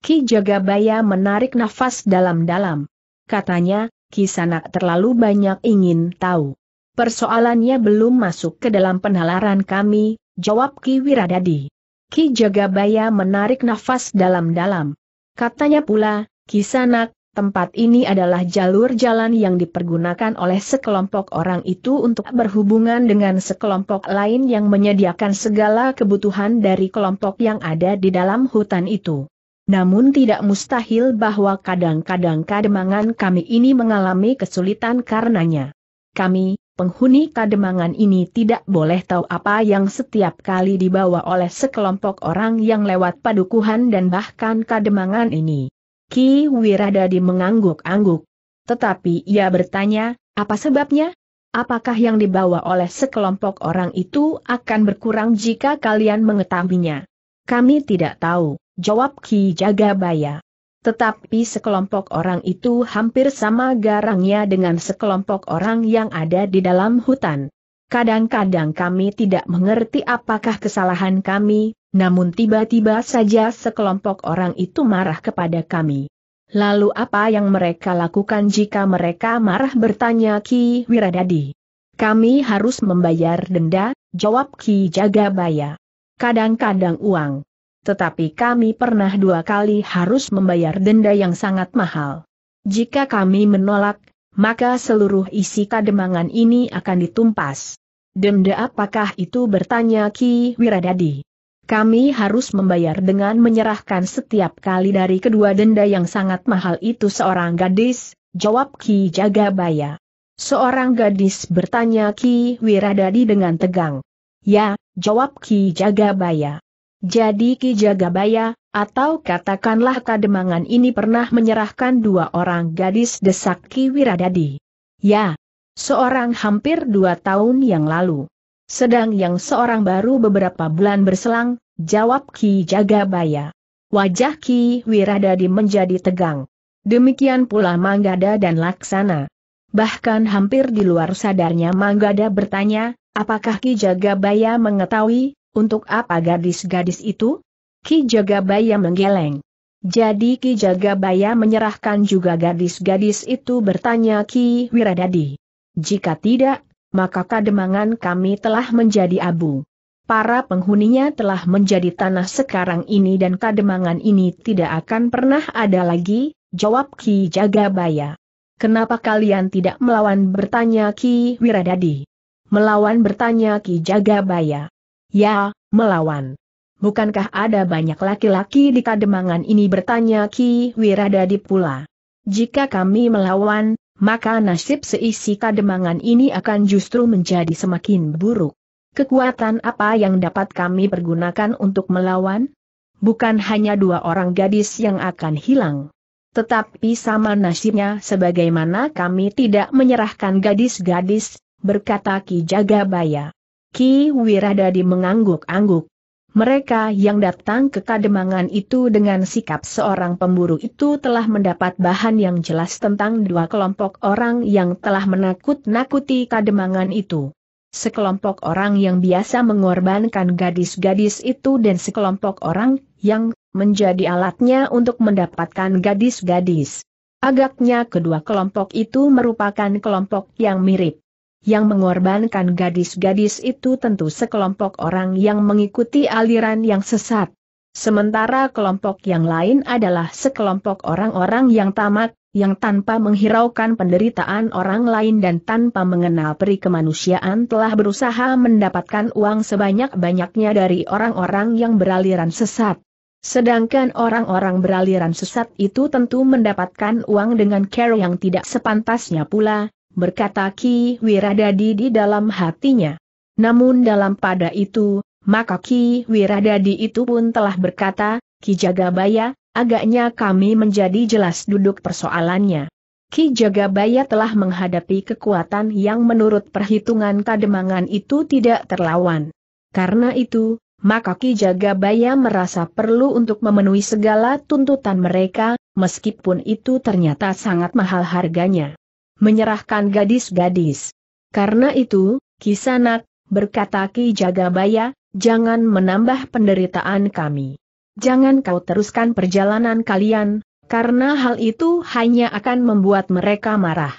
S1: Ki Jagabaya menarik nafas dalam-dalam. Katanya, Kisana terlalu banyak ingin tahu. Persoalannya belum masuk ke dalam penalaran kami, jawab Ki Wiradadi. Ki Jagabaya menarik nafas dalam-dalam. Katanya pula, Kisanak, tempat ini adalah jalur jalan yang dipergunakan oleh sekelompok orang itu untuk berhubungan dengan sekelompok lain yang menyediakan segala kebutuhan dari kelompok yang ada di dalam hutan itu. Namun tidak mustahil bahwa kadang-kadang kademangan kami ini mengalami kesulitan karenanya. Kami, penghuni kademangan ini tidak boleh tahu apa yang setiap kali dibawa oleh sekelompok orang yang lewat padukuhan dan bahkan kademangan ini. Ki Wiradadi mengangguk-angguk. Tetapi ia bertanya, apa sebabnya? Apakah yang dibawa oleh sekelompok orang itu akan berkurang jika kalian mengetahuinya? Kami tidak tahu, jawab Ki Jagabaya. Tetapi sekelompok orang itu hampir sama garangnya dengan sekelompok orang yang ada di dalam hutan. Kadang-kadang kami tidak mengerti apakah kesalahan kami, namun tiba-tiba saja sekelompok orang itu marah kepada kami. Lalu apa yang mereka lakukan jika mereka marah bertanya Ki Wiradadi. Kami harus membayar denda, jawab Ki Jagabaya. Kadang-kadang uang. Tetapi kami pernah dua kali harus membayar denda yang sangat mahal. Jika kami menolak, maka seluruh isi kademangan ini akan ditumpas. Denda apakah itu bertanya Ki Wiradadi kami harus membayar dengan menyerahkan setiap kali dari kedua denda yang sangat mahal itu seorang gadis, jawab Ki Jagabaya. Seorang gadis bertanya Ki Wiradadi dengan tegang. Ya, jawab Ki Jagabaya. Jadi Ki Jagabaya, atau katakanlah kademangan ini pernah menyerahkan dua orang gadis desak Ki Wiradadi. Ya, seorang hampir dua tahun yang lalu. Sedang yang seorang baru beberapa bulan berselang, jawab Ki Jagabaya. Wajah Ki Wiradadi menjadi tegang. Demikian pula Manggada dan Laksana. Bahkan hampir di luar sadarnya Manggada bertanya, apakah Ki Jagabaya mengetahui, untuk apa gadis-gadis itu? Ki Jagabaya menggeleng. Jadi Ki Jagabaya menyerahkan juga gadis-gadis itu bertanya Ki Wiradadi. Jika tidak, maka kademangan kami telah menjadi abu. Para penghuninya telah menjadi tanah sekarang ini dan kademangan ini tidak akan pernah ada lagi, jawab Ki Jagabaya. Kenapa kalian tidak melawan bertanya Ki Wiradadi? Melawan bertanya Ki Jagabaya. Ya, melawan. Bukankah ada banyak laki-laki di kademangan ini bertanya Ki Wiradadi pula. Jika kami melawan, maka nasib seisi kademangan ini akan justru menjadi semakin buruk. Kekuatan apa yang dapat kami pergunakan untuk melawan? Bukan hanya dua orang gadis yang akan hilang. Tetapi sama nasibnya sebagaimana kami tidak menyerahkan gadis-gadis, berkata Ki Jagabaya. Ki Wiradadi mengangguk-angguk. Mereka yang datang ke kademangan itu dengan sikap seorang pemburu itu telah mendapat bahan yang jelas tentang dua kelompok orang yang telah menakut-nakuti kademangan itu. Sekelompok orang yang biasa mengorbankan gadis-gadis itu dan sekelompok orang yang menjadi alatnya untuk mendapatkan gadis-gadis. Agaknya kedua kelompok itu merupakan kelompok yang mirip. Yang mengorbankan gadis-gadis itu tentu sekelompok orang yang mengikuti aliran yang sesat. Sementara kelompok yang lain adalah sekelompok orang-orang yang tamak, yang tanpa menghiraukan penderitaan orang lain dan tanpa mengenal peri kemanusiaan telah berusaha mendapatkan uang sebanyak-banyaknya dari orang-orang yang beraliran sesat. Sedangkan orang-orang beraliran sesat itu tentu mendapatkan uang dengan cara yang tidak sepantasnya pula, berkata Ki Wiradadi di dalam hatinya. Namun dalam pada itu, maka Ki Wiradadi itu pun telah berkata, Ki Jagabaya, agaknya kami menjadi jelas duduk persoalannya. Ki Jagabaya telah menghadapi kekuatan yang menurut perhitungan kademangan itu tidak terlawan. Karena itu, maka Ki Jagabaya merasa perlu untuk memenuhi segala tuntutan mereka, meskipun itu ternyata sangat mahal harganya menyerahkan gadis-gadis. Karena itu, Kisanak, berkata Ki Jagabaya, jangan menambah penderitaan kami. Jangan kau teruskan perjalanan kalian, karena hal itu hanya akan membuat mereka marah.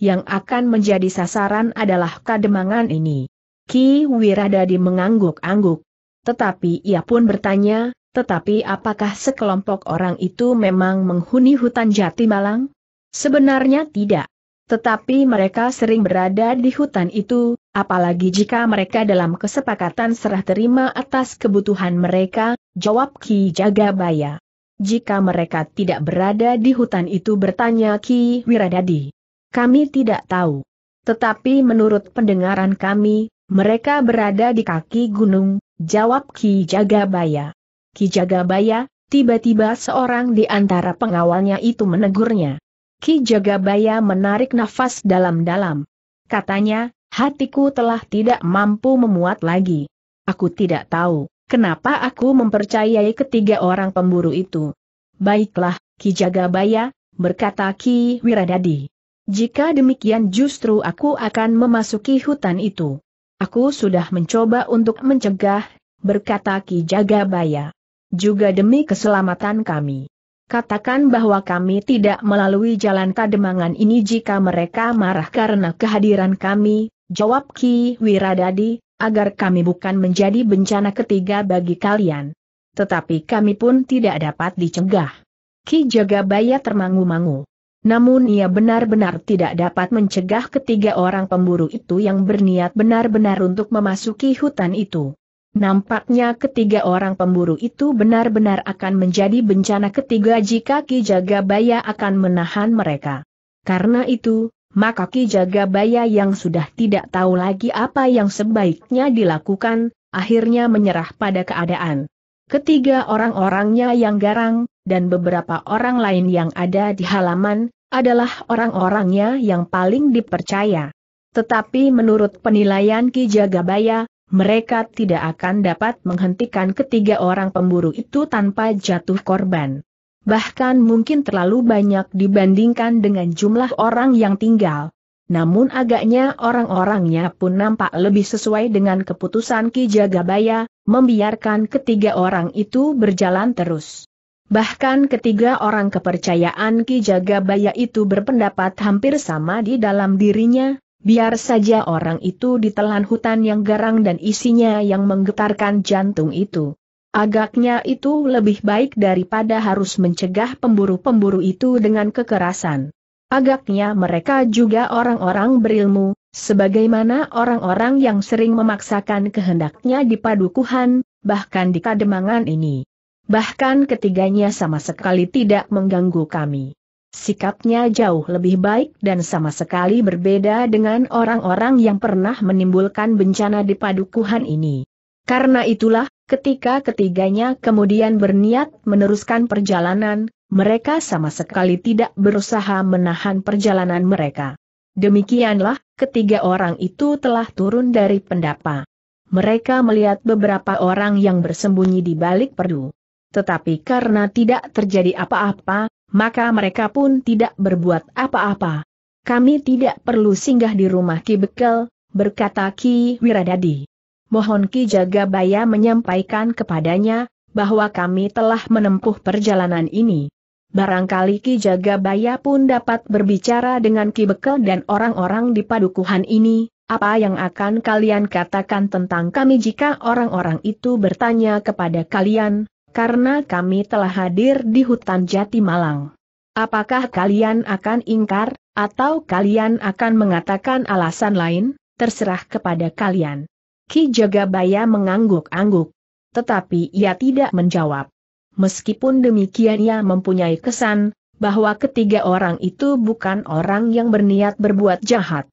S1: Yang akan menjadi sasaran adalah kademangan ini. Ki Wiradadi mengangguk-angguk. Tetapi ia pun bertanya, tetapi apakah sekelompok orang itu memang menghuni hutan Jati Malang? Sebenarnya tidak. Tetapi mereka sering berada di hutan itu, apalagi jika mereka dalam kesepakatan serah terima atas kebutuhan mereka, jawab Ki Jagabaya. Jika mereka tidak berada di hutan itu bertanya Ki Wiradadi. Kami tidak tahu. Tetapi menurut pendengaran kami, mereka berada di kaki gunung, jawab Ki Jagabaya. Ki Jagabaya, tiba-tiba seorang di antara pengawalnya itu menegurnya. Ki Jagabaya menarik nafas dalam-dalam. Katanya, hatiku telah tidak mampu memuat lagi. Aku tidak tahu, kenapa aku mempercayai ketiga orang pemburu itu. Baiklah, Ki Jagabaya, berkata Ki Wiradadi. Jika demikian justru aku akan memasuki hutan itu. Aku sudah mencoba untuk mencegah, berkata Ki Jagabaya. Juga demi keselamatan kami. Katakan bahwa kami tidak melalui jalan kademangan ini jika mereka marah karena kehadiran kami, jawab Ki Wiradadi, agar kami bukan menjadi bencana ketiga bagi kalian. Tetapi kami pun tidak dapat dicegah. Ki Jagabaya termangu-mangu. Namun ia benar-benar tidak dapat mencegah ketiga orang pemburu itu yang berniat benar-benar untuk memasuki hutan itu. Nampaknya ketiga orang pemburu itu benar-benar akan menjadi bencana ketiga jika Ki Jagabaya akan menahan mereka. Karena itu, maka Ki Jagabaya yang sudah tidak tahu lagi apa yang sebaiknya dilakukan, akhirnya menyerah pada keadaan. Ketiga orang-orangnya yang garang, dan beberapa orang lain yang ada di halaman, adalah orang-orangnya yang paling dipercaya. Tetapi menurut penilaian Ki Jagabaya, mereka tidak akan dapat menghentikan ketiga orang pemburu itu tanpa jatuh korban. Bahkan mungkin terlalu banyak dibandingkan dengan jumlah orang yang tinggal. Namun agaknya orang-orangnya pun nampak lebih sesuai dengan keputusan Ki Jagabaya, membiarkan ketiga orang itu berjalan terus. Bahkan ketiga orang kepercayaan Ki Jagabaya itu berpendapat hampir sama di dalam dirinya, Biar saja orang itu ditelan hutan yang garang dan isinya yang menggetarkan jantung itu. Agaknya itu lebih baik daripada harus mencegah pemburu-pemburu itu dengan kekerasan. Agaknya mereka juga orang-orang berilmu, sebagaimana orang-orang yang sering memaksakan kehendaknya di padukuhan, bahkan di kademangan ini. Bahkan ketiganya sama sekali tidak mengganggu kami. Sikapnya jauh lebih baik dan sama sekali berbeda dengan orang-orang yang pernah menimbulkan bencana di padukuhan ini. Karena itulah, ketika ketiganya kemudian berniat meneruskan perjalanan, mereka sama sekali tidak berusaha menahan perjalanan mereka. Demikianlah, ketiga orang itu telah turun dari pendapa. Mereka melihat beberapa orang yang bersembunyi di balik perdu. Tetapi karena tidak terjadi apa-apa, maka mereka pun tidak berbuat apa-apa. Kami tidak perlu singgah di rumah Ki Bekel, berkata Ki Wiradadi. Mohon Ki Jagabaya menyampaikan kepadanya, bahwa kami telah menempuh perjalanan ini. Barangkali Ki Jagabaya pun dapat berbicara dengan Ki Bekel dan orang-orang di padukuhan ini, apa yang akan kalian katakan tentang kami jika orang-orang itu bertanya kepada kalian, karena kami telah hadir di hutan Jati Malang. Apakah kalian akan ingkar, atau kalian akan mengatakan alasan lain, terserah kepada kalian. Ki Jagabaya mengangguk-angguk. Tetapi ia tidak menjawab. Meskipun demikian ia mempunyai kesan, bahwa ketiga orang itu bukan orang yang berniat berbuat jahat.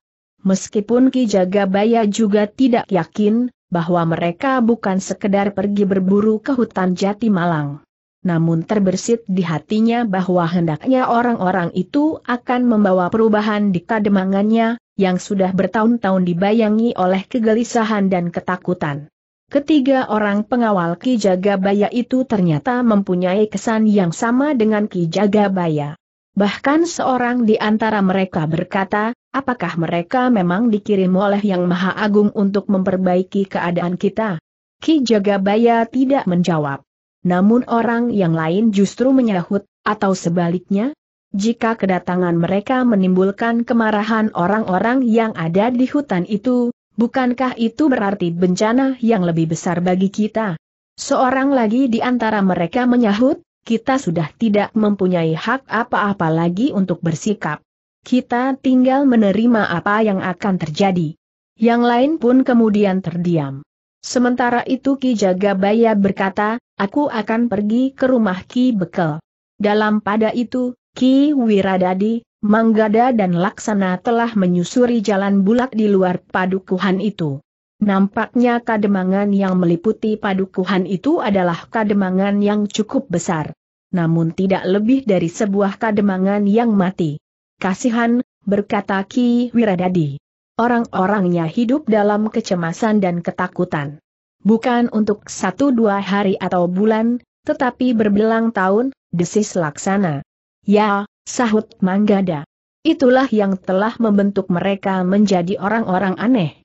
S1: Meskipun Ki Jagabaya juga tidak yakin, bahwa mereka bukan sekedar pergi berburu ke hutan jati malang. Namun terbersit di hatinya bahwa hendaknya orang-orang itu akan membawa perubahan di kademangannya, yang sudah bertahun-tahun dibayangi oleh kegelisahan dan ketakutan. Ketiga orang pengawal Ki Jagabaya itu ternyata mempunyai kesan yang sama dengan Ki Jagabaya. Bahkan seorang di antara mereka berkata, apakah mereka memang dikirim oleh Yang Maha Agung untuk memperbaiki keadaan kita? Ki Jagabaya tidak menjawab. Namun orang yang lain justru menyahut, atau sebaliknya, jika kedatangan mereka menimbulkan kemarahan orang-orang yang ada di hutan itu, bukankah itu berarti bencana yang lebih besar bagi kita? Seorang lagi di antara mereka menyahut, kita sudah tidak mempunyai hak apa-apa lagi untuk bersikap. Kita tinggal menerima apa yang akan terjadi. Yang lain pun kemudian terdiam. Sementara itu Ki Jagabaya berkata, aku akan pergi ke rumah Ki Bekel. Dalam pada itu, Ki Wiradadi, Manggada dan Laksana telah menyusuri jalan bulak di luar padukuhan itu. Nampaknya kademangan yang meliputi padukuhan itu adalah kademangan yang cukup besar. Namun tidak lebih dari sebuah kademangan yang mati. Kasihan, berkata Ki Wiradadi. Orang-orangnya hidup dalam kecemasan dan ketakutan. Bukan untuk satu dua hari atau bulan, tetapi berbelang tahun, desis laksana. Ya, sahut Manggada. Itulah yang telah membentuk mereka menjadi orang-orang aneh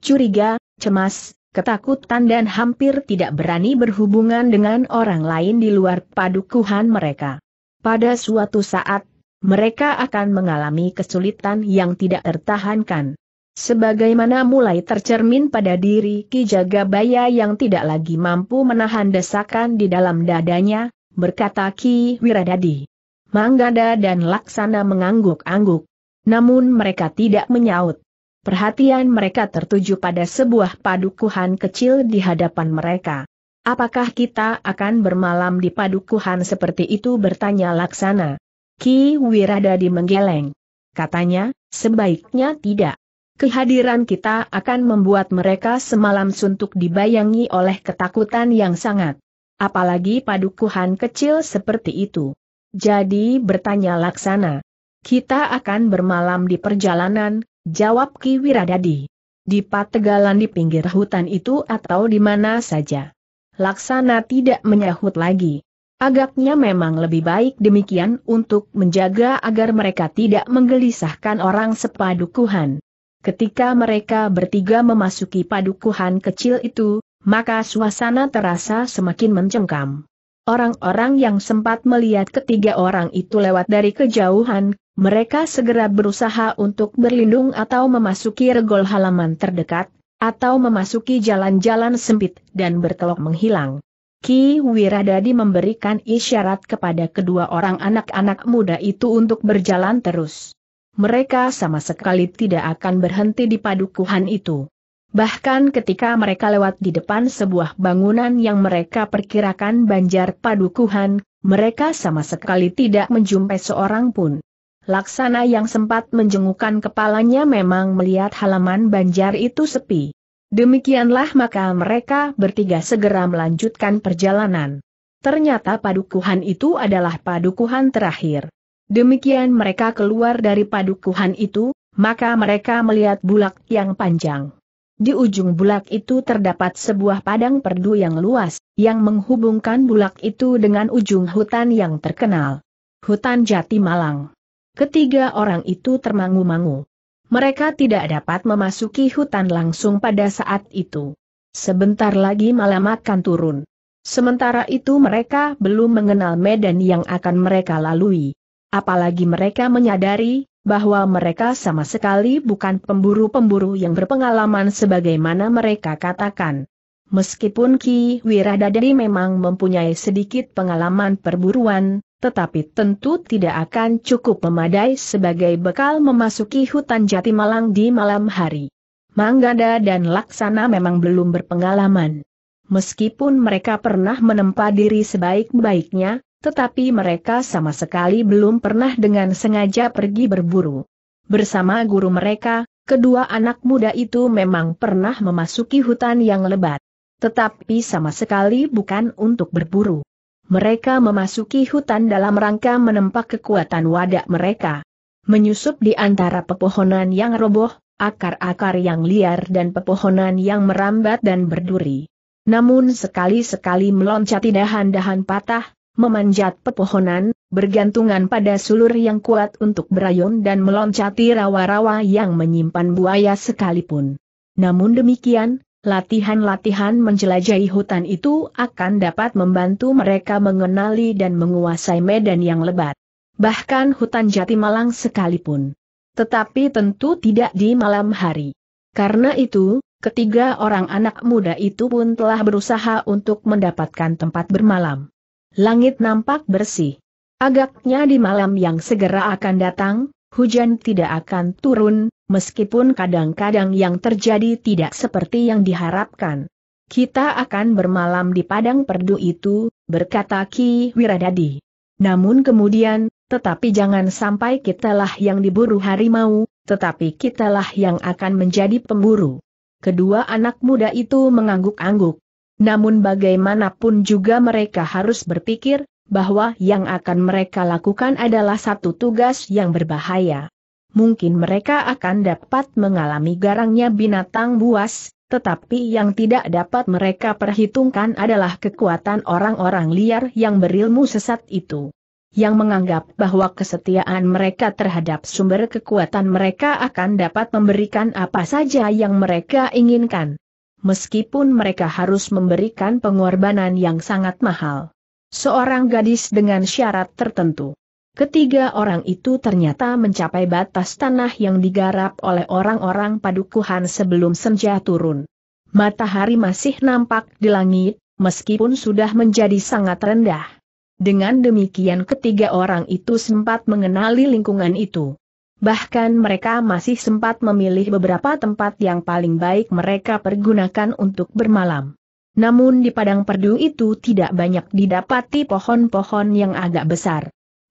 S1: curiga, cemas, ketakutan dan hampir tidak berani berhubungan dengan orang lain di luar padukuhan mereka. Pada suatu saat, mereka akan mengalami kesulitan yang tidak tertahankan. Sebagaimana mulai tercermin pada diri Ki Jagabaya yang tidak lagi mampu menahan desakan di dalam dadanya, berkata Ki Wiradadi. Manggada dan Laksana mengangguk-angguk. Namun mereka tidak menyaut perhatian mereka tertuju pada sebuah padukuhan kecil di hadapan mereka. Apakah kita akan bermalam di padukuhan seperti itu bertanya Laksana? Ki Wiradadi menggeleng. Katanya, sebaiknya tidak. Kehadiran kita akan membuat mereka semalam suntuk dibayangi oleh ketakutan yang sangat. Apalagi padukuhan kecil seperti itu. Jadi bertanya Laksana. Kita akan bermalam di perjalanan, jawab Ki Wiradadi. Di pategalan di pinggir hutan itu atau di mana saja. Laksana tidak menyahut lagi. Agaknya memang lebih baik demikian untuk menjaga agar mereka tidak menggelisahkan orang sepadukuhan. Ketika mereka bertiga memasuki padukuhan kecil itu, maka suasana terasa semakin mencengkam. Orang-orang yang sempat melihat ketiga orang itu lewat dari kejauhan, mereka segera berusaha untuk berlindung atau memasuki regol halaman terdekat, atau memasuki jalan-jalan sempit dan berkelok menghilang. Ki Wiradadi memberikan isyarat kepada kedua orang anak-anak muda itu untuk berjalan terus. Mereka sama sekali tidak akan berhenti di padukuhan itu. Bahkan ketika mereka lewat di depan sebuah bangunan yang mereka perkirakan banjar padukuhan, mereka sama sekali tidak menjumpai seorang pun. Laksana yang sempat menjengukkan kepalanya memang melihat halaman banjar itu sepi. Demikianlah maka mereka bertiga segera melanjutkan perjalanan. Ternyata padukuhan itu adalah padukuhan terakhir. Demikian mereka keluar dari padukuhan itu, maka mereka melihat bulak yang panjang. Di ujung bulak itu terdapat sebuah padang perdu yang luas, yang menghubungkan bulak itu dengan ujung hutan yang terkenal. Hutan Jati Malang. Ketiga orang itu termangu-mangu. Mereka tidak dapat memasuki hutan langsung pada saat itu. Sebentar lagi malam akan turun. Sementara itu mereka belum mengenal medan yang akan mereka lalui. Apalagi mereka menyadari, bahwa mereka sama sekali bukan pemburu-pemburu yang berpengalaman sebagaimana mereka katakan. Meskipun Ki Wiradadi memang mempunyai sedikit pengalaman perburuan, tetapi tentu tidak akan cukup memadai sebagai bekal memasuki hutan jati malang di malam hari. Manggada dan Laksana memang belum berpengalaman. Meskipun mereka pernah menempa diri sebaik-baiknya, tetapi mereka sama sekali belum pernah dengan sengaja pergi berburu. Bersama guru mereka, kedua anak muda itu memang pernah memasuki hutan yang lebat. Tetapi sama sekali bukan untuk berburu mereka memasuki hutan dalam rangka menempak kekuatan wadah mereka. Menyusup di antara pepohonan yang roboh, akar-akar yang liar dan pepohonan yang merambat dan berduri. Namun sekali-sekali meloncati dahan-dahan patah, memanjat pepohonan, bergantungan pada sulur yang kuat untuk berayun dan meloncati rawa-rawa yang menyimpan buaya sekalipun. Namun demikian, Latihan-latihan menjelajahi hutan itu akan dapat membantu mereka mengenali dan menguasai medan yang lebat. Bahkan hutan jati malang sekalipun. Tetapi tentu tidak di malam hari. Karena itu, ketiga orang anak muda itu pun telah berusaha untuk mendapatkan tempat bermalam. Langit nampak bersih. Agaknya di malam yang segera akan datang, hujan tidak akan turun, meskipun kadang-kadang yang terjadi tidak seperti yang diharapkan. Kita akan bermalam di padang perdu itu, berkata Ki Wiradadi. Namun kemudian, tetapi jangan sampai kitalah yang diburu harimau, tetapi kitalah yang akan menjadi pemburu. Kedua anak muda itu mengangguk-angguk. Namun bagaimanapun juga mereka harus berpikir, bahwa yang akan mereka lakukan adalah satu tugas yang berbahaya. Mungkin mereka akan dapat mengalami garangnya binatang buas, tetapi yang tidak dapat mereka perhitungkan adalah kekuatan orang-orang liar yang berilmu sesat itu yang menganggap bahwa kesetiaan mereka terhadap sumber kekuatan mereka akan dapat memberikan apa saja yang mereka inginkan. Meskipun mereka harus memberikan pengorbanan yang sangat mahal seorang gadis dengan syarat tertentu. Ketiga orang itu ternyata mencapai batas tanah yang digarap oleh orang-orang padukuhan sebelum senja turun. Matahari masih nampak di langit, meskipun sudah menjadi sangat rendah. Dengan demikian ketiga orang itu sempat mengenali lingkungan itu. Bahkan mereka masih sempat memilih beberapa tempat yang paling baik mereka pergunakan untuk bermalam. Namun di padang perdu itu tidak banyak didapati pohon-pohon yang agak besar.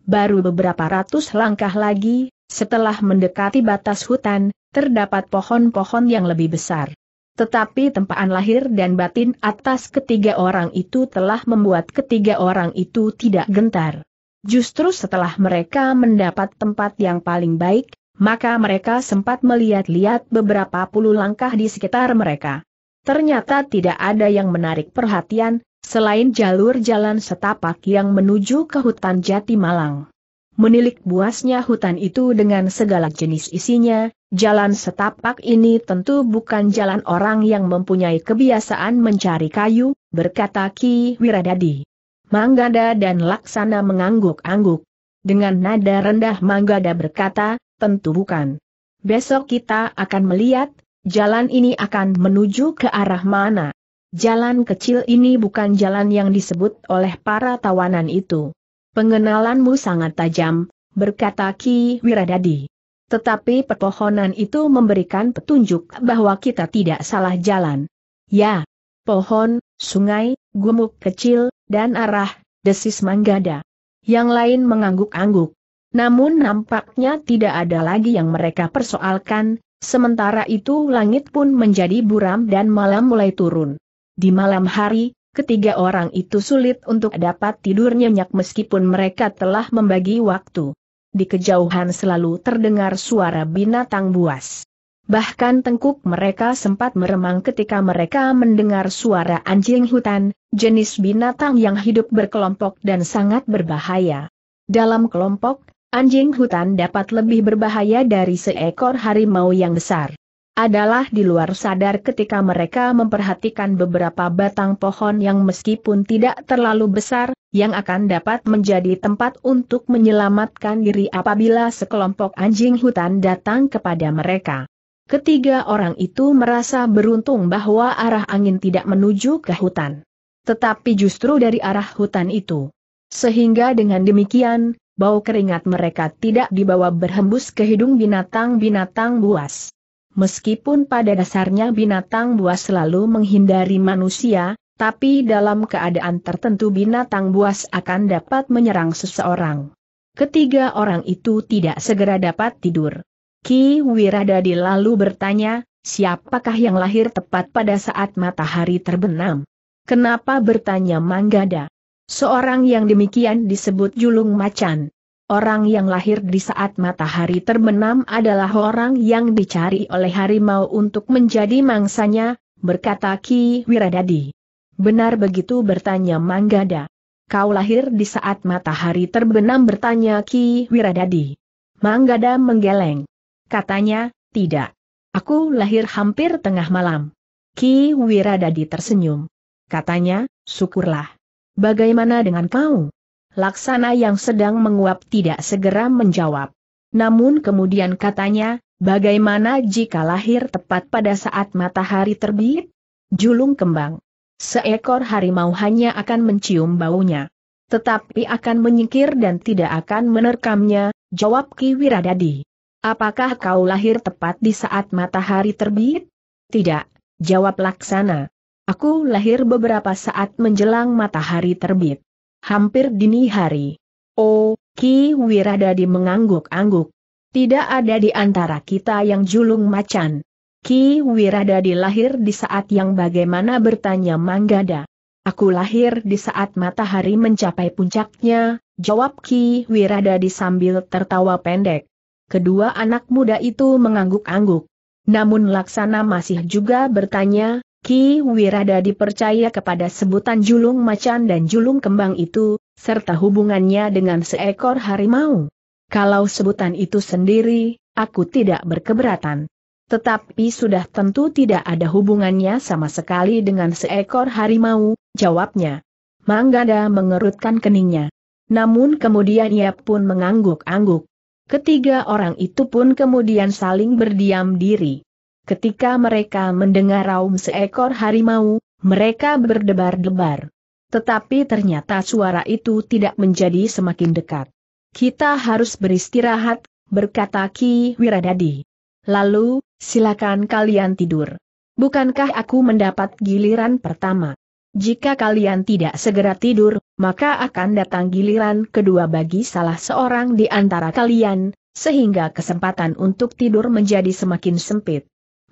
S1: Baru beberapa ratus langkah lagi, setelah mendekati batas hutan, terdapat pohon-pohon yang lebih besar. Tetapi tempaan lahir dan batin atas ketiga orang itu telah membuat ketiga orang itu tidak gentar. Justru setelah mereka mendapat tempat yang paling baik, maka mereka sempat melihat-lihat beberapa puluh langkah di sekitar mereka. Ternyata tidak ada yang menarik perhatian, selain jalur jalan setapak yang menuju ke hutan Jati Malang. Menilik buasnya hutan itu dengan segala jenis isinya, jalan setapak ini tentu bukan jalan orang yang mempunyai kebiasaan mencari kayu, berkata Ki Wiradadi. Manggada dan Laksana mengangguk-angguk. Dengan nada rendah Manggada berkata, tentu bukan. Besok kita akan melihat, Jalan ini akan menuju ke arah mana? Jalan kecil ini bukan jalan yang disebut oleh para tawanan itu. Pengenalanmu sangat tajam, berkata Ki Wiradadi. Tetapi pepohonan itu memberikan petunjuk bahwa kita tidak salah jalan. Ya, pohon, sungai, gumuk kecil, dan arah, desis Manggada. Yang lain mengangguk-angguk. Namun nampaknya tidak ada lagi yang mereka persoalkan, Sementara itu langit pun menjadi buram dan malam mulai turun. Di malam hari, ketiga orang itu sulit untuk dapat tidur nyenyak meskipun mereka telah membagi waktu. Di kejauhan selalu terdengar suara binatang buas. Bahkan tengkuk mereka sempat meremang ketika mereka mendengar suara anjing hutan, jenis binatang yang hidup berkelompok dan sangat berbahaya. Dalam kelompok, Anjing hutan dapat lebih berbahaya dari seekor harimau yang besar. Adalah di luar sadar ketika mereka memperhatikan beberapa batang pohon yang meskipun tidak terlalu besar, yang akan dapat menjadi tempat untuk menyelamatkan diri apabila sekelompok anjing hutan datang kepada mereka. Ketiga orang itu merasa beruntung bahwa arah angin tidak menuju ke hutan. Tetapi justru dari arah hutan itu. Sehingga dengan demikian, bau keringat mereka tidak dibawa berhembus ke hidung binatang-binatang buas. Meskipun pada dasarnya binatang buas selalu menghindari manusia, tapi dalam keadaan tertentu binatang buas akan dapat menyerang seseorang. Ketiga orang itu tidak segera dapat tidur. Ki Wiradadi lalu bertanya, siapakah yang lahir tepat pada saat matahari terbenam? Kenapa bertanya Manggada? Seorang yang demikian disebut julung macan. Orang yang lahir di saat matahari terbenam adalah orang yang dicari oleh harimau untuk menjadi mangsanya, berkata Ki Wiradadi. Benar begitu bertanya Manggada. Kau lahir di saat matahari terbenam bertanya Ki Wiradadi. Manggada menggeleng. Katanya, tidak. Aku lahir hampir tengah malam. Ki Wiradadi tersenyum. Katanya, syukurlah. Bagaimana dengan kau? Laksana yang sedang menguap tidak segera menjawab. Namun kemudian katanya, bagaimana jika lahir tepat pada saat matahari terbit? Julung kembang. Seekor harimau hanya akan mencium baunya. Tetapi akan menyingkir dan tidak akan menerkamnya, jawab Ki Wiradadi. Apakah kau lahir tepat di saat matahari terbit? Tidak, jawab Laksana. Aku lahir beberapa saat menjelang matahari terbit. Hampir dini hari. Oh, Ki Wiradadi mengangguk-angguk. Tidak ada di antara kita yang julung macan. Ki Wiradadi lahir di saat yang bagaimana bertanya Manggada. Aku lahir di saat matahari mencapai puncaknya, jawab Ki Wiradadi sambil tertawa pendek. Kedua anak muda itu mengangguk-angguk. Namun Laksana masih juga bertanya, Ki Wirada dipercaya kepada sebutan julung macan dan julung kembang itu, serta hubungannya dengan seekor harimau. Kalau sebutan itu sendiri, aku tidak berkeberatan. Tetapi sudah tentu tidak ada hubungannya sama sekali dengan seekor harimau, jawabnya. Manggada mengerutkan keningnya. Namun kemudian ia pun mengangguk-angguk. Ketiga orang itu pun kemudian saling berdiam diri. Ketika mereka mendengar raum seekor harimau, mereka berdebar-debar. Tetapi ternyata suara itu tidak menjadi semakin dekat. Kita harus beristirahat, berkata Ki Wiradadi. Lalu, silakan kalian tidur. Bukankah aku mendapat giliran pertama? Jika kalian tidak segera tidur, maka akan datang giliran kedua bagi salah seorang di antara kalian, sehingga kesempatan untuk tidur menjadi semakin sempit.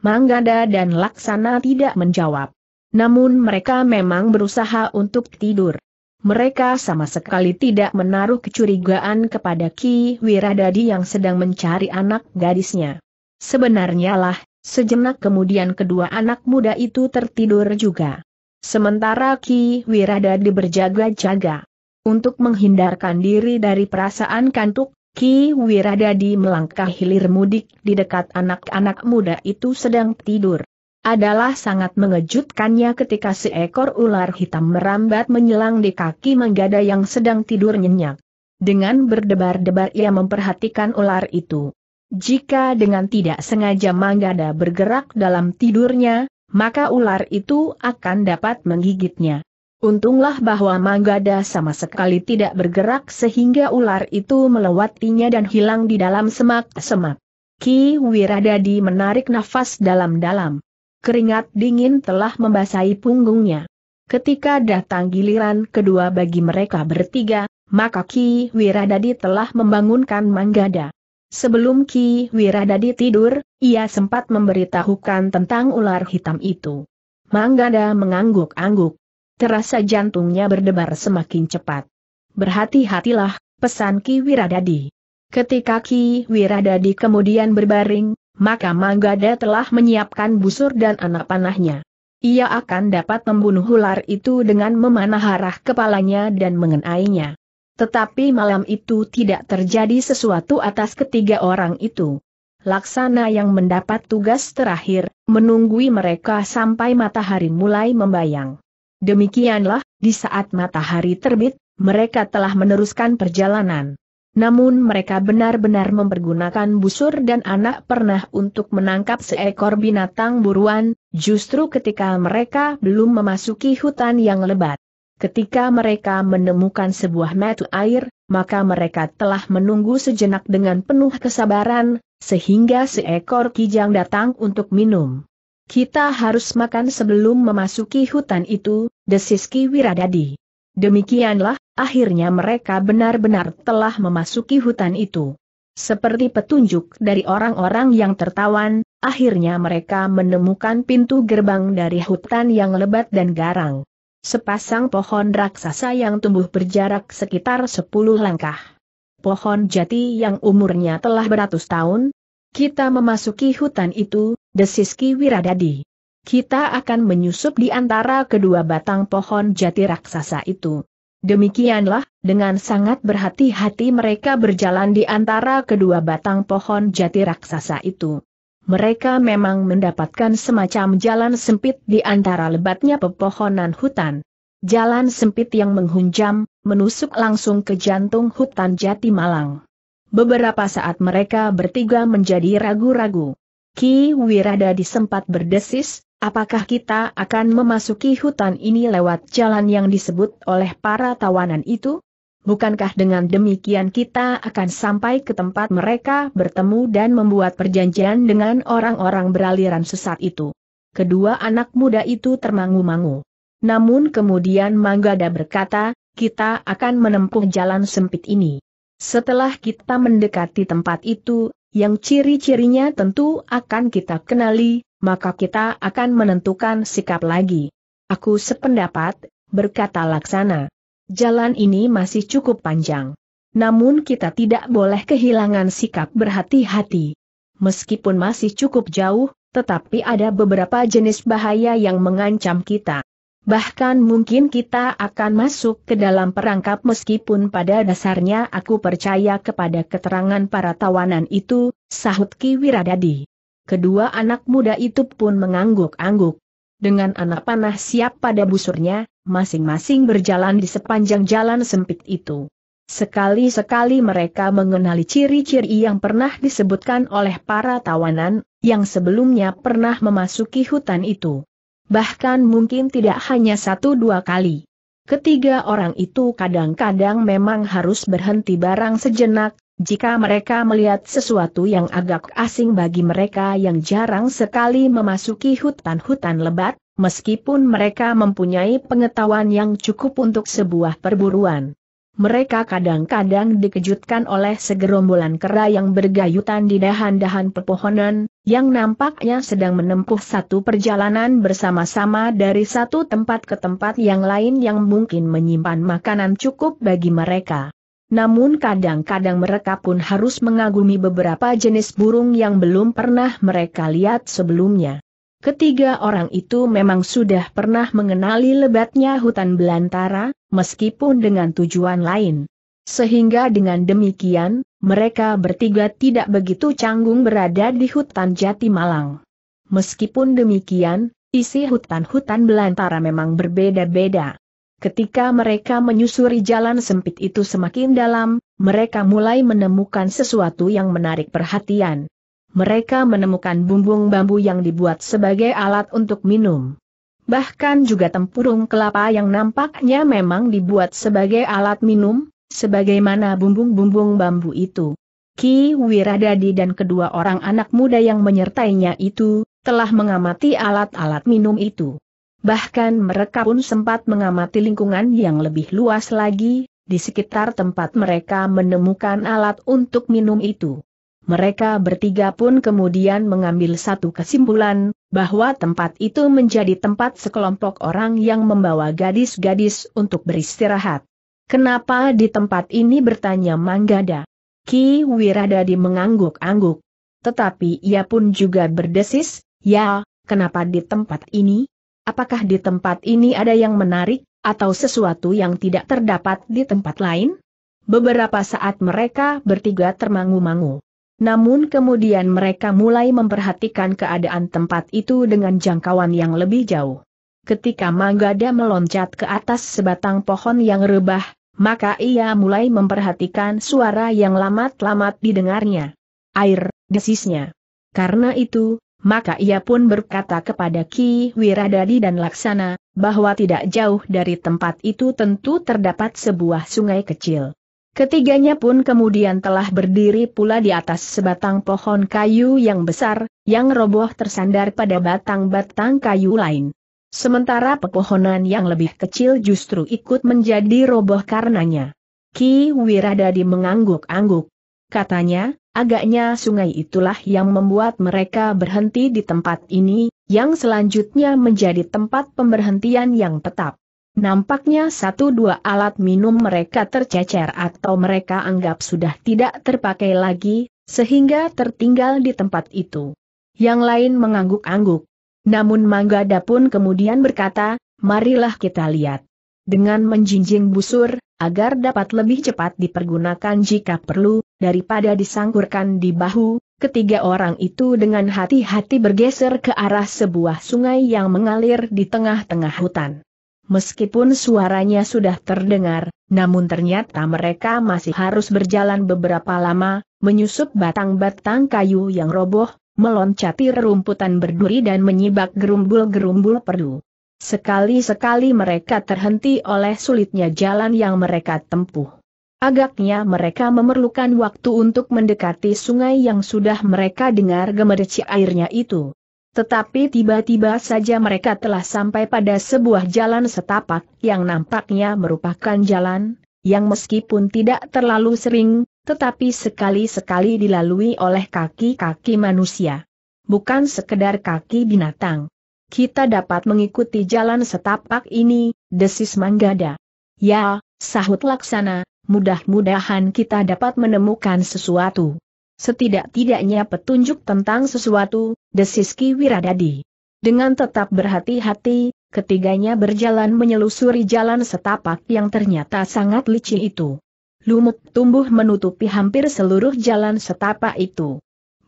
S1: Manggada dan Laksana tidak menjawab. Namun mereka memang berusaha untuk tidur. Mereka sama sekali tidak menaruh kecurigaan kepada Ki Wiradadi yang sedang mencari anak gadisnya. Sebenarnya lah, sejenak kemudian kedua anak muda itu tertidur juga. Sementara Ki Wiradadi berjaga-jaga. Untuk menghindarkan diri dari perasaan kantuk, Ki Wiradadi melangkah hilir mudik di dekat anak-anak muda itu sedang tidur. Adalah sangat mengejutkannya ketika seekor ular hitam merambat menyelang di kaki menggada yang sedang tidur nyenyak. Dengan berdebar-debar ia memperhatikan ular itu. Jika dengan tidak sengaja manggada bergerak dalam tidurnya, maka ular itu akan dapat menggigitnya. Untunglah bahwa Manggada sama sekali tidak bergerak sehingga ular itu melewatinya dan hilang di dalam semak-semak. Ki Wiradadi menarik nafas dalam-dalam. Keringat dingin telah membasahi punggungnya. Ketika datang giliran kedua bagi mereka bertiga, maka Ki Wiradadi telah membangunkan Manggada. Sebelum Ki Wiradadi tidur, ia sempat memberitahukan tentang ular hitam itu. Manggada mengangguk-angguk terasa jantungnya berdebar semakin cepat. Berhati-hatilah, pesan Ki Wiradadi. Ketika Ki Wiradadi kemudian berbaring, maka Manggada telah menyiapkan busur dan anak panahnya. Ia akan dapat membunuh ular itu dengan memanah arah kepalanya dan mengenainya. Tetapi malam itu tidak terjadi sesuatu atas ketiga orang itu. Laksana yang mendapat tugas terakhir, menunggui mereka sampai matahari mulai membayang. Demikianlah, di saat matahari terbit, mereka telah meneruskan perjalanan. Namun mereka benar-benar mempergunakan busur dan anak pernah untuk menangkap seekor binatang buruan, justru ketika mereka belum memasuki hutan yang lebat. Ketika mereka menemukan sebuah metu air, maka mereka telah menunggu sejenak dengan penuh kesabaran, sehingga seekor kijang datang untuk minum. Kita harus makan sebelum memasuki hutan itu, desis Wiradadi. Demikianlah, akhirnya mereka benar-benar telah memasuki hutan itu. Seperti petunjuk dari orang-orang yang tertawan, akhirnya mereka menemukan pintu gerbang dari hutan yang lebat dan garang. Sepasang pohon raksasa yang tumbuh berjarak sekitar 10 langkah. Pohon jati yang umurnya telah beratus tahun, kita memasuki hutan itu, desis Ki Wiradadi. Kita akan menyusup di antara kedua batang pohon jati raksasa itu. Demikianlah, dengan sangat berhati-hati mereka berjalan di antara kedua batang pohon jati raksasa itu. Mereka memang mendapatkan semacam jalan sempit di antara lebatnya pepohonan hutan. Jalan sempit yang menghunjam, menusuk langsung ke jantung hutan jati malang. Beberapa saat mereka bertiga menjadi ragu-ragu. Ki Wirada disempat berdesis, apakah kita akan memasuki hutan ini lewat jalan yang disebut oleh para tawanan itu? Bukankah dengan demikian kita akan sampai ke tempat mereka bertemu dan membuat perjanjian dengan orang-orang beraliran sesat itu? Kedua anak muda itu termangu-mangu. Namun kemudian Manggada berkata, kita akan menempuh jalan sempit ini. Setelah kita mendekati tempat itu, yang ciri-cirinya tentu akan kita kenali, maka kita akan menentukan sikap lagi. Aku sependapat, berkata Laksana. Jalan ini masih cukup panjang. Namun kita tidak boleh kehilangan sikap berhati-hati. Meskipun masih cukup jauh, tetapi ada beberapa jenis bahaya yang mengancam kita. Bahkan mungkin kita akan masuk ke dalam perangkap meskipun pada dasarnya aku percaya kepada keterangan para tawanan itu, sahut Ki Wiradadi. Kedua anak muda itu pun mengangguk-angguk. Dengan anak panah siap pada busurnya, masing-masing berjalan di sepanjang jalan sempit itu. Sekali-sekali mereka mengenali ciri-ciri yang pernah disebutkan oleh para tawanan, yang sebelumnya pernah memasuki hutan itu bahkan mungkin tidak hanya satu dua kali. Ketiga orang itu kadang-kadang memang harus berhenti barang sejenak, jika mereka melihat sesuatu yang agak asing bagi mereka yang jarang sekali memasuki hutan-hutan lebat, meskipun mereka mempunyai pengetahuan yang cukup untuk sebuah perburuan mereka kadang-kadang dikejutkan oleh segerombolan kera yang bergayutan di dahan-dahan pepohonan, yang nampaknya sedang menempuh satu perjalanan bersama-sama dari satu tempat ke tempat yang lain yang mungkin menyimpan makanan cukup bagi mereka. Namun kadang-kadang mereka pun harus mengagumi beberapa jenis burung yang belum pernah mereka lihat sebelumnya. Ketiga orang itu memang sudah pernah mengenali lebatnya hutan belantara, meskipun dengan tujuan lain. Sehingga dengan demikian, mereka bertiga tidak begitu canggung berada di hutan Jati Malang. Meskipun demikian, isi hutan-hutan belantara memang berbeda-beda. Ketika mereka menyusuri jalan sempit itu semakin dalam, mereka mulai menemukan sesuatu yang menarik perhatian mereka menemukan bumbung bambu yang dibuat sebagai alat untuk minum. Bahkan juga tempurung kelapa yang nampaknya memang dibuat sebagai alat minum, sebagaimana bumbung-bumbung bambu itu. Ki Wiradadi dan kedua orang anak muda yang menyertainya itu, telah mengamati alat-alat minum itu. Bahkan mereka pun sempat mengamati lingkungan yang lebih luas lagi, di sekitar tempat mereka menemukan alat untuk minum itu. Mereka bertiga pun kemudian mengambil satu kesimpulan, bahwa tempat itu menjadi tempat sekelompok orang yang membawa gadis-gadis untuk beristirahat. Kenapa di tempat ini bertanya Manggada? Ki Wiradadi mengangguk-angguk. Tetapi ia pun juga berdesis, ya, kenapa di tempat ini? Apakah di tempat ini ada yang menarik, atau sesuatu yang tidak terdapat di tempat lain? Beberapa saat mereka bertiga termangu-mangu. Namun kemudian mereka mulai memperhatikan keadaan tempat itu dengan jangkauan yang lebih jauh. Ketika Manggada meloncat ke atas sebatang pohon yang rebah, maka ia mulai memperhatikan suara yang lamat-lamat didengarnya. Air, desisnya. Karena itu, maka ia pun berkata kepada Ki Wiradadi dan Laksana, bahwa tidak jauh dari tempat itu tentu terdapat sebuah sungai kecil. Ketiganya pun kemudian telah berdiri pula di atas sebatang pohon kayu yang besar, yang roboh tersandar pada batang-batang kayu lain. Sementara pepohonan yang lebih kecil justru ikut menjadi roboh karenanya. Ki Wiradadi mengangguk-angguk. Katanya, agaknya sungai itulah yang membuat mereka berhenti di tempat ini, yang selanjutnya menjadi tempat pemberhentian yang tetap. Nampaknya satu dua alat minum mereka tercecer atau mereka anggap sudah tidak terpakai lagi, sehingga tertinggal di tempat itu. Yang lain mengangguk-angguk. Namun Manggada pun kemudian berkata, marilah kita lihat. Dengan menjinjing busur, agar dapat lebih cepat dipergunakan jika perlu, daripada disangkurkan di bahu, ketiga orang itu dengan hati-hati bergeser ke arah sebuah sungai yang mengalir di tengah-tengah hutan. Meskipun suaranya sudah terdengar, namun ternyata mereka masih harus berjalan beberapa lama, menyusup batang-batang kayu yang roboh, meloncati rerumputan berduri dan menyibak gerumbul-gerumbul perdu. Sekali-sekali mereka terhenti oleh sulitnya jalan yang mereka tempuh. Agaknya mereka memerlukan waktu untuk mendekati sungai yang sudah mereka dengar gemerci airnya itu. Tetapi tiba-tiba saja mereka telah sampai pada sebuah jalan setapak, yang nampaknya merupakan jalan, yang meskipun tidak terlalu sering, tetapi sekali-sekali dilalui oleh kaki-kaki manusia. Bukan sekedar kaki binatang. Kita dapat mengikuti jalan setapak ini, desis Manggada. Ya, sahut laksana, mudah-mudahan kita dapat menemukan sesuatu. Setidak-tidaknya petunjuk tentang sesuatu, desis Ki Wiradadi. Dengan tetap berhati-hati, ketiganya berjalan menyelusuri jalan setapak yang ternyata sangat licin itu. Lumut tumbuh menutupi hampir seluruh jalan setapak itu.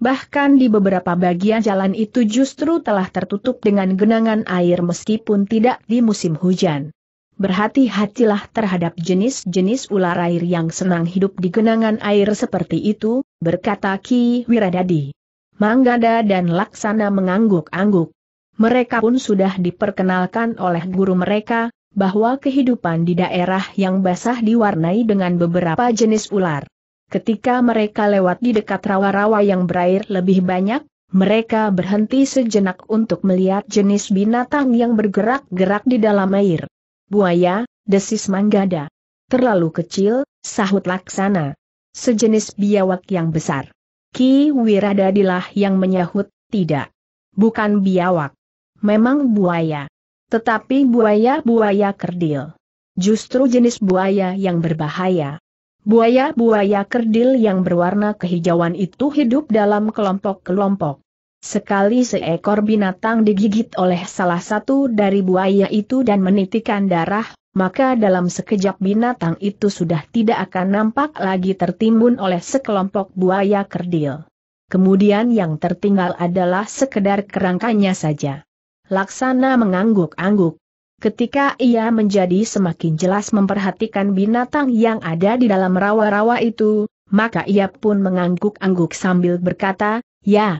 S1: Bahkan di beberapa bagian jalan itu justru telah tertutup dengan genangan air meskipun tidak di musim hujan. Berhati-hatilah terhadap jenis-jenis ular air yang senang hidup di genangan air seperti itu, berkata Ki Wiradadi. Manggada dan Laksana mengangguk-angguk. Mereka pun sudah diperkenalkan oleh guru mereka, bahwa kehidupan di daerah yang basah diwarnai dengan beberapa jenis ular. Ketika mereka lewat di dekat rawa-rawa yang berair lebih banyak, mereka berhenti sejenak untuk melihat jenis binatang yang bergerak-gerak di dalam air. Buaya, desis Manggada. Terlalu kecil, sahut laksana. Sejenis biawak yang besar. Ki Wiradadilah yang menyahut, tidak. Bukan biawak. Memang buaya. Tetapi buaya-buaya kerdil. Justru jenis buaya yang berbahaya. Buaya-buaya kerdil yang berwarna kehijauan itu hidup dalam kelompok-kelompok. Sekali seekor binatang digigit oleh salah satu dari buaya itu dan menitikan darah, maka dalam sekejap binatang itu sudah tidak akan nampak lagi tertimbun oleh sekelompok buaya kerdil. Kemudian yang tertinggal adalah sekedar kerangkanya saja. Laksana mengangguk-angguk. Ketika ia menjadi semakin jelas memperhatikan binatang yang ada di dalam rawa-rawa itu, maka ia pun mengangguk-angguk sambil berkata, Ya,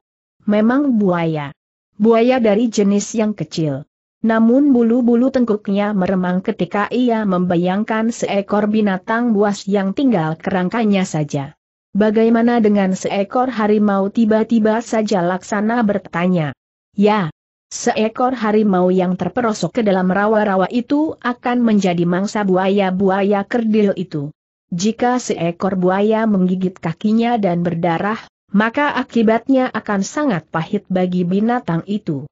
S1: memang buaya. Buaya dari jenis yang kecil. Namun bulu-bulu tengkuknya meremang ketika ia membayangkan seekor binatang buas yang tinggal kerangkanya saja. Bagaimana dengan seekor harimau tiba-tiba saja laksana bertanya. Ya, seekor harimau yang terperosok ke dalam rawa-rawa itu akan menjadi mangsa buaya-buaya kerdil itu. Jika seekor buaya menggigit kakinya dan berdarah, maka akibatnya akan sangat pahit bagi binatang itu.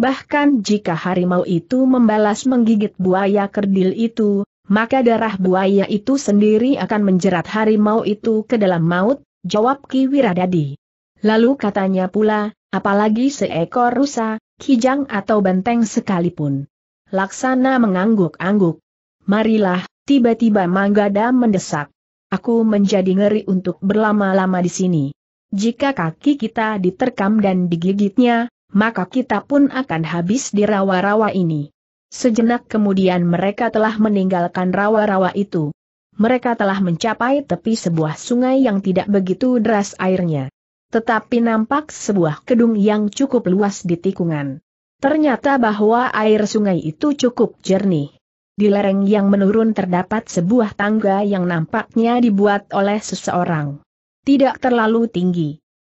S1: Bahkan jika harimau itu membalas menggigit buaya kerdil itu, maka darah buaya itu sendiri akan menjerat harimau itu ke dalam maut, jawab Ki Wiradadi. Lalu katanya pula, apalagi seekor rusa, kijang atau benteng sekalipun. Laksana mengangguk-angguk. Marilah, tiba-tiba Manggada mendesak. Aku menjadi ngeri untuk berlama-lama di sini. Jika kaki kita diterkam dan digigitnya, maka kita pun akan habis di rawa-rawa ini. Sejenak kemudian mereka telah meninggalkan rawa-rawa itu. Mereka telah mencapai tepi sebuah sungai yang tidak begitu deras airnya. Tetapi nampak sebuah gedung yang cukup luas di tikungan. Ternyata bahwa air sungai itu cukup jernih. Di lereng yang menurun terdapat sebuah tangga yang nampaknya dibuat oleh seseorang tidak terlalu tinggi.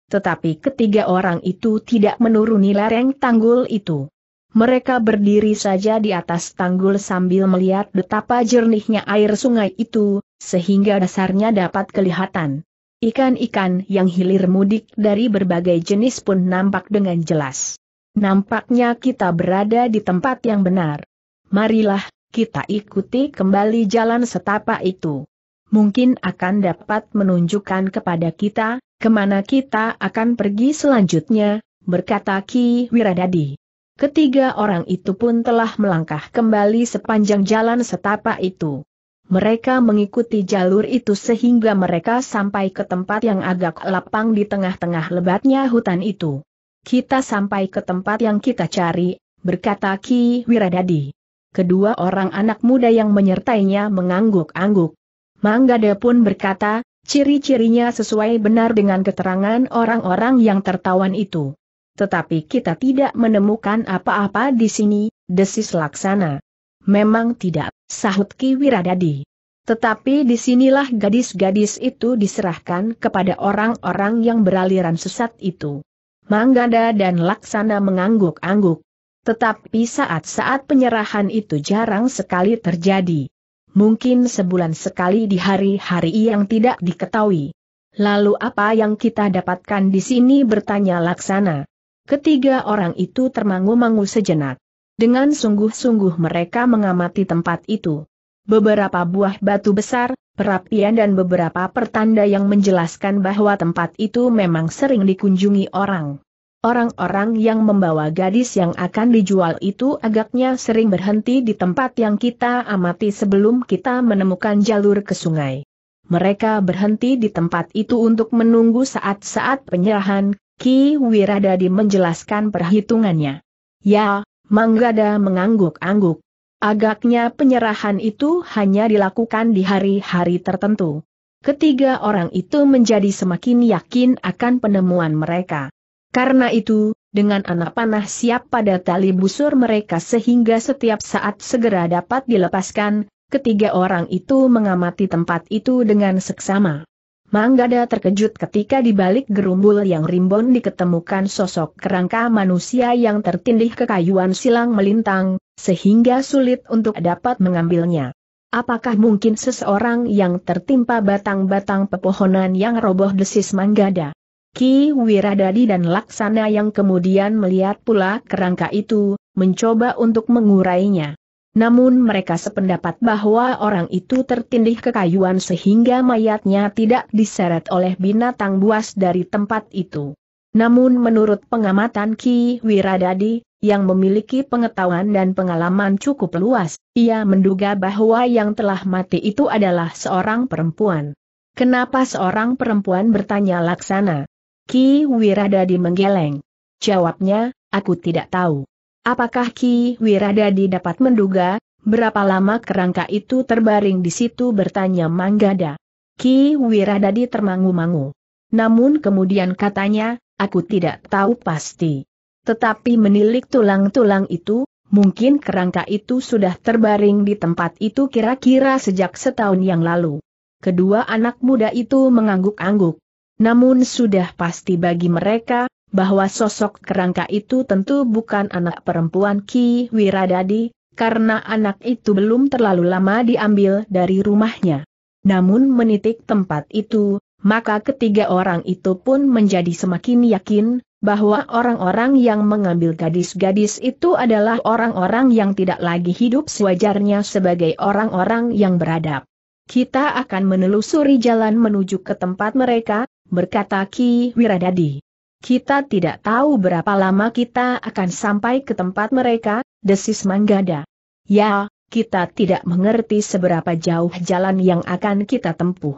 S1: Tetapi ketiga orang itu tidak menuruni lereng tanggul itu. Mereka berdiri saja di atas tanggul sambil melihat betapa jernihnya air sungai itu, sehingga dasarnya dapat kelihatan. Ikan-ikan yang hilir mudik dari berbagai jenis pun nampak dengan jelas. Nampaknya kita berada di tempat yang benar. Marilah, kita ikuti kembali jalan setapak itu mungkin akan dapat menunjukkan kepada kita, kemana kita akan pergi selanjutnya, berkata Ki Wiradadi. Ketiga orang itu pun telah melangkah kembali sepanjang jalan setapak itu. Mereka mengikuti jalur itu sehingga mereka sampai ke tempat yang agak lapang di tengah-tengah lebatnya hutan itu. Kita sampai ke tempat yang kita cari, berkata Ki Wiradadi. Kedua orang anak muda yang menyertainya mengangguk-angguk. Manggade pun berkata, ciri-cirinya sesuai benar dengan keterangan orang-orang yang tertawan itu. Tetapi kita tidak menemukan apa-apa di sini, desis laksana. Memang tidak, sahut Ki Wiradadi. Tetapi disinilah gadis-gadis itu diserahkan kepada orang-orang yang beraliran sesat itu. Manggada dan Laksana mengangguk-angguk. Tetapi saat-saat penyerahan itu jarang sekali terjadi mungkin sebulan sekali di hari-hari yang tidak diketahui. Lalu apa yang kita dapatkan di sini bertanya Laksana. Ketiga orang itu termangu-mangu sejenak. Dengan sungguh-sungguh mereka mengamati tempat itu. Beberapa buah batu besar, perapian dan beberapa pertanda yang menjelaskan bahwa tempat itu memang sering dikunjungi orang. Orang-orang yang membawa gadis yang akan dijual itu agaknya sering berhenti di tempat yang kita amati sebelum kita menemukan jalur ke sungai. Mereka berhenti di tempat itu untuk menunggu saat-saat penyerahan, Ki Wiradadi menjelaskan perhitungannya. Ya, Manggada mengangguk-angguk. Agaknya penyerahan itu hanya dilakukan di hari-hari tertentu. Ketiga orang itu menjadi semakin yakin akan penemuan mereka. Karena itu, dengan anak panah siap pada tali busur mereka sehingga setiap saat segera dapat dilepaskan, ketiga orang itu mengamati tempat itu dengan seksama. Manggada terkejut ketika di balik gerumbul yang rimbun diketemukan sosok kerangka manusia yang tertindih kekayuan silang melintang, sehingga sulit untuk dapat mengambilnya. Apakah mungkin seseorang yang tertimpa batang-batang pepohonan yang roboh desis Manggada? Ki Wiradadi dan Laksana yang kemudian melihat pula kerangka itu, mencoba untuk mengurainya. Namun mereka sependapat bahwa orang itu tertindih kekayuan sehingga mayatnya tidak diseret oleh binatang buas dari tempat itu. Namun menurut pengamatan Ki Wiradadi, yang memiliki pengetahuan dan pengalaman cukup luas, ia menduga bahwa yang telah mati itu adalah seorang perempuan. Kenapa seorang perempuan bertanya Laksana? Ki Wiradadi menggeleng. Jawabnya, aku tidak tahu. Apakah Ki Wiradadi dapat menduga, berapa lama kerangka itu terbaring di situ bertanya Manggada. Ki Wiradadi termangu-mangu. Namun kemudian katanya, aku tidak tahu pasti. Tetapi menilik tulang-tulang itu, mungkin kerangka itu sudah terbaring di tempat itu kira-kira sejak setahun yang lalu. Kedua anak muda itu mengangguk-angguk. Namun sudah pasti bagi mereka, bahwa sosok kerangka itu tentu bukan anak perempuan Ki Wiradadi, karena anak itu belum terlalu lama diambil dari rumahnya. Namun menitik tempat itu, maka ketiga orang itu pun menjadi semakin yakin, bahwa orang-orang yang mengambil gadis-gadis itu adalah orang-orang yang tidak lagi hidup sewajarnya sebagai orang-orang yang beradab. Kita akan menelusuri jalan menuju ke tempat mereka, berkata Ki Wiradadi. Kita tidak tahu berapa lama kita akan sampai ke tempat mereka, desis Manggada. Ya, kita tidak mengerti seberapa jauh jalan yang akan kita tempuh.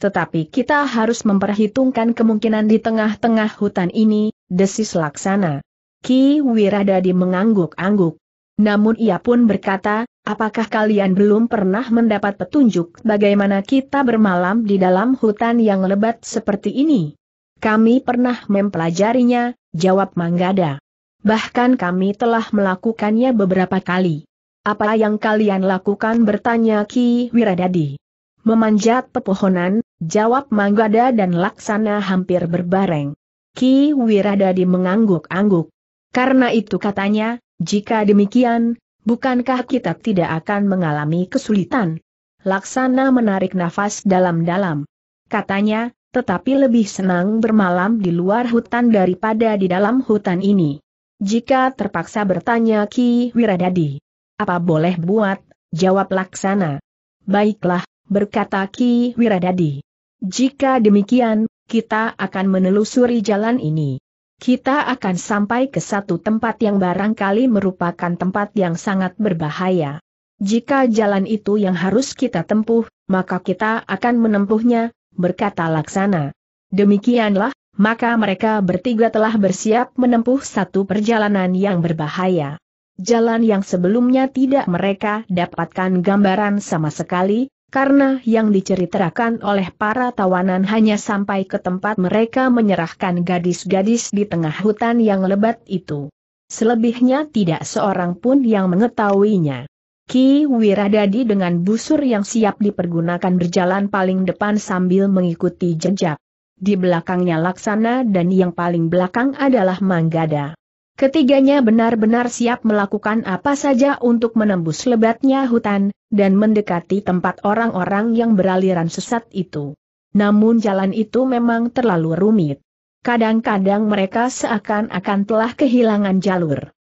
S1: Tetapi kita harus memperhitungkan kemungkinan di tengah-tengah hutan ini, desis Laksana. Ki Wiradadi mengangguk-angguk. Namun ia pun berkata, Apakah kalian belum pernah mendapat petunjuk bagaimana kita bermalam di dalam hutan yang lebat seperti ini? Kami pernah mempelajarinya, jawab Manggada. Bahkan kami telah melakukannya beberapa kali. Apa yang kalian lakukan bertanya Ki Wiradadi. Memanjat pepohonan, jawab Manggada dan Laksana hampir berbareng. Ki Wiradadi mengangguk-angguk. Karena itu katanya, jika demikian, Bukankah kita tidak akan mengalami kesulitan? Laksana menarik nafas dalam-dalam. Katanya, tetapi lebih senang bermalam di luar hutan daripada di dalam hutan ini. Jika terpaksa bertanya Ki Wiradadi, apa boleh buat, jawab Laksana. Baiklah, berkata Ki Wiradadi. Jika demikian, kita akan menelusuri jalan ini. Kita akan sampai ke satu tempat yang barangkali merupakan tempat yang sangat berbahaya. Jika jalan itu yang harus kita tempuh, maka kita akan menempuhnya, berkata Laksana. Demikianlah, maka mereka bertiga telah bersiap menempuh satu perjalanan yang berbahaya. Jalan yang sebelumnya tidak mereka dapatkan gambaran sama sekali, karena yang diceritakan oleh para tawanan hanya sampai ke tempat mereka menyerahkan gadis-gadis di tengah hutan yang lebat itu. Selebihnya tidak seorang pun yang mengetahuinya. Ki Wiradadi dengan busur yang siap dipergunakan berjalan paling depan sambil mengikuti jejak. Di belakangnya Laksana dan yang paling belakang adalah Manggada. Ketiganya benar-benar siap melakukan apa saja untuk menembus lebatnya hutan, dan mendekati tempat orang-orang yang beraliran sesat itu. Namun jalan itu memang terlalu rumit. Kadang-kadang mereka seakan-akan telah kehilangan jalur.